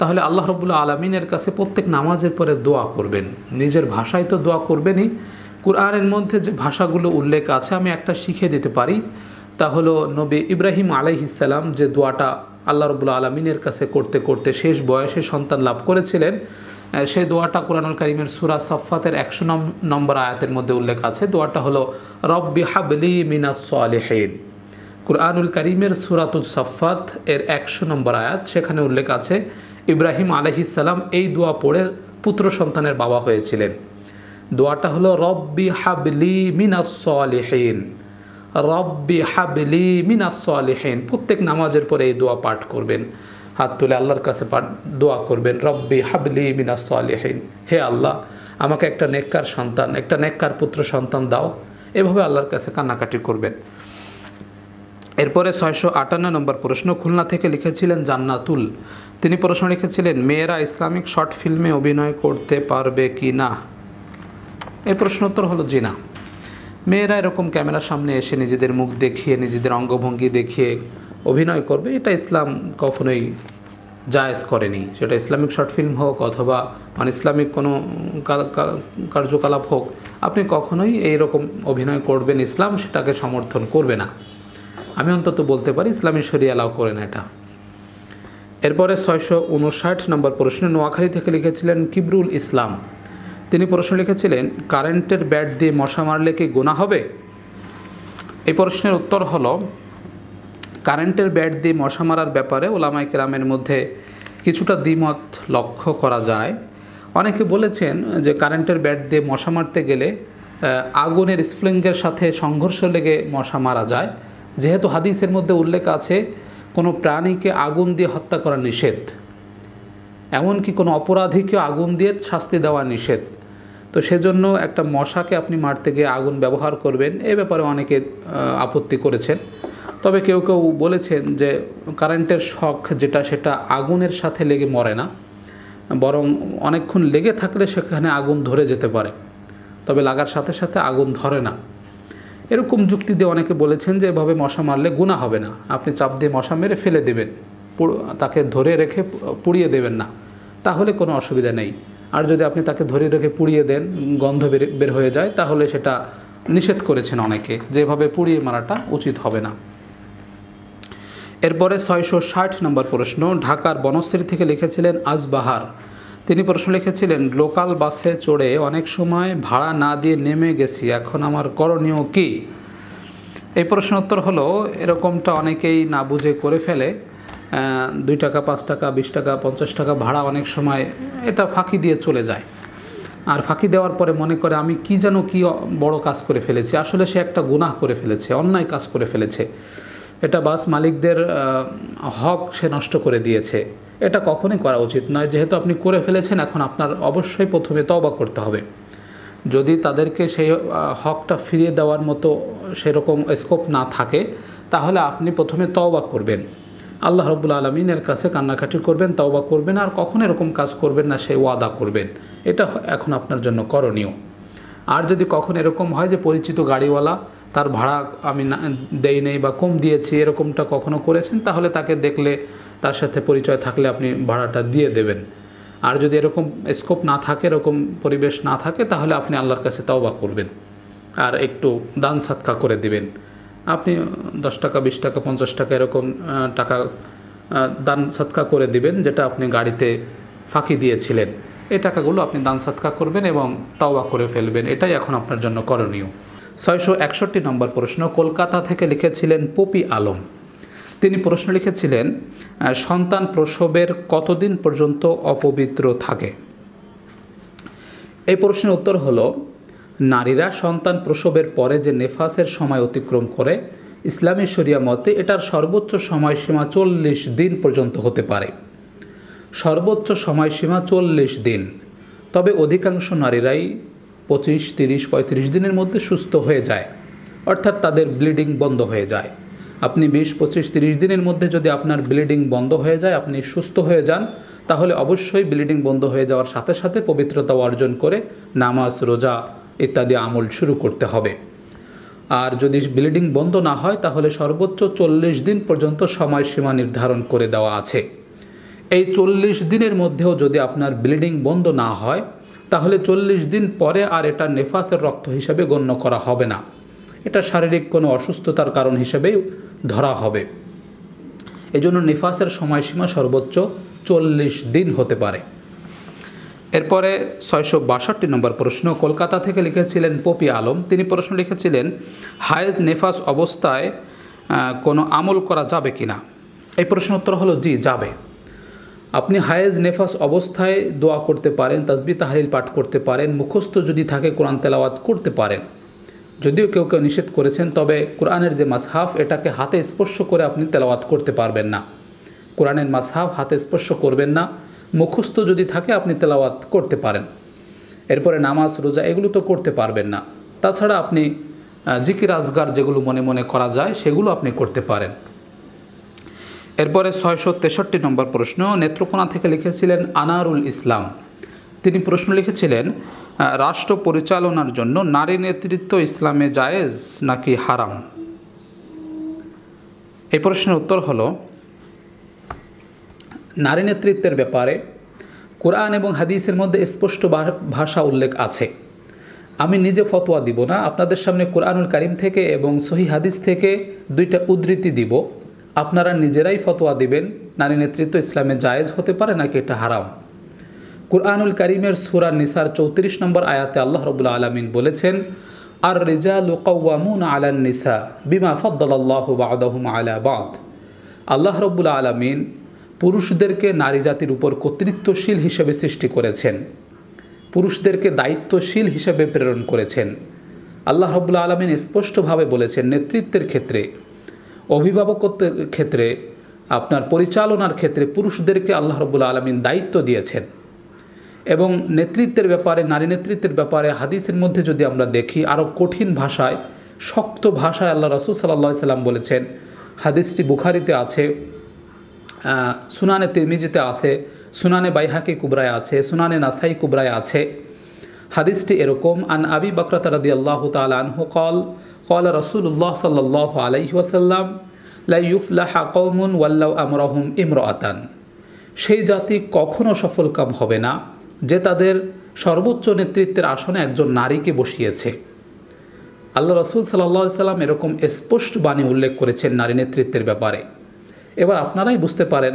তাহলে আল্লাহ রবুল্লা আলমিনের কাছে প্রত্যেক নামাজের পরে দোয়া করবেন নিজের ভাষায় তো দোয়া করবেনই কোরআনের মধ্যে যে ভাষাগুলো উল্লেখ আছে আমি একটা শিখে দিতে পারি তা হলো নবী ইব্রাহিম আলাইহিসাল্লাম যে দোয়াটা আল্লাহ রবুল্লা আলমিনের কাছে করতে করতে শেষ বয়সে সন্তান লাভ করেছিলেন সেই দোয়াটা কোরআনুল করিমের সুরা সফাতের একশো নম্বর আয়াতের মধ্যে উল্লেখ আছে দোয়াটা হলো রব্বি হাবলি মিনা সালেহীন কুরআনুল করিমের সুরাতুল সাফাত এর একশো নম্বর আয়াত সেখানে উল্লেখ আছে ইব্রাহিম আলহিসাল্লাম এই দোয়া পড়ে পুত্র সন্তানের বাবা হয়েছিলেন দোয়াটা হলো রব্বি হাবলি মিনাসলিহীন রব্বি হাবলি মিনাসলিহীন প্রত্যেক নামাজের পরে এই দোয়া পাঠ করবেন হাত তুলে আল্লাহর কাছে পাঠ দোয়া করবেন রব্বি হাবলি মিনাসলিহীন হে আল্লাহ আমাকে একটা নেককার সন্তান একটা নেককার পুত্র সন্তান দাও এভাবে আল্লাহর কাছে কান্নাকাটি করবেন এরপরে ছয়শো আটান্ন নম্বর প্রশ্ন খুলনা থেকে লিখেছিলেন জান্নাতুল তিনি প্রশ্ন লিখেছিলেন মেয়েরা ইসলামিক শর্ট ফিল্মে অভিনয় করতে পারবে কি না এই প্রশ্নোত্তর হলো জিনা মেয়েরা এরকম ক্যামেরার সামনে এসে নিজেদের মুখ দেখিয়ে নিজেদের অঙ্গভঙ্গি দেখিয়ে অভিনয় করবে এটা ইসলাম কখনোই জায়জ করেনি সেটা ইসলামিক শর্ট ফিল্ম হোক অথবা মানে ইসলামিক কোনো কার্যকলাপ হোক আপনি কখনোই এইরকম অভিনয় করবেন ইসলাম সেটাকে সমর্থন করবে না আমি অন্তত বলতে পারি ইসলামী শরীয় অ্যালাউ করেন এটা এরপরে ছয়শো উনষাট নম্বর প্রশ্নে নোয়াখালী থেকে লিখেছিলেন কিবরুল ইসলাম তিনি প্রশ্ন লিখেছিলেন কারেন্টের ব্যাট দিয়ে মশা মারলে কি গোনা হবে এই প্রশ্নের উত্তর হল কারেন্টের ব্যাট দিয়ে মশা মারার ব্যাপারে ওলামাই কেরামের মধ্যে কিছুটা দ্বিমত লক্ষ্য করা যায় অনেকে বলেছেন যে কারেন্টের ব্যাট দিয়ে মশা মারতে গেলে আগুনের স্প্লিঙ্গের সাথে সংঘর্ষ লেগে মশা মারা যায় যেহেতু হাদিসের মধ্যে উল্লেখ আছে কোনো প্রাণীকে আগুন দিয়ে হত্যা করা নিষেধ এমনকি কোনো অপরাধীকে আগুন দিয়ে শাস্তি দেওয়া নিষেধ তো সেজন্য একটা মশাকে আপনি মারতে গিয়ে আগুন ব্যবহার করবেন এ ব্যাপারে অনেকে আপত্তি করেছেন তবে কেউ কেউ বলেছেন যে কারেন্টের শখ যেটা সেটা আগুনের সাথে লেগে মরে না বরং অনেকক্ষণ লেগে থাকলে সেখানে আগুন ধরে যেতে পারে তবে লাগার সাথে সাথে আগুন ধরে না এরকম যুক্তি দিয়ে অনেকে বলেছেন যে এভাবে মশা মারলে গুণা হবে না আপনি চাপ দিয়ে মশা মেরে ফেলে দেবেন তাকে ধরে রেখে পুড়িয়ে দেবেন না তাহলে কোনো অসুবিধা নেই আর যদি আপনি তাকে ধরে রেখে পুড়িয়ে দেন গন্ধ বের হয়ে যায় তাহলে সেটা নিষেধ করেছেন অনেকে যেভাবে পুড়িয়ে মারাটা উচিত হবে না এরপরে ছয়শো ষাট নম্বর প্রশ্ন ঢাকার বনশ্রী থেকে লিখেছিলেন আজবাহার তিনি প্রশ্ন লিখেছিলেন লোকাল বাসে চড়ে অনেক সময় ভাড়া না দিয়ে নেমে গেছি এখন আমার করণীয় কি এই প্রশ্ন উত্তর হলো এরকমটা অনেকেই না বুঝে করে ফেলে দুই টাকা পাঁচ টাকা বিশ টাকা পঞ্চাশ টাকা ভাড়া অনেক সময় এটা ফাঁকি দিয়ে চলে যায় আর ফাঁকি দেওয়ার পরে মনে করে আমি কি যেন কি বড় কাজ করে ফেলেছি আসলে সে একটা গুনাহ করে ফেলেছে অন্যায় কাজ করে ফেলেছে এটা বাস মালিকদের হক সে নষ্ট করে দিয়েছে এটা কখনোই করা উচিত নয় যেহেতু আপনি করে ফেলেছেন এখন আপনার অবশ্যই প্রথমে তবা করতে হবে যদি তাদেরকে সেই হকটা ফিরিয়ে দেওয়ার মতো সেরকম স্কোপ না থাকে তাহলে আপনি প্রথমে তওবা করবেন আল্লাহ রব্বুল আলমিনের কাছে কান্নাকাটি করবেন তওবা করবেন আর কখন এরকম কাজ করবেন না সেই ওয়াদা করবেন এটা এখন আপনার জন্য করণীয় আর যদি কখন এরকম হয় যে পরিচিত গাড়িওয়ালা তার ভাড়া আমি না দেই নেই বা কম দিয়েছি এরকমটা কখনো করেছেন তাহলে তাকে দেখলে তার সাথে পরিচয় থাকলে আপনি ভাড়াটা দিয়ে দেবেন আর যদি এরকম স্কোপ না থাকে এরকম পরিবেশ না থাকে তাহলে আপনি আল্লাহর কাছে তাওবা করবেন আর একটু দান সাতকা করে দিবেন আপনি দশ টাকা বিশ টাকা পঞ্চাশ টাকা এরকম টাকা দান সাতকা করে দিবেন যেটা আপনি গাড়িতে ফাঁকি দিয়েছিলেন এই টাকাগুলো আপনি দান সাতকা করবেন এবং তাওবা করে ফেলবেন এটাই এখন আপনার জন্য করণীয় ছয়শো একষট্টি নম্বর প্রশ্ন কলকাতা থেকে লিখেছিলেন পপি আলম তিনি প্রশ্ন লিখেছিলেন সন্তান প্রসবের কতদিন পর্যন্ত অপবিত্র থাকে এই প্রশ্নের উত্তর হলো নারীরা সন্তান প্রসবের পরে যে নেফাসের সময় অতিক্রম করে ইসলামী শরিয়া মতে এটার সর্বোচ্চ সময়সীমা চল্লিশ দিন পর্যন্ত হতে পারে সর্বোচ্চ সময়সীমা চল্লিশ দিন তবে অধিকাংশ নারীরাই পঁচিশ তিরিশ পঁয়ত্রিশ দিনের মধ্যে সুস্থ হয়ে যায় অর্থাৎ তাদের ব্লিডিং বন্ধ হয়ে যায় আপনি বিশ পঁচিশ তিরিশ দিনের মধ্যে যদি আপনার ব্লিডিং বন্ধ হয়ে যায় আপনি সুস্থ হয়ে যান তাহলে অবশ্যই ব্লিডিং বন্ধ হয়ে যাওয়ার সাথে সাথে পবিত্রতা অর্জন করে নামাজ রোজা ইত্যাদি আমল শুরু করতে হবে আর যদি ব্লিডিং বন্ধ না হয় তাহলে সর্বোচ্চ চল্লিশ দিন পর্যন্ত সময়সীমা নির্ধারণ করে দেওয়া আছে এই চল্লিশ দিনের মধ্যেও যদি আপনার ব্লিডিং বন্ধ না হয় তাহলে চল্লিশ দিন পরে আর এটা নেফাসের রক্ত হিসাবে গণ্য করা হবে না এটা শারীরিক কোনো অসুস্থতার কারণ হিসেবেই ধরা হবে এজন্য নেফাসের সময়সীমা সর্বোচ্চ চল্লিশ দিন হতে পারে এরপরে ছয়শো বাষট্টি নম্বর প্রশ্ন কলকাতা থেকে লিখেছিলেন পপি আলম তিনি প্রশ্ন লিখেছিলেন হায়েজ নেফাস অবস্থায় কোনো আমল করা যাবে কি না এই প্রশ্ন উত্তর হলো জি যাবে আপনি হায়েজ নেফাস অবস্থায় দোয়া করতে পারেন তাজবি তাহালিল পাঠ করতে পারেন মুখস্থ যদি থাকে কোরআন তেলাওয়াত করতে পারেন যদিও কেউ কেউ নিষেধ করেছেন তবে কোরআনের যে মাসহাফ এটাকে হাতে স্পর্শ করে আপনি তেলাওয়াত করতে পারবেন না কোরআনের মাসহাফ হাতে স্পর্শ করবেন না মুখস্থ যদি থাকে আপনি তেলাওয়াত করতে পারেন এরপরে নামাজ রোজা এগুলো তো করতে পারবেন না তাছাড়া আপনি জিকির আজগার যেগুলো মনে মনে করা যায় সেগুলো আপনি করতে পারেন এরপরে ছয়শো তেষট্টি নম্বর প্রশ্ন নেত্রকোনা থেকে লিখেছিলেন আনারুল ইসলাম তিনি প্রশ্ন লিখেছিলেন রাষ্ট্র পরিচালনার জন্য নারী নেতৃত্ব ইসলামে জায়েজ নাকি হারাম এই প্রশ্নের উত্তর হল নারী নেতৃত্বের ব্যাপারে কোরআন এবং হাদিসের মধ্যে স্পষ্ট ভাষা উল্লেখ আছে আমি নিজে ফতোয়া দিব না আপনাদের সামনে কোরআনুল কারিম থেকে এবং সহি হাদিস থেকে দুইটা উদ্ধৃতি দিব আপনারা নিজেরাই ফতোয়া দিবেন নারী নেতৃত্ব ইসলামে জায়েজ হতে পারে নাকি এটা হারাম কুরআনুল করিমের সুরা নিসার চৌত্রিশ নম্বর আয়াতে আল্লাহ রবুল্লা আলমিন বলেছেন আর রেজা লুকাউন আলান নিসা বিমা ফদ্দাল্লাহ বাদাহুম আলা বাদ আল্লাহ রব্বুল আলমিন পুরুষদেরকে নারী জাতির উপর কর্তৃত্বশীল হিসেবে সৃষ্টি করেছেন পুরুষদেরকে দায়িত্বশীল হিসেবে প্রেরণ করেছেন আল্লাহ রব্বুল আলমিন স্পষ্টভাবে বলেছেন নেতৃত্বের ক্ষেত্রে অভিভাবকত্বের ক্ষেত্রে আপনার পরিচালনার ক্ষেত্রে পুরুষদেরকে আল্লাহ রবুল্লা আলমিন দায়িত্ব দিয়েছেন এবং নেতৃত্বের ব্যাপারে নারী নেতৃত্বের ব্যাপারে হাদিসের মধ্যে যদি আমরা দেখি আরও কঠিন ভাষায় শক্ত ভাষায় আল্লাহ রসুল সাল্লা সাল্লাম বলেছেন হাদিসটি বুখারিতে আছে সুনানে তেমিজিতে আছে সুনানে বাইহাকি কুবরায় আছে সুনানে নাসাই কুবরায় আছে হাদিসটি এরকম আন আবি বকরতা রদি আল্লাহ তাল আনহু কল الله عليه وسلم لا يفلح قوم ولو امرهم امراه সেই জাতি কখনো সফলকাম হবে না যে তাদের সর্বোচ্চ নেতৃত্বের আসনে একজন নারীকে বসিয়েছে আল্লাহ রসুল সাল্লা সাল্লাম এরকম স্পষ্ট বাণী উল্লেখ করেছেন নারী নেতৃত্বের ব্যাপারে এবার আপনারাই বুঝতে পারেন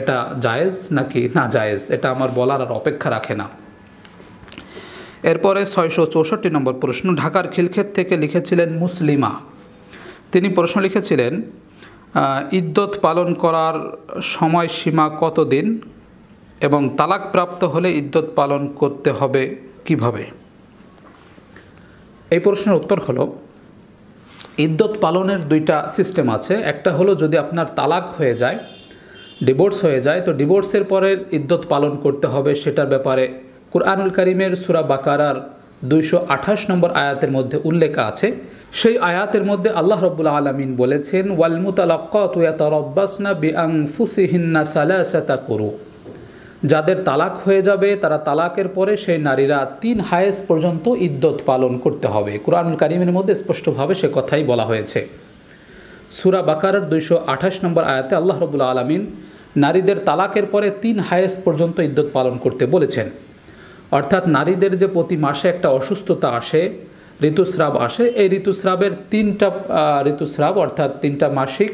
এটা জায়েজ নাকি না জায়েজ এটা আমার বলার আর অপেক্ষা রাখে না এরপরে ছয়শো চৌষট্টি নম্বর প্রশ্ন ঢাকার খিলক্ষেত থেকে লিখেছিলেন মুসলিমা তিনি প্রশ্ন লিখেছিলেন ইদ্যত পালন করার সময়সীমা কত দিন এবং তালাক প্রাপ্ত হলে ইদ্যত পালন করতে হবে কিভাবে এই প্রশ্নের উত্তর হলো ইদ্যত পালনের দুইটা সিস্টেম আছে একটা হলো যদি আপনার তালাক হয়ে যায় ডিভোর্স হয়ে যায় তো ডিভোর্সের পরে ইদ্যত পালন করতে হবে সেটার ব্যাপারে কুরআনুল করিমের সুরা বাকারার দুইশো আঠাশ নম্বর আয়াতের মধ্যে উল্লেখ আছে সেই আয়াতের মধ্যে আল্লাহ রব্বুল আলমিন বলেছেন ওয়ালমুতালাক্কাতুয়াতারব্বাসনা করু যাদের তালাক হয়ে যাবে তারা তালাকের পরে সেই নারীরা তিন হায়েস পর্যন্ত ইদ্যত পালন করতে হবে কোরআনুল করিমের মধ্যে স্পষ্টভাবে সে কথাই বলা হয়েছে সুরা বাকার দুইশো আঠাশ নম্বর আয়াতে আল্লাহ রবুল্লা আলমিন নারীদের তালাকের পরে তিন হায়েস পর্যন্ত ইদ্যত পালন করতে বলেছেন অর্থাৎ নারীদের যে প্রতি মাসে একটা অসুস্থতা আসে ঋতুস্রাব আসে এই ঋতুস্রাবের তিনটা ঋতুস্রাব অর্থাৎ তিনটা মাসিক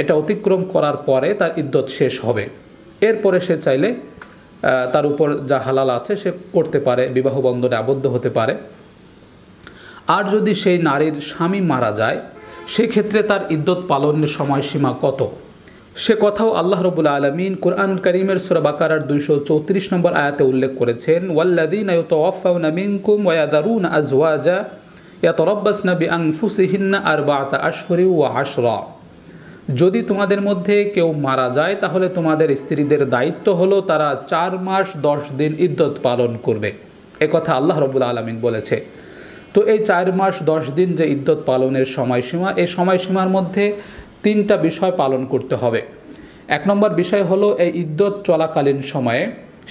এটা অতিক্রম করার পরে তার ইদ্যত শেষ হবে এরপরে সে চাইলে তার উপর যা হালাল আছে সে করতে পারে বিবাহ বন্ধনে আবদ্ধ হতে পারে আর যদি সেই নারীর স্বামী মারা যায় সেক্ষেত্রে তার ইদ্যত পালনের সময়সীমা কত সে কথাও আল্লাহ রবুল আলমিন কোরআন করিমের সুরা দুইশো চৌত্রিশ নম্বর আয়াতে উল্লেখ করেছেন ওয়াল্লাদিন আজওয়াজা আর বাতা ও যদি তোমাদের মধ্যে কেউ মারা যায় তাহলে তোমাদের স্ত্রীদের দায়িত্ব হলো তারা চার মাস দশ দিন ইদ্যত পালন করবে কথা আল্লাহ রবুল আলমিন বলেছে তো এই চার মাস দশ দিন যে ইদ্যত পালনের সময়সীমা এই সময়সীমার মধ্যে তিনটা বিষয় পালন করতে হবে এক নম্বর বিষয় হলো এই ইদ্যত চলাকালীন সময়ে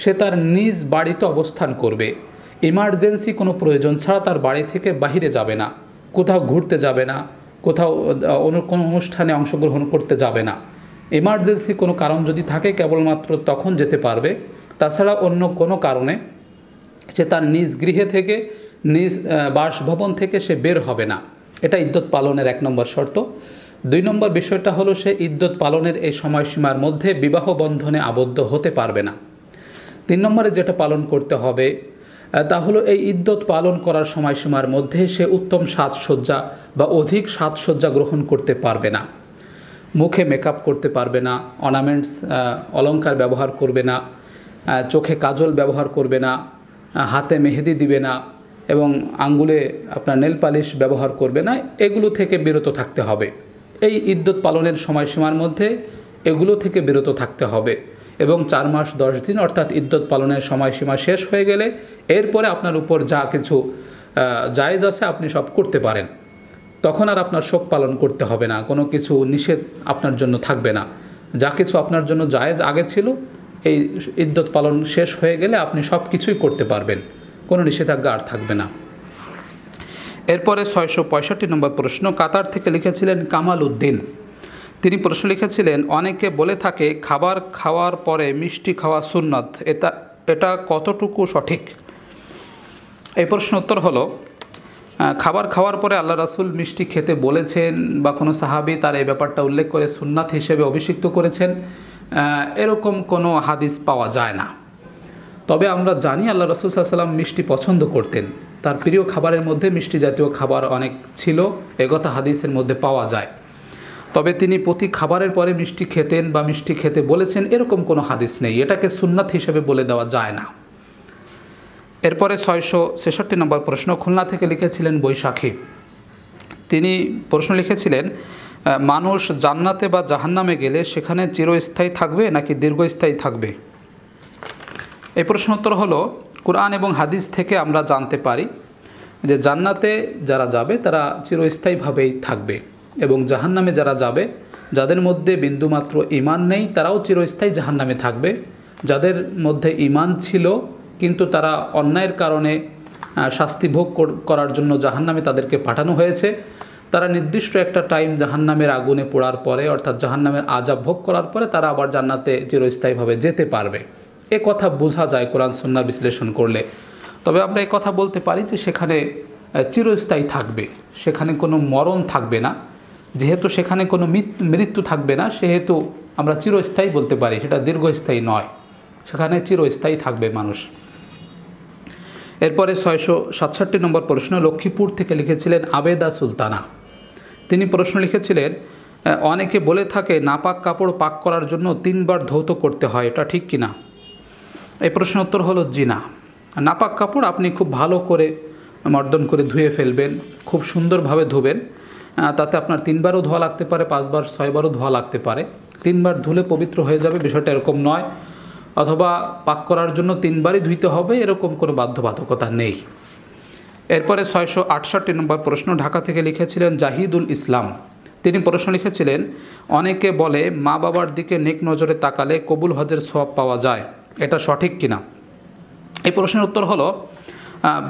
সে তার নিজ বাড়িতে অবস্থান করবে ইমার্জেন্সি কোনো প্রয়োজন ছাড়া তার বাড়ি থেকে বাহিরে যাবে না কোথাও ঘুরতে যাবে না কোথাও কোনো অনুষ্ঠানে অংশগ্রহণ করতে যাবে না ইমার্জেন্সি কোনো কারণ যদি থাকে কেবলমাত্র তখন যেতে পারবে তাছাড়া অন্য কোনো কারণে সে তার নিজ গৃহে থেকে নিজ বাসভবন থেকে সে বের হবে না এটা ইদ্যত পালনের এক নম্বর শর্ত দুই নম্বর বিষয়টা হলো সে ইদ্যত পালনের এই সময়সীমার মধ্যে বিবাহ বন্ধনে আবদ্ধ হতে পারবে না তিন নম্বরে যেটা পালন করতে হবে তা হলো এই ইদ্যত পালন করার সময়সীমার মধ্যে সে উত্তম সাজসজ্জা বা অধিক সাজসজ্জা গ্রহণ করতে পারবে না মুখে মেকআপ করতে পারবে না অর্নামেন্টস অলঙ্কার ব্যবহার করবে না চোখে কাজল ব্যবহার করবে না হাতে মেহেদি দিবে না এবং আঙ্গুলে আপনার নেল পালিশ ব্যবহার করবে না এগুলো থেকে বিরত থাকতে হবে এই ইদ্যত পালনের সময়সীমার মধ্যে এগুলো থেকে বিরত থাকতে হবে এবং চার মাস দশ দিন অর্থাৎ ইদ্যত পালনের সময়সীমা শেষ হয়ে গেলে এরপরে আপনার উপর যা কিছু জায়েজ আছে আপনি সব করতে পারেন তখন আর আপনার শোক পালন করতে হবে না কোনো কিছু নিষেধ আপনার জন্য থাকবে না যা কিছু আপনার জন্য জায়েজ আগে ছিল এই ইদ্যত পালন শেষ হয়ে গেলে আপনি সব কিছুই করতে পারবেন কোনো নিষেধাজ্ঞা আর থাকবে না এরপরে ছয়শো পঁয়ষট্টি নম্বর প্রশ্ন কাতার থেকে লিখেছিলেন কামাল উদ্দিন তিনি প্রশ্ন লিখেছিলেন অনেকে বলে থাকে খাবার খাওয়ার পরে মিষ্টি খাওয়া সুন্নত এটা এটা কতটুকু সঠিক এই প্রশ্ন উত্তর হলো খাবার খাওয়ার পরে আল্লাহ রাসুল মিষ্টি খেতে বলেছেন বা কোনো সাহাবি তার এই ব্যাপারটা উল্লেখ করে সুন্নাথ হিসেবে অভিষিক্ত করেছেন এরকম কোনো হাদিস পাওয়া যায় না তবে আমরা জানি আল্লাহ রসুল সাল্লাম মিষ্টি পছন্দ করতেন তার প্রিয় খাবারের মধ্যে মিষ্টি জাতীয় খাবার অনেক ছিল একথা হাদিসের মধ্যে পাওয়া যায় তবে তিনি প্রতি খাবারের পরে মিষ্টি খেতেন বা মিষ্টি খেতে বলেছেন এরকম কোনো হাদিস নেই এটাকে সুন্নাত হিসেবে বলে দেওয়া যায় না এরপরে ছয়শো ছেষট্টি নম্বর প্রশ্ন খুলনা থেকে লিখেছিলেন বৈশাখী তিনি প্রশ্ন লিখেছিলেন মানুষ জান্নাতে বা জাহান্নামে গেলে সেখানে চিরস্থায়ী থাকবে নাকি দীর্ঘস্থায়ী থাকবে এই প্রশ্ন উত্তর হলো কোরআন এবং হাদিস থেকে আমরা জানতে পারি যে জান্নাতে যারা যাবে তারা চিরস্থায়ীভাবেই থাকবে এবং জাহান্নামে যারা যাবে যাদের মধ্যে বিন্দুমাত্র ইমান নেই তারাও চিরস্থায়ী জাহান্নামে থাকবে যাদের মধ্যে ইমান ছিল কিন্তু তারা অন্যায়ের কারণে শাস্তি ভোগ করার জন্য জাহান্নামে তাদেরকে পাঠানো হয়েছে তারা নির্দিষ্ট একটা টাইম জাহান্নামের আগুনে পোড়ার পরে অর্থাৎ জাহান্নামের আজাব ভোগ করার পরে তারা আবার জান্নাতে চিরস্থায়ীভাবে যেতে পারবে এ কথা বোঝা যায় কোরআন সন্না বিশ্লেষণ করলে তবে আমরা এ কথা বলতে পারি যে সেখানে চিরস্থায়ী থাকবে সেখানে কোনো মরণ থাকবে না যেহেতু সেখানে কোনো মৃত্যু থাকবে না সেহেতু আমরা চিরস্থায়ী বলতে পারি সেটা দীর্ঘস্থায়ী নয় সেখানে চিরস্থায়ী থাকবে মানুষ এরপরে ছয়শো সাতষট্টি নম্বর প্রশ্ন লক্ষ্মীপুর থেকে লিখেছিলেন আবেদা সুলতানা তিনি প্রশ্ন লিখেছিলেন অনেকে বলে থাকে নাপাক কাপড় পাক করার জন্য তিনবার ধৌত করতে হয় এটা ঠিক কিনা এই প্রশ্নের উত্তর হলো জিনা নাপাক কাপড় আপনি খুব ভালো করে মর্দন করে ধুয়ে ফেলবেন খুব সুন্দরভাবে ধুবেন তাতে আপনার তিনবারও ধোয়া লাগতে পারে পাঁচবার ছয়বারও ধোয়া লাগতে পারে তিনবার ধুলে পবিত্র হয়ে যাবে বিষয়টা এরকম নয় অথবা পাক করার জন্য তিনবারই ধুইতে হবে এরকম কোনো বাধ্যবাধকতা নেই এরপরে ছয়শো আটষট্টি নম্বর প্রশ্ন ঢাকা থেকে লিখেছিলেন জাহিদুল ইসলাম তিনি প্রশ্ন লিখেছিলেন অনেকে বলে মা বাবার দিকে নেক নজরে তাকালে কবুল হজের সোয়াব পাওয়া যায় এটা সঠিক কিনা এই প্রশ্নের উত্তর হলো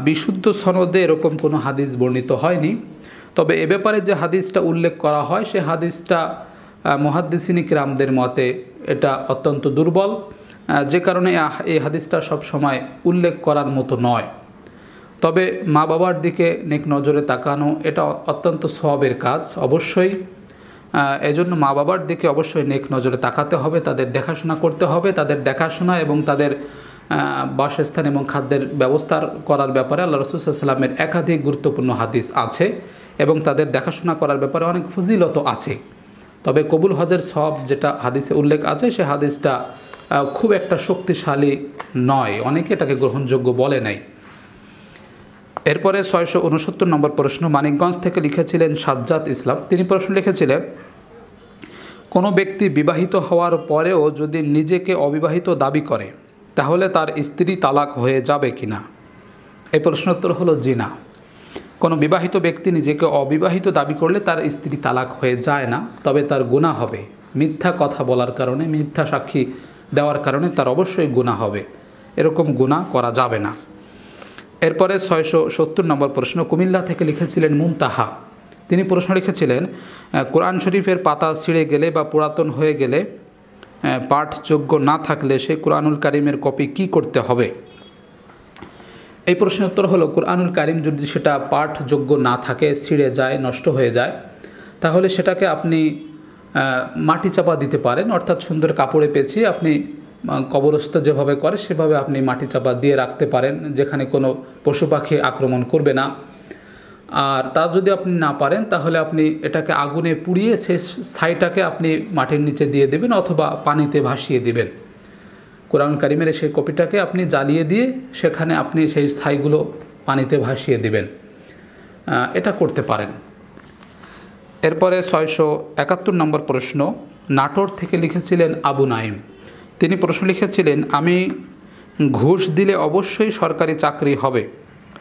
বিশুদ্ধ সনদে এরকম কোনো হাদিস বর্ণিত হয়নি তবে এ ব্যাপারে যে হাদিসটা উল্লেখ করা হয় সে হাদিসটা মহাদ্দিসিনী কিরামদের মতে এটা অত্যন্ত দুর্বল যে কারণে এই হাদিসটা সব সময় উল্লেখ করার মতো নয় তবে মা বাবার দিকে নেক নজরে তাকানো এটা অত্যন্ত সবের কাজ অবশ্যই এজন্য মা বাবার দিকে অবশ্যই নেক নজরে তাকাতে হবে তাদের দেখাশোনা করতে হবে তাদের দেখাশোনা এবং তাদের বাসস্থান এবং খাদ্যের ব্যবস্থার করার ব্যাপারে আল্লাহ রসুলামের একাধিক গুরুত্বপূর্ণ হাদিস আছে এবং তাদের দেখাশোনা করার ব্যাপারে অনেক ফজিলত আছে তবে কবুল হজের সব যেটা হাদিসে উল্লেখ আছে সে হাদিসটা খুব একটা শক্তিশালী নয় অনেকে এটাকে গ্রহণযোগ্য বলে নাই এরপরে ছয়শো উনসত্তর নম্বর প্রশ্ন মানিকগঞ্জ থেকে লিখেছিলেন সাজ্জাদ ইসলাম তিনি প্রশ্ন লিখেছিলেন কোনো ব্যক্তি বিবাহিত হওয়ার পরেও যদি নিজেকে অবিবাহিত দাবি করে তাহলে তার স্ত্রী তালাক হয়ে যাবে কি না এই প্রশ্নোত্তর হলো জি না কোনো বিবাহিত ব্যক্তি নিজেকে অবিবাহিত দাবি করলে তার স্ত্রী তালাক হয়ে যায় না তবে তার গুণা হবে মিথ্যা কথা বলার কারণে মিথ্যা সাক্ষী দেওয়ার কারণে তার অবশ্যই গুণা হবে এরকম গুণা করা যাবে না এরপরে ছয়শো সত্তর নম্বর প্রশ্ন কুমিল্লা থেকে লিখেছিলেন মুমতাহা তিনি প্রশ্ন লিখেছিলেন কোরআন শরীফের পাতা ছিঁড়ে গেলে বা পুরাতন হয়ে গেলে পাঠযোগ্য না থাকলে সে কোরআনুল কারিমের কপি কি করতে হবে এই প্রশ্নের উত্তর হলো কোরআনুল কারিম যদি সেটা পাঠযোগ্য না থাকে ছিঁড়ে যায় নষ্ট হয়ে যায় তাহলে সেটাকে আপনি মাটি চাপা দিতে পারেন অর্থাৎ সুন্দর কাপড়ে পেঁচিয়ে আপনি কবরস্থ যেভাবে করে সেভাবে আপনি মাটি চাপা দিয়ে রাখতে পারেন যেখানে কোনো পশু পাখি আক্রমণ করবে না আর তা যদি আপনি না পারেন তাহলে আপনি এটাকে আগুনে পুড়িয়ে সে ছাইটাকে আপনি মাটির নিচে দিয়ে দেবেন অথবা পানিতে ভাসিয়ে দেবেন কোরআন কারিমের সেই কপিটাকে আপনি জ্বালিয়ে দিয়ে সেখানে আপনি সেই ছাইগুলো পানিতে ভাসিয়ে দেবেন এটা করতে পারেন এরপরে ছয়শো একাত্তর নম্বর প্রশ্ন নাটোর থেকে লিখেছিলেন আবু নাইম তিনি প্রশ্ন লিখেছিলেন আমি ঘুষ দিলে অবশ্যই সরকারি চাকরি হবে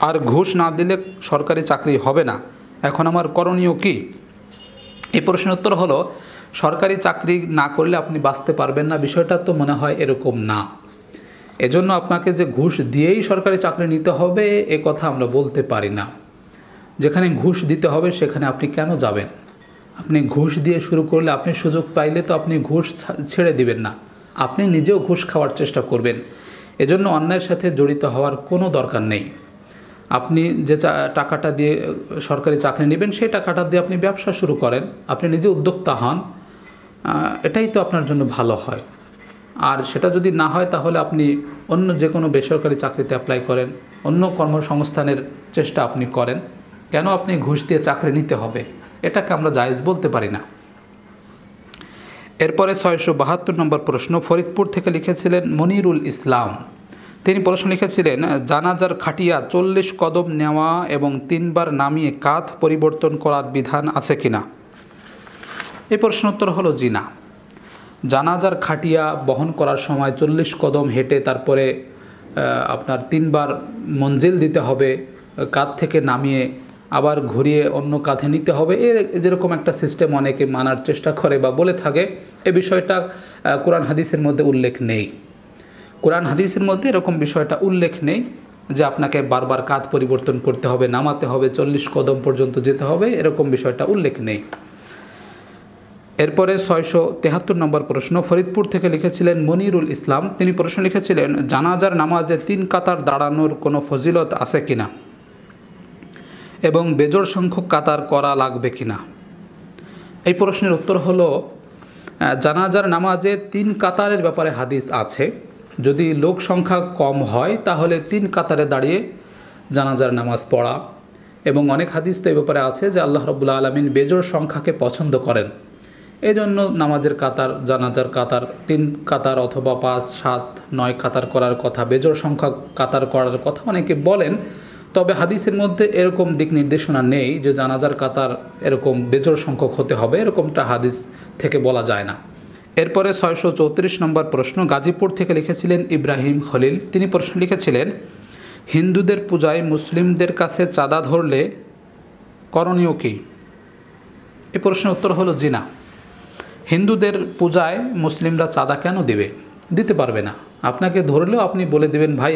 আর ঘুষ না দিলে সরকারি চাকরি হবে না এখন আমার করণীয় কি এই প্রশ্নের উত্তর হলো সরকারি চাকরি না করলে আপনি বাঁচতে পারবেন না বিষয়টা তো মনে হয় এরকম না এজন্য আপনাকে যে ঘুষ দিয়েই সরকারি চাকরি নিতে হবে এ কথা আমরা বলতে পারি না যেখানে ঘুষ দিতে হবে সেখানে আপনি কেন যাবেন আপনি ঘুষ দিয়ে শুরু করলে আপনি সুযোগ পাইলে তো আপনি ঘুষ ছেড়ে দিবেন না আপনি নিজেও ঘুষ খাওয়ার চেষ্টা করবেন এজন্য অন্যায়ের সাথে জড়িত হওয়ার কোনো দরকার নেই আপনি যে টাকাটা দিয়ে সরকারি চাকরি নেবেন সেই টাকাটা দিয়ে আপনি ব্যবসা শুরু করেন আপনি নিজে উদ্যোক্তা হন এটাই তো আপনার জন্য ভালো হয় আর সেটা যদি না হয় তাহলে আপনি অন্য যে কোনো বেসরকারি চাকরিতে অ্যাপ্লাই করেন অন্য কর্মসংস্থানের চেষ্টা আপনি করেন কেন আপনি ঘুষ দিয়ে চাকরি নিতে হবে এটাকে আমরা জায়েজ বলতে পারি না এরপরে ছয়শো বাহাত্তর নম্বর প্রশ্ন ফরিদপুর থেকে লিখেছিলেন মনিরুল ইসলাম তিনি প্রশ্ন লিখেছিলেন জানাজার খাটিয়া চল্লিশ কদম নেওয়া এবং তিনবার নামিয়ে কাঁধ পরিবর্তন করার বিধান আছে কিনা এই প্রশ্নোত্তর হলো জিনা জানাজার খাটিয়া বহন করার সময় চল্লিশ কদম হেঁটে তারপরে আপনার তিনবার মঞ্জিল দিতে হবে কাঁধ থেকে নামিয়ে আবার ঘুরিয়ে অন্য কাঁধে নিতে হবে এর যেরকম একটা সিস্টেম অনেকে মানার চেষ্টা করে বা বলে থাকে এ বিষয়টা কোরআন হাদিসের মধ্যে উল্লেখ নেই কোরআন হাদিসের মধ্যে এরকম বিষয়টা উল্লেখ নেই যে আপনাকে বারবার কাঁধ পরিবর্তন করতে হবে নামাতে হবে চল্লিশ কদম পর্যন্ত যেতে হবে এরকম বিষয়টা উল্লেখ নেই এরপরে ছয়শো তেহাত্তর নম্বর প্রশ্ন ফরিদপুর থেকে লিখেছিলেন মনিরুল ইসলাম তিনি প্রশ্ন লিখেছিলেন জানাজার নামাজে তিন কাতার দাঁড়ানোর কোনো ফজিলত আছে কিনা এবং বেজোর সংখ্যক কাতার করা লাগবে কিনা এই প্রশ্নের উত্তর হল জানাজার নামাজে তিন কাতারের ব্যাপারে হাদিস আছে যদি লোক সংখ্যা কম হয় তাহলে তিন কাতারে দাঁড়িয়ে জানাজার নামাজ পড়া এবং অনেক হাদিস তো এই ব্যাপারে আছে যে আল্লাহ রবুল্লা আলমিন বেজোর সংখ্যাকে পছন্দ করেন এই জন্য নামাজের কাতার জানাজার কাতার তিন কাতার অথবা পাঁচ সাত নয় কাতার করার কথা বেজোর সংখ্যা কাতার করার কথা অনেকে বলেন তবে হাদিসের মধ্যে এরকম দিক নির্দেশনা নেই যে জানাজার কাতার এরকম বেজোর সংখ্যক হতে হবে এরকমটা হাদিস থেকে বলা যায় না এরপরে ছয়শো চৌত্রিশ নম্বর প্রশ্ন গাজীপুর থেকে লিখেছিলেন ইব্রাহিম খলিল তিনি প্রশ্ন লিখেছিলেন হিন্দুদের পূজায় মুসলিমদের কাছে চাঁদা ধরলে করণীয় কী এ প্রশ্নের উত্তর হলো জিনা হিন্দুদের পূজায় মুসলিমরা চাঁদা কেন দেবে দিতে পারবে না আপনাকে ধরলেও আপনি বলে দেবেন ভাই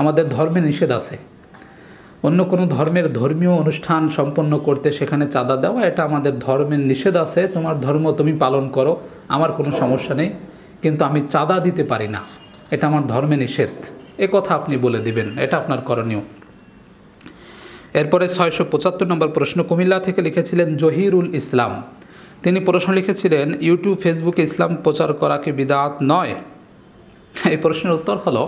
আমাদের ধর্মে নিষেধ আছে অন্য কোনো ধর্মের ধর্মীয় অনুষ্ঠান সম্পন্ন করতে সেখানে চাঁদা দেওয়া এটা আমাদের ধর্মের নিষেধ আছে তোমার ধর্ম তুমি পালন করো আমার কোনো সমস্যা নেই কিন্তু আমি চাঁদা দিতে পারি না এটা আমার ধর্মে নিষেধ এ কথা আপনি বলে দিবেন এটা আপনার করণীয় এরপরে ছয়শো পঁচাত্তর নম্বর প্রশ্ন কুমিল্লা থেকে লিখেছিলেন জহিরুল ইসলাম তিনি প্রশ্ন লিখেছিলেন ইউটিউব ফেসবুকে ইসলাম প্রচার করা কি বিদাত নয় এই প্রশ্নের উত্তর হলো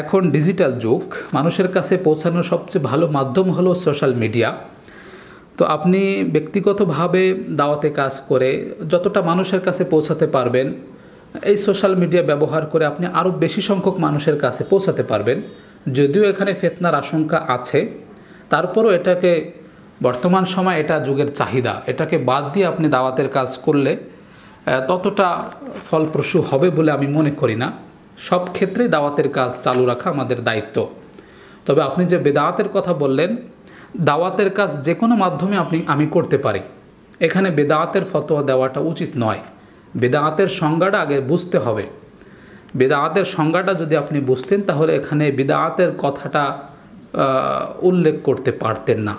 এখন ডিজিটাল যুগ মানুষের কাছে পৌঁছানোর সবচেয়ে ভালো মাধ্যম হলো সোশ্যাল মিডিয়া তো আপনি ব্যক্তিগতভাবে দাওয়াতে কাজ করে যতটা মানুষের কাছে পৌঁছাতে পারবেন এই সোশ্যাল মিডিয়া ব্যবহার করে আপনি আরও বেশি সংখ্যক মানুষের কাছে পৌঁছাতে পারবেন যদিও এখানে ফেতনার আশঙ্কা আছে তারপরও এটাকে বর্তমান সময় এটা যুগের চাহিদা এটাকে বাদ দিয়ে আপনি দাওয়াতের কাজ করলে ততটা ফলপ্রসূ হবে বলে আমি মনে করি না সব ক্ষেত্রে দাওয়াতের কাজ চালু রাখা আমাদের দায়িত্ব তবে আপনি যে বেদাওয়াতের কথা বললেন দাওয়াতের কাজ যে কোনো মাধ্যমে আপনি আমি করতে পারি এখানে বেদাওয়াতের ফতোয়া দেওয়াটা উচিত নয় বেদাওয়াতের সংজ্ঞাটা আগে বুঝতে হবে বেদাওয়াতের সংজ্ঞাটা যদি আপনি বুঝতেন তাহলে এখানে বেদাওয়াতের কথাটা উল্লেখ করতে পারতেন না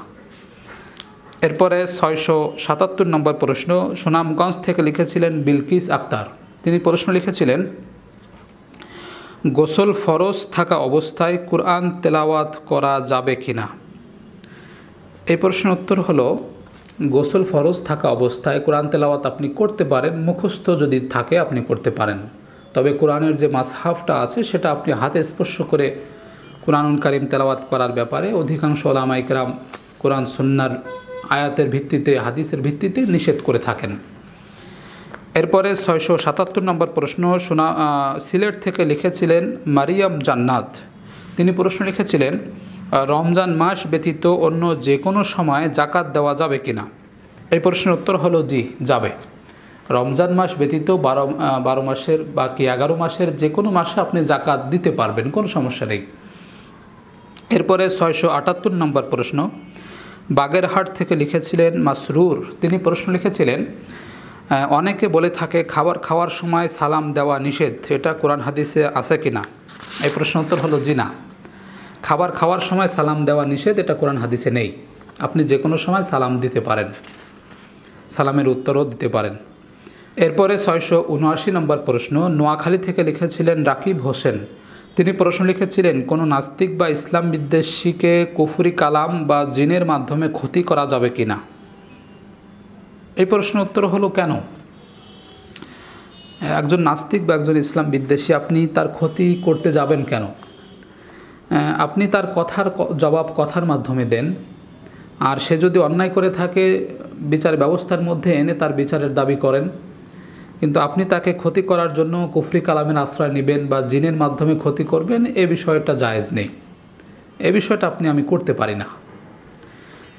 এরপরে ছয়শো সাতাত্তর নম্বর প্রশ্ন সুনামগঞ্জ থেকে লিখেছিলেন বিলকিস আক্তার তিনি প্রশ্ন লিখেছিলেন গোসল ফরজ থাকা অবস্থায় কোরআন তেলাওয়াত করা যাবে কি না এই প্রশ্নের উত্তর হলো গোসল ফরজ থাকা অবস্থায় কোরআন তেলাওয়াত আপনি করতে পারেন মুখস্থ যদি থাকে আপনি করতে পারেন তবে কোরআনের যে মাসহাফটা আছে সেটা আপনি হাতে স্পর্শ করে কোরআনুল কারিম তেলাওয়াত করার ব্যাপারে অধিকাংশ ওলামাইকরাম কোরআন সুন্নার আয়াতের ভিত্তিতে হাদিসের ভিত্তিতে নিষেধ করে থাকেন এরপরে ছয়শো সাতাত্তর নম্বর প্রশ্ন সোনা সিলেট থেকে লিখেছিলেন মারিয়াম জান্নাত তিনি প্রশ্ন লিখেছিলেন রমজান মাস ব্যতীত অন্য যে কোনো সময় জাকাত দেওয়া যাবে কি না এই প্রশ্নের উত্তর হলো জি যাবে রমজান মাস ব্যতীত বারো বারো মাসের বাকি এগারো মাসের যে কোনো মাসে আপনি জাকাত দিতে পারবেন কোনো সমস্যা নেই এরপরে ছয়শো আটাত্তর নম্বর প্রশ্ন বাগেরহাট থেকে লিখেছিলেন মাসরুর তিনি প্রশ্ন লিখেছিলেন অনেকে বলে থাকে খাবার খাওয়ার সময় সালাম দেওয়া নিষেধ এটা কোরআন হাদিসে আছে কি না এই প্রশ্ন উত্তর হলো জি না খাবার খাওয়ার সময় সালাম দেওয়া নিষেধ এটা কোরআন হাদিসে নেই আপনি যে কোনো সময় সালাম দিতে পারেন সালামের উত্তরও দিতে পারেন এরপরে ছয়শো উনআশি নম্বর প্রশ্ন নোয়াখালী থেকে লিখেছিলেন রাকিব হোসেন তিনি প্রশ্ন লিখেছিলেন কোনো নাস্তিক বা ইসলাম বিদ্বেষীকে কুফুরি কালাম বা জিনের মাধ্যমে ক্ষতি করা যাবে কি না এই প্রশ্নের উত্তর হলো কেন একজন নাস্তিক বা একজন ইসলাম বিদ্বেষী আপনি তার ক্ষতি করতে যাবেন কেন আপনি তার কথার জবাব কথার মাধ্যমে দেন আর সে যদি অন্যায় করে থাকে বিচার ব্যবস্থার মধ্যে এনে তার বিচারের দাবি করেন কিন্তু আপনি তাকে ক্ষতি করার জন্য কুফরি কালামের আশ্রয় নেবেন বা জিনের মাধ্যমে ক্ষতি করবেন এ বিষয়টা জায়েজ নেই এ বিষয়টা আপনি আমি করতে পারি না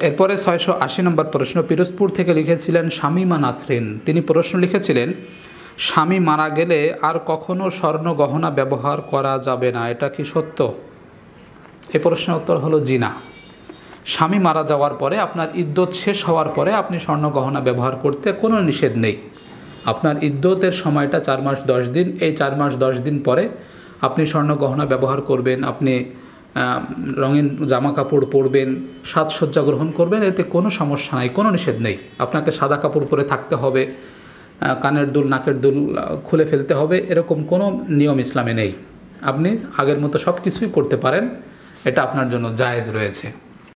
এরপরে ছয়শো আশি নম্বর প্রশ্ন পিরোজপুর থেকে লিখেছিলেন শামিমা নাসরিন তিনি প্রশ্ন লিখেছিলেন স্বামী মারা গেলে আর কখনো স্বর্ণ গহনা ব্যবহার করা যাবে না এটা কি সত্য এ প্রশ্নের উত্তর হলো জিনা স্বামী মারা যাওয়ার পরে আপনার ইদ্যত শেষ হওয়ার পরে আপনি স্বর্ণ গহনা ব্যবহার করতে কোনো নিষেধ নেই আপনার ইদ্যতের সময়টা চার মাস দশ দিন এই চার মাস দশ দিন পরে আপনি স্বর্ণ গহনা ব্যবহার করবেন আপনি রঙিন জামা কাপড় পরবেন সাজসজ্জা গ্রহণ করবেন এতে কোনো সমস্যা নাই কোনো নিষেধ নেই আপনাকে সাদা কাপড় পরে থাকতে হবে কানের দুল নাকের দুল খুলে ফেলতে হবে এরকম কোনো নিয়ম ইসলামে নেই আপনি আগের মতো সব কিছুই করতে পারেন এটা আপনার জন্য জায়েজ রয়েছে